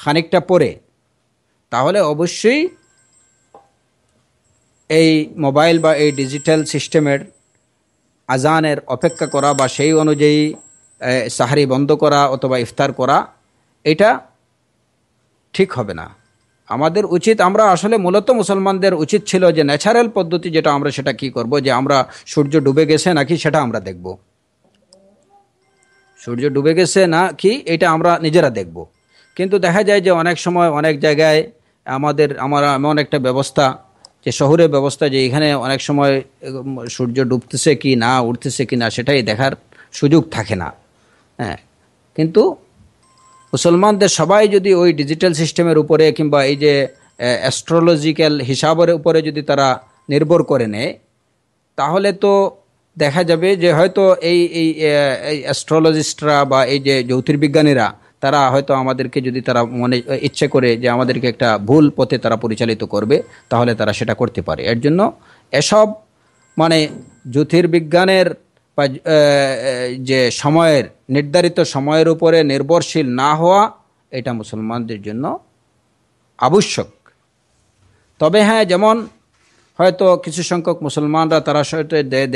খানিকটা পরে তাহলে অবশ্যই এই মোবাইল বা এই ডিজিটাল সিস্টেমের আজানের অপেক্ষা করা বা সেই অনুযায়ী সাহারি বন্ধ করা অথবা ইফতার করা এটা ঠিক হবে না আমাদের উচিত আমরা আসলে মূলত মুসলমানদের উচিত ছিল যে ন্যাচারাল পদ্ধতি যেটা আমরা সেটা কি করব যে আমরা সূর্য ডুবে গেছে নাকি সেটা আমরা দেখব সূর্য ডুবে গেছে না কি এটা আমরা নিজেরা দেখব কিন্তু দেখা যায় যে অনেক সময় অনেক জায়গায় আমাদের আমার এমন একটা ব্যবস্থা যে শহুরে ব্যবস্থা যে এখানে অনেক সময় সূর্য ডুবতেছে কি না উঠতেছে কি না সেটাই দেখার সুযোগ থাকে না হ্যাঁ কিন্তু মুসলমানদের সবাই যদি ওই ডিজিটাল সিস্টেমের উপরে কিংবা এই যে অ্যাস্ট্রোলজিক্যাল হিসাবের উপরে যদি তারা নির্ভর করে নেয় তাহলে তো দেখা যাবে যে হয়তো এই এই অ্যাস্ট্রোলজিস্টরা বা এই যে জ্যোতির্বিজ্ঞানীরা তারা হয়তো আমাদেরকে যদি তারা মনে ইচ্ছে করে যে আমাদেরকে একটা ভুল পথে তারা পরিচালিত করবে তাহলে তারা সেটা করতে পারে এর জন্য এসব মানে জ্যোতির্বিজ্ঞানের বা যে সময়ের নির্ধারিত সময়ের উপরে নির্ভরশীল না হওয়া এটা মুসলমানদের জন্য আবশ্যক তবে হ্যাঁ যেমন হয়তো কিছু সংখ্যক মুসলমানরা তারা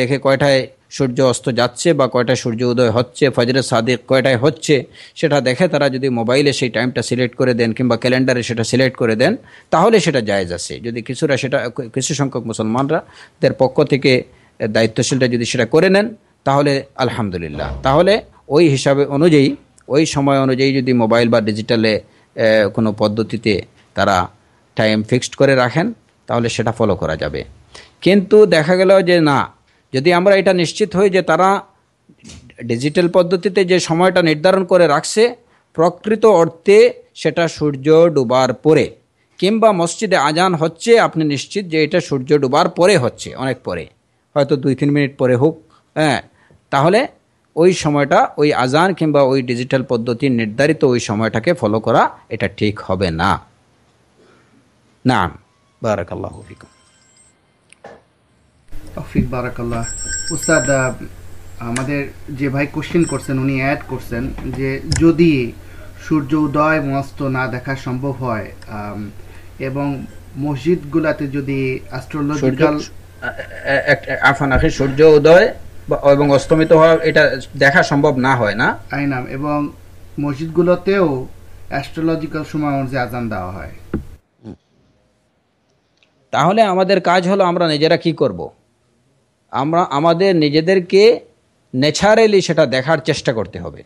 দেখে কয়টায় সূর্য অস্ত যাচ্ছে বা কয়টা সূর্য উদয় হচ্ছে ফজরে সাদিক কয়টায় হচ্ছে সেটা দেখে তারা যদি মোবাইলে সেই টাইমটা সিলেক্ট করে দেন কিংবা ক্যালেন্ডারে সেটা সিলেক্ট করে দেন তাহলে সেটা জায়জ আছে যদি কিছুরা সেটা কিছু সংখ্যক মুসলমানরা তাদের পক্ষ থেকে দায়িত্বশীলটা যদি সেটা করে নেন তাহলে আলহামদুলিল্লাহ তাহলে ওই হিসাবে অনুযায়ী ওই সময় অনুযায়ী যদি মোবাইল বা ডিজিটালে কোনো পদ্ধতিতে তারা টাইম ফিক্সড করে রাখেন তাহলে সেটা ফলো করা যাবে কিন্তু দেখা গেল যে না যদি আমরা এটা নিশ্চিত হই যে তারা ডিজিটাল পদ্ধতিতে যে সময়টা নির্ধারণ করে রাখছে প্রকৃত অর্থে সেটা সূর্য ডুবার পরে কিংবা মসজিদে আজান হচ্ছে আপনি নিশ্চিত যে এটা সূর্য ডুবার পরে হচ্ছে অনেক পরে হয়তো দুই তিন মিনিট পরে হোক হ্যাঁ তাহলে ওই সময়টা ওই আজান কিংবা ওই ডিজিটাল পদ্ধতি নির্ধারিত ওই সময়টাকে ফলো করা এটা ঠিক হবে না না বারাকাল্লাহ হুফিকুম তফিক বারাকাল্লাহ উস্তাদ আমাদের যে ভাই কোশ্চেন করছেন উনি অ্যাড করছেন যে যদি সূর্য উদয় মস্ত না দেখা সম্ভব হয় এবং মসজিদগুলাতে যদি অ্যাস্ট্রোলজিক্যাল আফান আখি সূর্য উদয় এবং অস্তমিত হওয়া এটা দেখা সম্ভব না হয় না আইনাম এবং মসজিদগুলোতেও অ্যাস্ট্রোলজিক্যাল সময় অনুযায়ী আজান দেওয়া হয় তাহলে আমাদের কাজ হলো আমরা নিজেরা কি করবো আমরা আমাদের নিজেদেরকে ন্যাচারালি সেটা দেখার চেষ্টা করতে হবে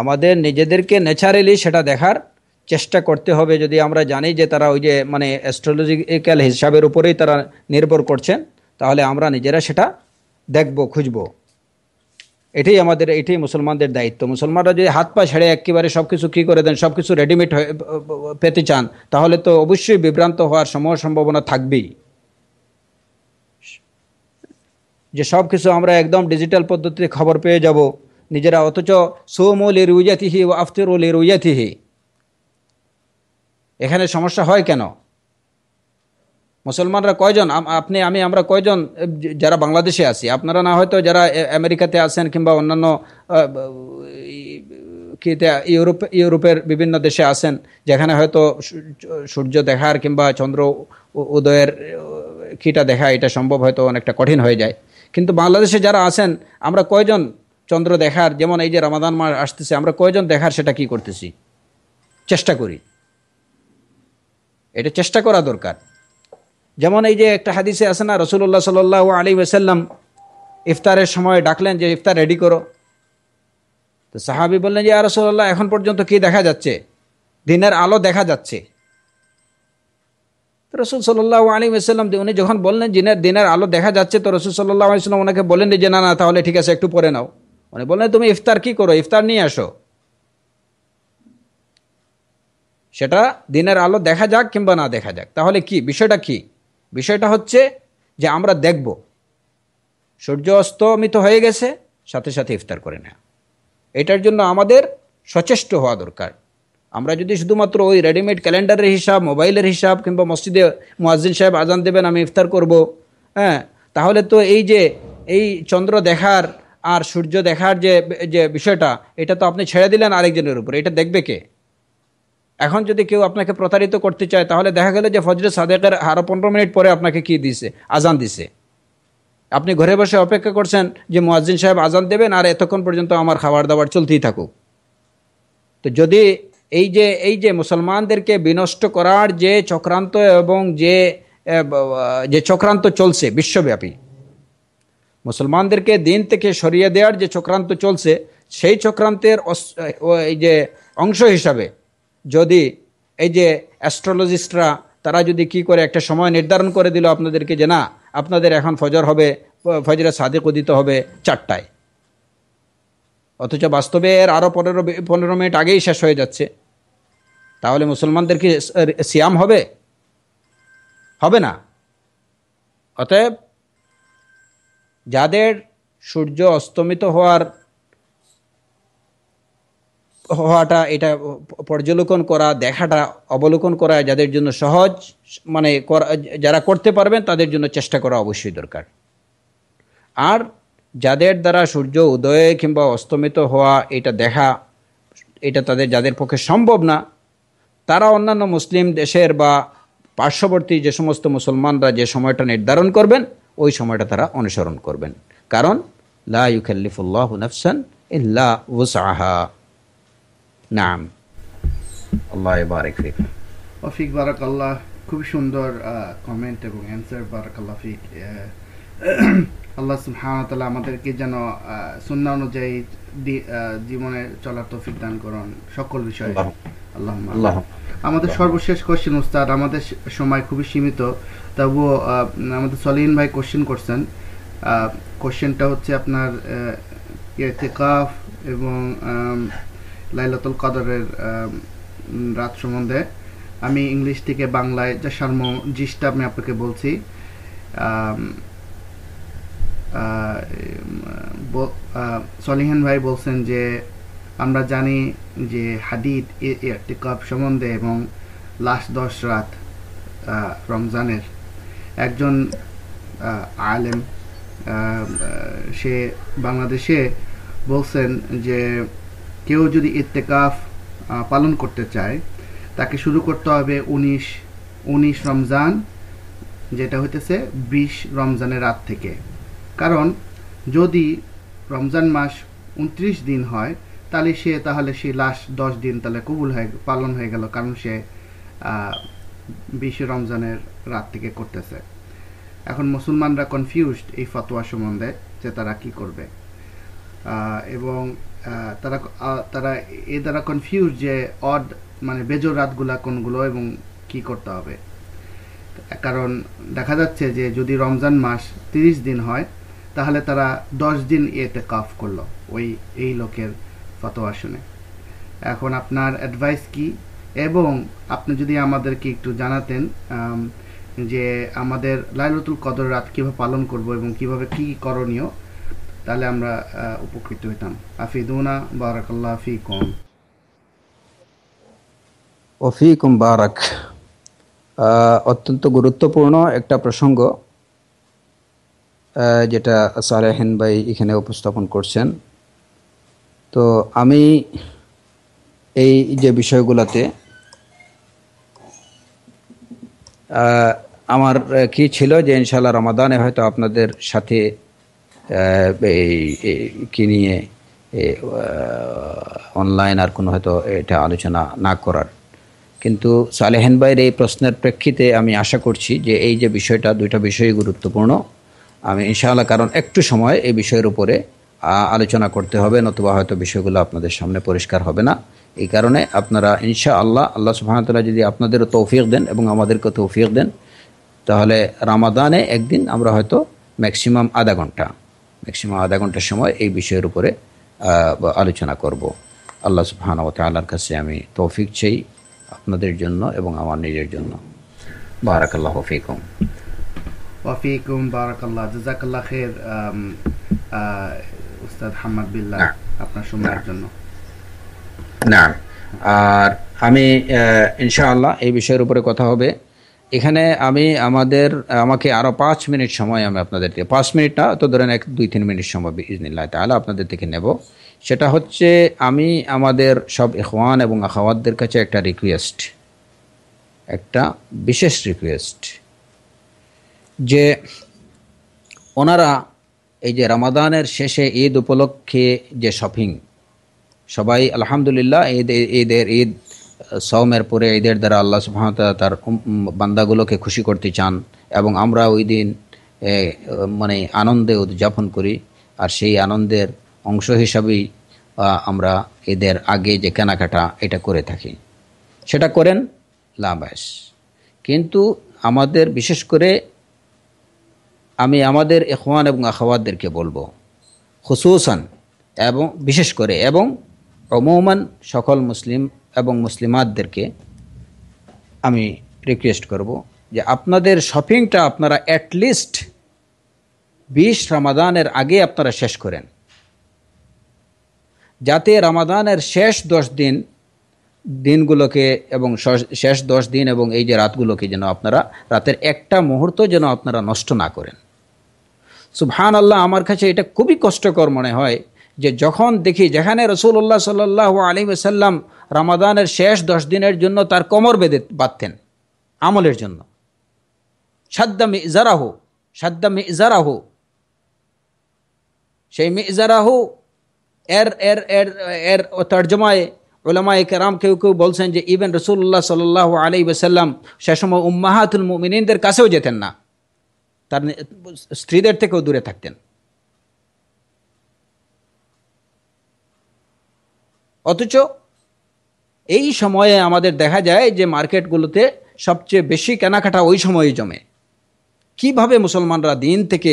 আমাদের নিজেদেরকে ন্যাচারালি সেটা দেখার চেষ্টা করতে হবে যদি আমরা জানি যে তারা ওই যে মানে অ্যাস্ট্রোলজিক্যাল হিসাবের উপরেই তারা নির্ভর করছেন তাহলে আমরা নিজেরা সেটা দেখব খুঁজব এটাই আমাদের এটাই মুসলমানদের দায়িত্ব মুসলমানরা যদি হাত পা ছেড়ে একেবারে সব কিছু কী করে দেন সব কিছু রেডিমেড পেতে চান তাহলে তো অবশ্যই বিভ্রান্ত হওয়ার সময় সম্ভাবনা থাকবেই যে সব কিছু আমরা একদম ডিজিটাল পদ্ধতিতে খবর পেয়ে যাব নিজেরা অথচ সোমও এর উজাতিহি ও আফতেরও এর উজাতিহি এখানে সমস্যা হয় কেন মুসলমানরা কয়জন আপনি আমি আমরা কয়জন যারা বাংলাদেশে আছি আপনারা না হয়তো যারা আমেরিকাতে আছেন কিংবা অন্যান্য কিতে ইউরোপ ইউরোপের বিভিন্ন দেশে আছেন যেখানে হয়তো সূর্য দেখার কিংবা চন্দ্র উদয়ের কিটা দেখা এটা সম্ভব হয়তো অনেকটা কঠিন হয়ে যায় কিন্তু বাংলাদেশে যারা আছেন আমরা কয়জন চন্দ্র দেখার যেমন এই যে রমাদান মাস আসতেছে আমরা কয়জন দেখার সেটা কি করতেছি চেষ্টা করি এটা চেষ্টা করা দরকার যেমন এই যে একটা হাদিসে আছে না রসুল্লাহ সাল্লাহ আলী ওসাল্লাম ইফতারের সময় ডাকলেন যে ইফতার রেডি করো তো সাহাবি বললেন যে আর রসুল্লাহ এখন পর্যন্ত কি দেখা যাচ্ছে দিনের আলো দেখা যাচ্ছে তো রসুল সাল্লাহ আলী ইসলাম উনি যখন বললেন জিনের দিনের আলো দেখা যাচ্ছে তো রসুল সাল্লাহ আলিয়াল্লাম ওনাকে বলেন যে না না তাহলে ঠিক আছে একটু পরে নাও উনি বললেন তুমি ইফতার কি করো ইফতার নিয়ে আসো সেটা দিনের আলো দেখা যাক কিংবা না দেখা যাক তাহলে কি বিষয়টা কি বিষয়টা হচ্ছে যে আমরা দেখব সূর্য অস্তমিত হয়ে গেছে সাথে সাথে ইফতার করে নেওয়া এটার জন্য আমাদের সচেষ্ট হওয়া দরকার আমরা যদি শুধুমাত্র ওই রেডিমেড ক্যালেন্ডারের হিসাব মোবাইলের হিসাব কিংবা মসজিদে মুয়াজিন সাহেব আজান দেবেন আমি ইফতার করব হ্যাঁ তাহলে তো এই যে এই চন্দ্র দেখার আর সূর্য দেখার যে যে বিষয়টা এটা তো আপনি ছেড়ে দিলেন আরেকজনের উপর এটা দেখবে কে এখন যদি কেউ আপনাকে প্রতারিত করতে চায় তাহলে দেখা গেল যে ফজরে সাদেকের আরও পনেরো মিনিট পরে আপনাকে কি দিছে আজান দিছে আপনি ঘরে বসে অপেক্ষা করছেন যে মুয়াজিন সাহেব আজান দেবেন আর এতক্ষণ পর্যন্ত আমার খাবার দাবার চলতেই থাকুক তো যদি এই যে এই যে মুসলমানদেরকে বিনষ্ট করার যে চক্রান্ত এবং যে যে চক্রান্ত চলছে বিশ্বব্যাপী মুসলমানদেরকে দিন থেকে সরিয়ে দেওয়ার যে চক্রান্ত চলছে সেই চক্রান্তের এই যে অংশ হিসাবে যদি এই যে অ্যাস্ট্রোলজিস্টরা তারা যদি কি করে একটা সময় নির্ধারণ করে দিল আপনাদেরকে যে না আপনাদের এখন ফজর হবে ফজরে সাদেকও দিতে হবে চারটায় অথচ বাস্তবে এর আরও পনেরো পনেরো মিনিট আগেই শেষ হয়ে যাচ্ছে তাহলে মুসলমানদের কি সিয়াম হবে হবে না অতএব যাদের সূর্য অস্তমিত হওয়ার হওয়াটা এটা পর্যবেক্ষণ করা দেখাটা অবলোকন করা যাদের জন্য সহজ মানে যারা করতে পারবেন তাদের জন্য চেষ্টা করা অবশ্যই দরকার আর যাদের দ্বারা সূর্য উদয়ে কিংবা অস্তমিত হওয়া এটা দেখা এটা তাদের যাদের পক্ষে সম্ভব না তারা অন্যান্য মুসলিম দেশের বা পার্শ্ববর্তী যে সমস্ত মুসলমানরা যে সময়টা নির্ধারণ করবেন ওই সময়টা তারা অনুসরণ করবেন কারণ লা ইউখাল্লিফুল্লাহ নফসান ইল্লা উসাহা নাম আল্লাহ বারেক ফিক অফিক বারাক খুবই সুন্দর কমেন্ট এবং অ্যান্সার বারাক ফিক আল্লাহ সুহামতাল আমাদেরকে যেন সুন্না অনুযায়ী জীবনে চলার তফিক দান করুন সকল বিষয়ে আল্লাহ আমাদের সর্বশেষ কোশ্চেন উস্তাদ আমাদের সময় খুবই সীমিত তবুও আমাদের সলিন ভাই কোশ্চেন করছেন কোশ্চেনটা হচ্ছে আপনার কাফ এবং লাইলাতুল কাদরের রাত সম্বন্ধে আমি ইংলিশ থেকে বাংলায় যা সার্ম জিসটা আমি আপনাকে বলছি সলিহান ভাই বলছেন যে আমরা জানি যে হাদিদ এরতিকাব সম্বন্ধে এবং লাস্ট দশ রাত রমজানের একজন আলেম সে বাংলাদেশে বলছেন যে কেউ যদি ইত্তেকাফ পালন করতে চায় তাকে শুরু করতে হবে উনিশ উনিশ রমজান যেটা হইতেছে বিশ রমজানের রাত থেকে কারণ যদি রমজান মাস উনত্রিশ দিন হয় তাহলে সে তাহলে সে লাস্ট দশ দিন তাহলে কবুল হয়ে পালন হয়ে গেল কারণ সে বিশে রমজানের রাত থেকে করতেছে এখন মুসলমানরা কনফিউজড এই ফতোয়া সম্বন্ধে যে তারা কি করবে এবং তারা তারা এ দ্বারা কনফিউজ যে অড মানে বেজোর রাতগুলা কোনগুলো এবং কি করতে হবে কারণ দেখা যাচ্ছে যে যদি রমজান মাস তিরিশ দিন হয় তাহলে তারা দশ দিন এতে কাফ করলো ওই এই লোকের ফতোয়া শুনে এখন আপনার অ্যাডভাইস কি এবং আপনি যদি আমাদেরকে একটু জানাতেন যে আমাদের লাইলতুল কদর রাত কীভাবে পালন করব এবং কিভাবে কী করণীয় তাহলে আমরা উপকৃত হইতাম আফিদুনা বারাকাল্লাহ ফিকুম ওফিকুম বারাক অত্যন্ত গুরুত্বপূর্ণ একটা প্রসঙ্গ যেটা সালেহিন ভাই এখানে উপস্থাপন করছেন তো আমি এই যে বিষয়গুলোতে আমার কি ছিল যে ইনশাল্লাহ রমাদানে হয়তো আপনাদের সাথে কি নিয়ে অনলাইন আর কোনো হয়তো এটা আলোচনা না করার কিন্তু সালেহেন ভাইয়ের এই প্রশ্নের প্রেক্ষিতে আমি আশা করছি যে এই যে বিষয়টা দুইটা বিষয়ই গুরুত্বপূর্ণ আমি ইনশাআল্লাহ কারণ একটু সময় এই বিষয়ের উপরে আলোচনা করতে হবে নতুবা হয়তো বিষয়গুলো আপনাদের সামনে পরিষ্কার হবে না এই কারণে আপনারা ইনশা আল্লাহ আল্লাহ সুহামতাল্লাহ যদি আপনাদেরও তৌফিক দেন এবং আমাদেরকে তৌফিক দেন তাহলে রামাদানে একদিন আমরা হয়তো ম্যাক্সিমাম আধা ঘন্টা ম্যাক্সিমাম আধা ঘন্টার সময় এই বিষয়ের উপরে আলোচনা করব আল্লাহ সুবাহানবত আল্লাহর কাছে আমি তৌফিক চাই আপনাদের জন্য এবং আমার নিজের জন্য বারাকাল্লাহ ফিকুম الله বারাকাল্লাহ জাজাকাল্লাহ খের استاذ হাম্মাদ বিল্লাহ আপনার সময়ের জন্য না আর আমি ইনশাআল্লাহ এই বিষয়ের উপরে কথা হবে এখানে আমি আমাদের আমাকে আরও পাঁচ মিনিট সময় আমি আপনাদের দিয়ে পাঁচ মিনিট না তো ধরেন এক দুই তিন মিনিট সময় ইজনিল্লাহ তাহলে আপনাদের থেকে নেব সেটা হচ্ছে আমি আমাদের সব এখওয়ান এবং আখাওয়াতদের কাছে একটা রিকোয়েস্ট একটা বিশেষ রিকোয়েস্ট যে ওনারা এই যে রামাদানের শেষে ঈদ উপলক্ষে যে শপিং সবাই আলহামদুলিল্লাহ ঈদ ঈদের ঈদ সৌমের পরে ঈদের দ্বারা আল্লাহ সুহামতাল তার বান্দাগুলোকে খুশি করতে চান এবং আমরা ওই দিন মানে আনন্দে উদযাপন করি আর সেই আনন্দের অংশ হিসাবেই আমরা এদের আগে যে কেনাকাটা এটা করে থাকি সেটা করেন লাভ কিন্তু আমাদের বিশেষ করে আমি আমাদের এখওয়ান এবং আখওয়াতদেরকে বলবো খুসুসান এবং বিশেষ করে এবং অমৌমান সকল মুসলিম এবং মুসলিমাতদেরকে আমি রিকোয়েস্ট করব যে আপনাদের শপিংটা আপনারা অ্যাটলিস্ট বিশ রামাদানের আগে আপনারা শেষ করেন যাতে রামাদানের শেষ দশ দিন দিনগুলোকে এবং শেষ দশ দিন এবং এই যে রাতগুলোকে যেন আপনারা রাতের একটা মুহূর্ত যেন আপনারা নষ্ট না করেন সুবহান আল্লাহ আমার কাছে এটা খুবই কষ্টকর মনে হয় যে যখন দেখি যেখানে রসুল্লাহ সাল্লাহ আলী সাল্লাম রামাদানের শেষ দশ দিনের জন্য তার কোমর বেঁধে বাঁধতেন আমলের জন্য সাদ্দা মিজারাহু সাদ্দা মিজারাহু সেই মিজারাহু এর এর এর এর তর্জমায় ওলামা একরাম কেউ কেউ বলছেন যে ইভেন রসুল্লাহ সাল্লাহ আলী সাল্লাম সে সময় উম্মাহাতুল মুমিনদের কাছেও যেতেন না তার স্ত্রীদের থেকেও দূরে থাকতেন অথচ এই সময়ে আমাদের দেখা যায় যে মার্কেটগুলোতে সবচেয়ে বেশি কেনাকাটা ওই সময়ে জমে কিভাবে মুসলমানরা দিন থেকে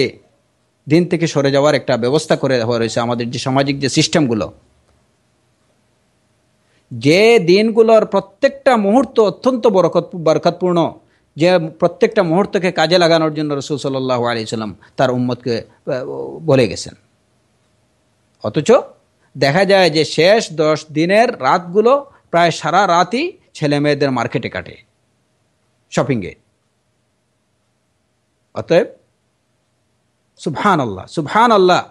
দিন থেকে সরে যাওয়ার একটা ব্যবস্থা করে দেওয়া রয়েছে আমাদের যে সামাজিক যে সিস্টেমগুলো যে দিনগুলোর প্রত্যেকটা মুহূর্ত অত্যন্ত বরকত বরকতপূর্ণ যে প্রত্যেকটা মুহূর্তকে কাজে লাগানোর জন্য রসুল সাল্লাহ আলিয়াল্লাম তার উম্মতকে বলে গেছেন অথচ দেখা যায় যে শেষ দশ দিনের রাতগুলো প্রায় সারা রাতই ছেলে মেয়েদের মার্কেটে কাটে শপিংয়ে অতএব সুভান আল্লাহ সুভান আল্লাহ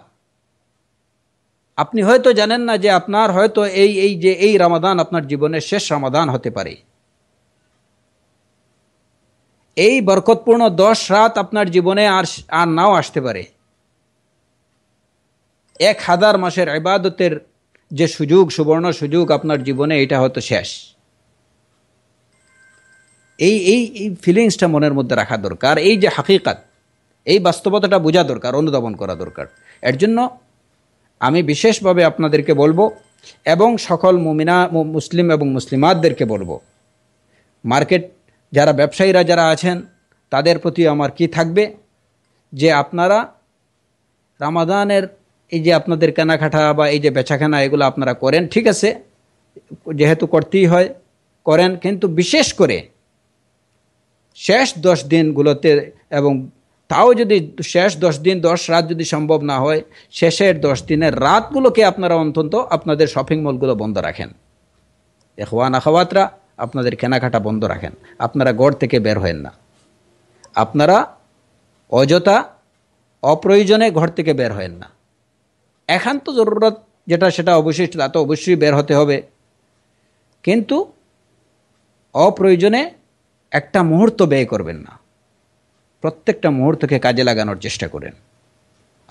আপনি হয়তো জানেন না যে আপনার হয়তো এই এই যে এই রামাদান আপনার জীবনের শেষ রামাদান হতে পারে এই বরকতপূর্ণ দশ রাত আপনার জীবনে আর আর নাও আসতে পারে এক হাজার মাসের ইবাদতের যে সুযোগ সুবর্ণ সুযোগ আপনার জীবনে এটা হয়তো শেষ এই এই এই ফিলিংসটা মনের মধ্যে রাখা দরকার এই যে হাকিকাত এই বাস্তবতাটা বোঝা দরকার অনুধাবন করা দরকার এর জন্য আমি বিশেষভাবে আপনাদেরকে বলবো এবং সকল মুমিনা মুসলিম এবং মুসলিমাতদেরকে বলবো মার্কেট যারা ব্যবসায়ীরা যারা আছেন তাদের প্রতি আমার কি থাকবে যে আপনারা রামাদানের এই যে আপনাদের কেনাকাটা বা এই যে বেচাকেনা এগুলো আপনারা করেন ঠিক আছে যেহেতু করতেই হয় করেন কিন্তু বিশেষ করে শেষ দশ দিনগুলোতে এবং তাও যদি শেষ দশ দিন দশ রাত যদি সম্ভব না হয় শেষের দশ দিনের রাতগুলোকে আপনারা অন্তত আপনাদের শপিং মলগুলো বন্ধ রাখেন এখওয়ান আখওয়াতরা আপনাদের কেনাকাটা বন্ধ রাখেন আপনারা গড় থেকে বের হয়েন না আপনারা অযথা অপ্রয়োজনে ঘর থেকে বের হয়েন না এখান তো জরুরত যেটা সেটা অবশ্যই তা তো অবশ্যই বের হতে হবে কিন্তু অপ্রয়োজনে একটা মুহূর্ত ব্যয় করবেন না প্রত্যেকটা মুহূর্তকে কাজে লাগানোর চেষ্টা করেন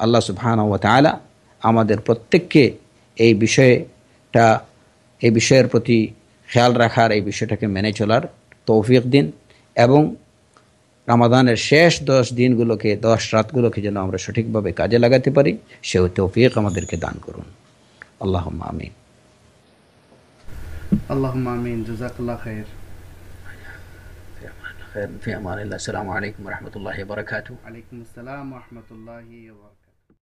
আল্লাহ সুফান আলা আমাদের প্রত্যেককে এই বিষয়েটা এই বিষয়ের প্রতি খেয়াল রাখার এই বিষয়টাকে মেনে চলার তৌফিক দিন এবং রামাদানের শেষ দশ দিনগুলোকে দশ রাতগুলোকে যেন আমরা সঠিকভাবে কাজে লাগাতে পারি সেও তৌফিক আমাদেরকে দান করুন আল্লাহ আমিন আল্লাহ আমিন জুজাকুল্লাহ খায়ের خير في امان الله السلام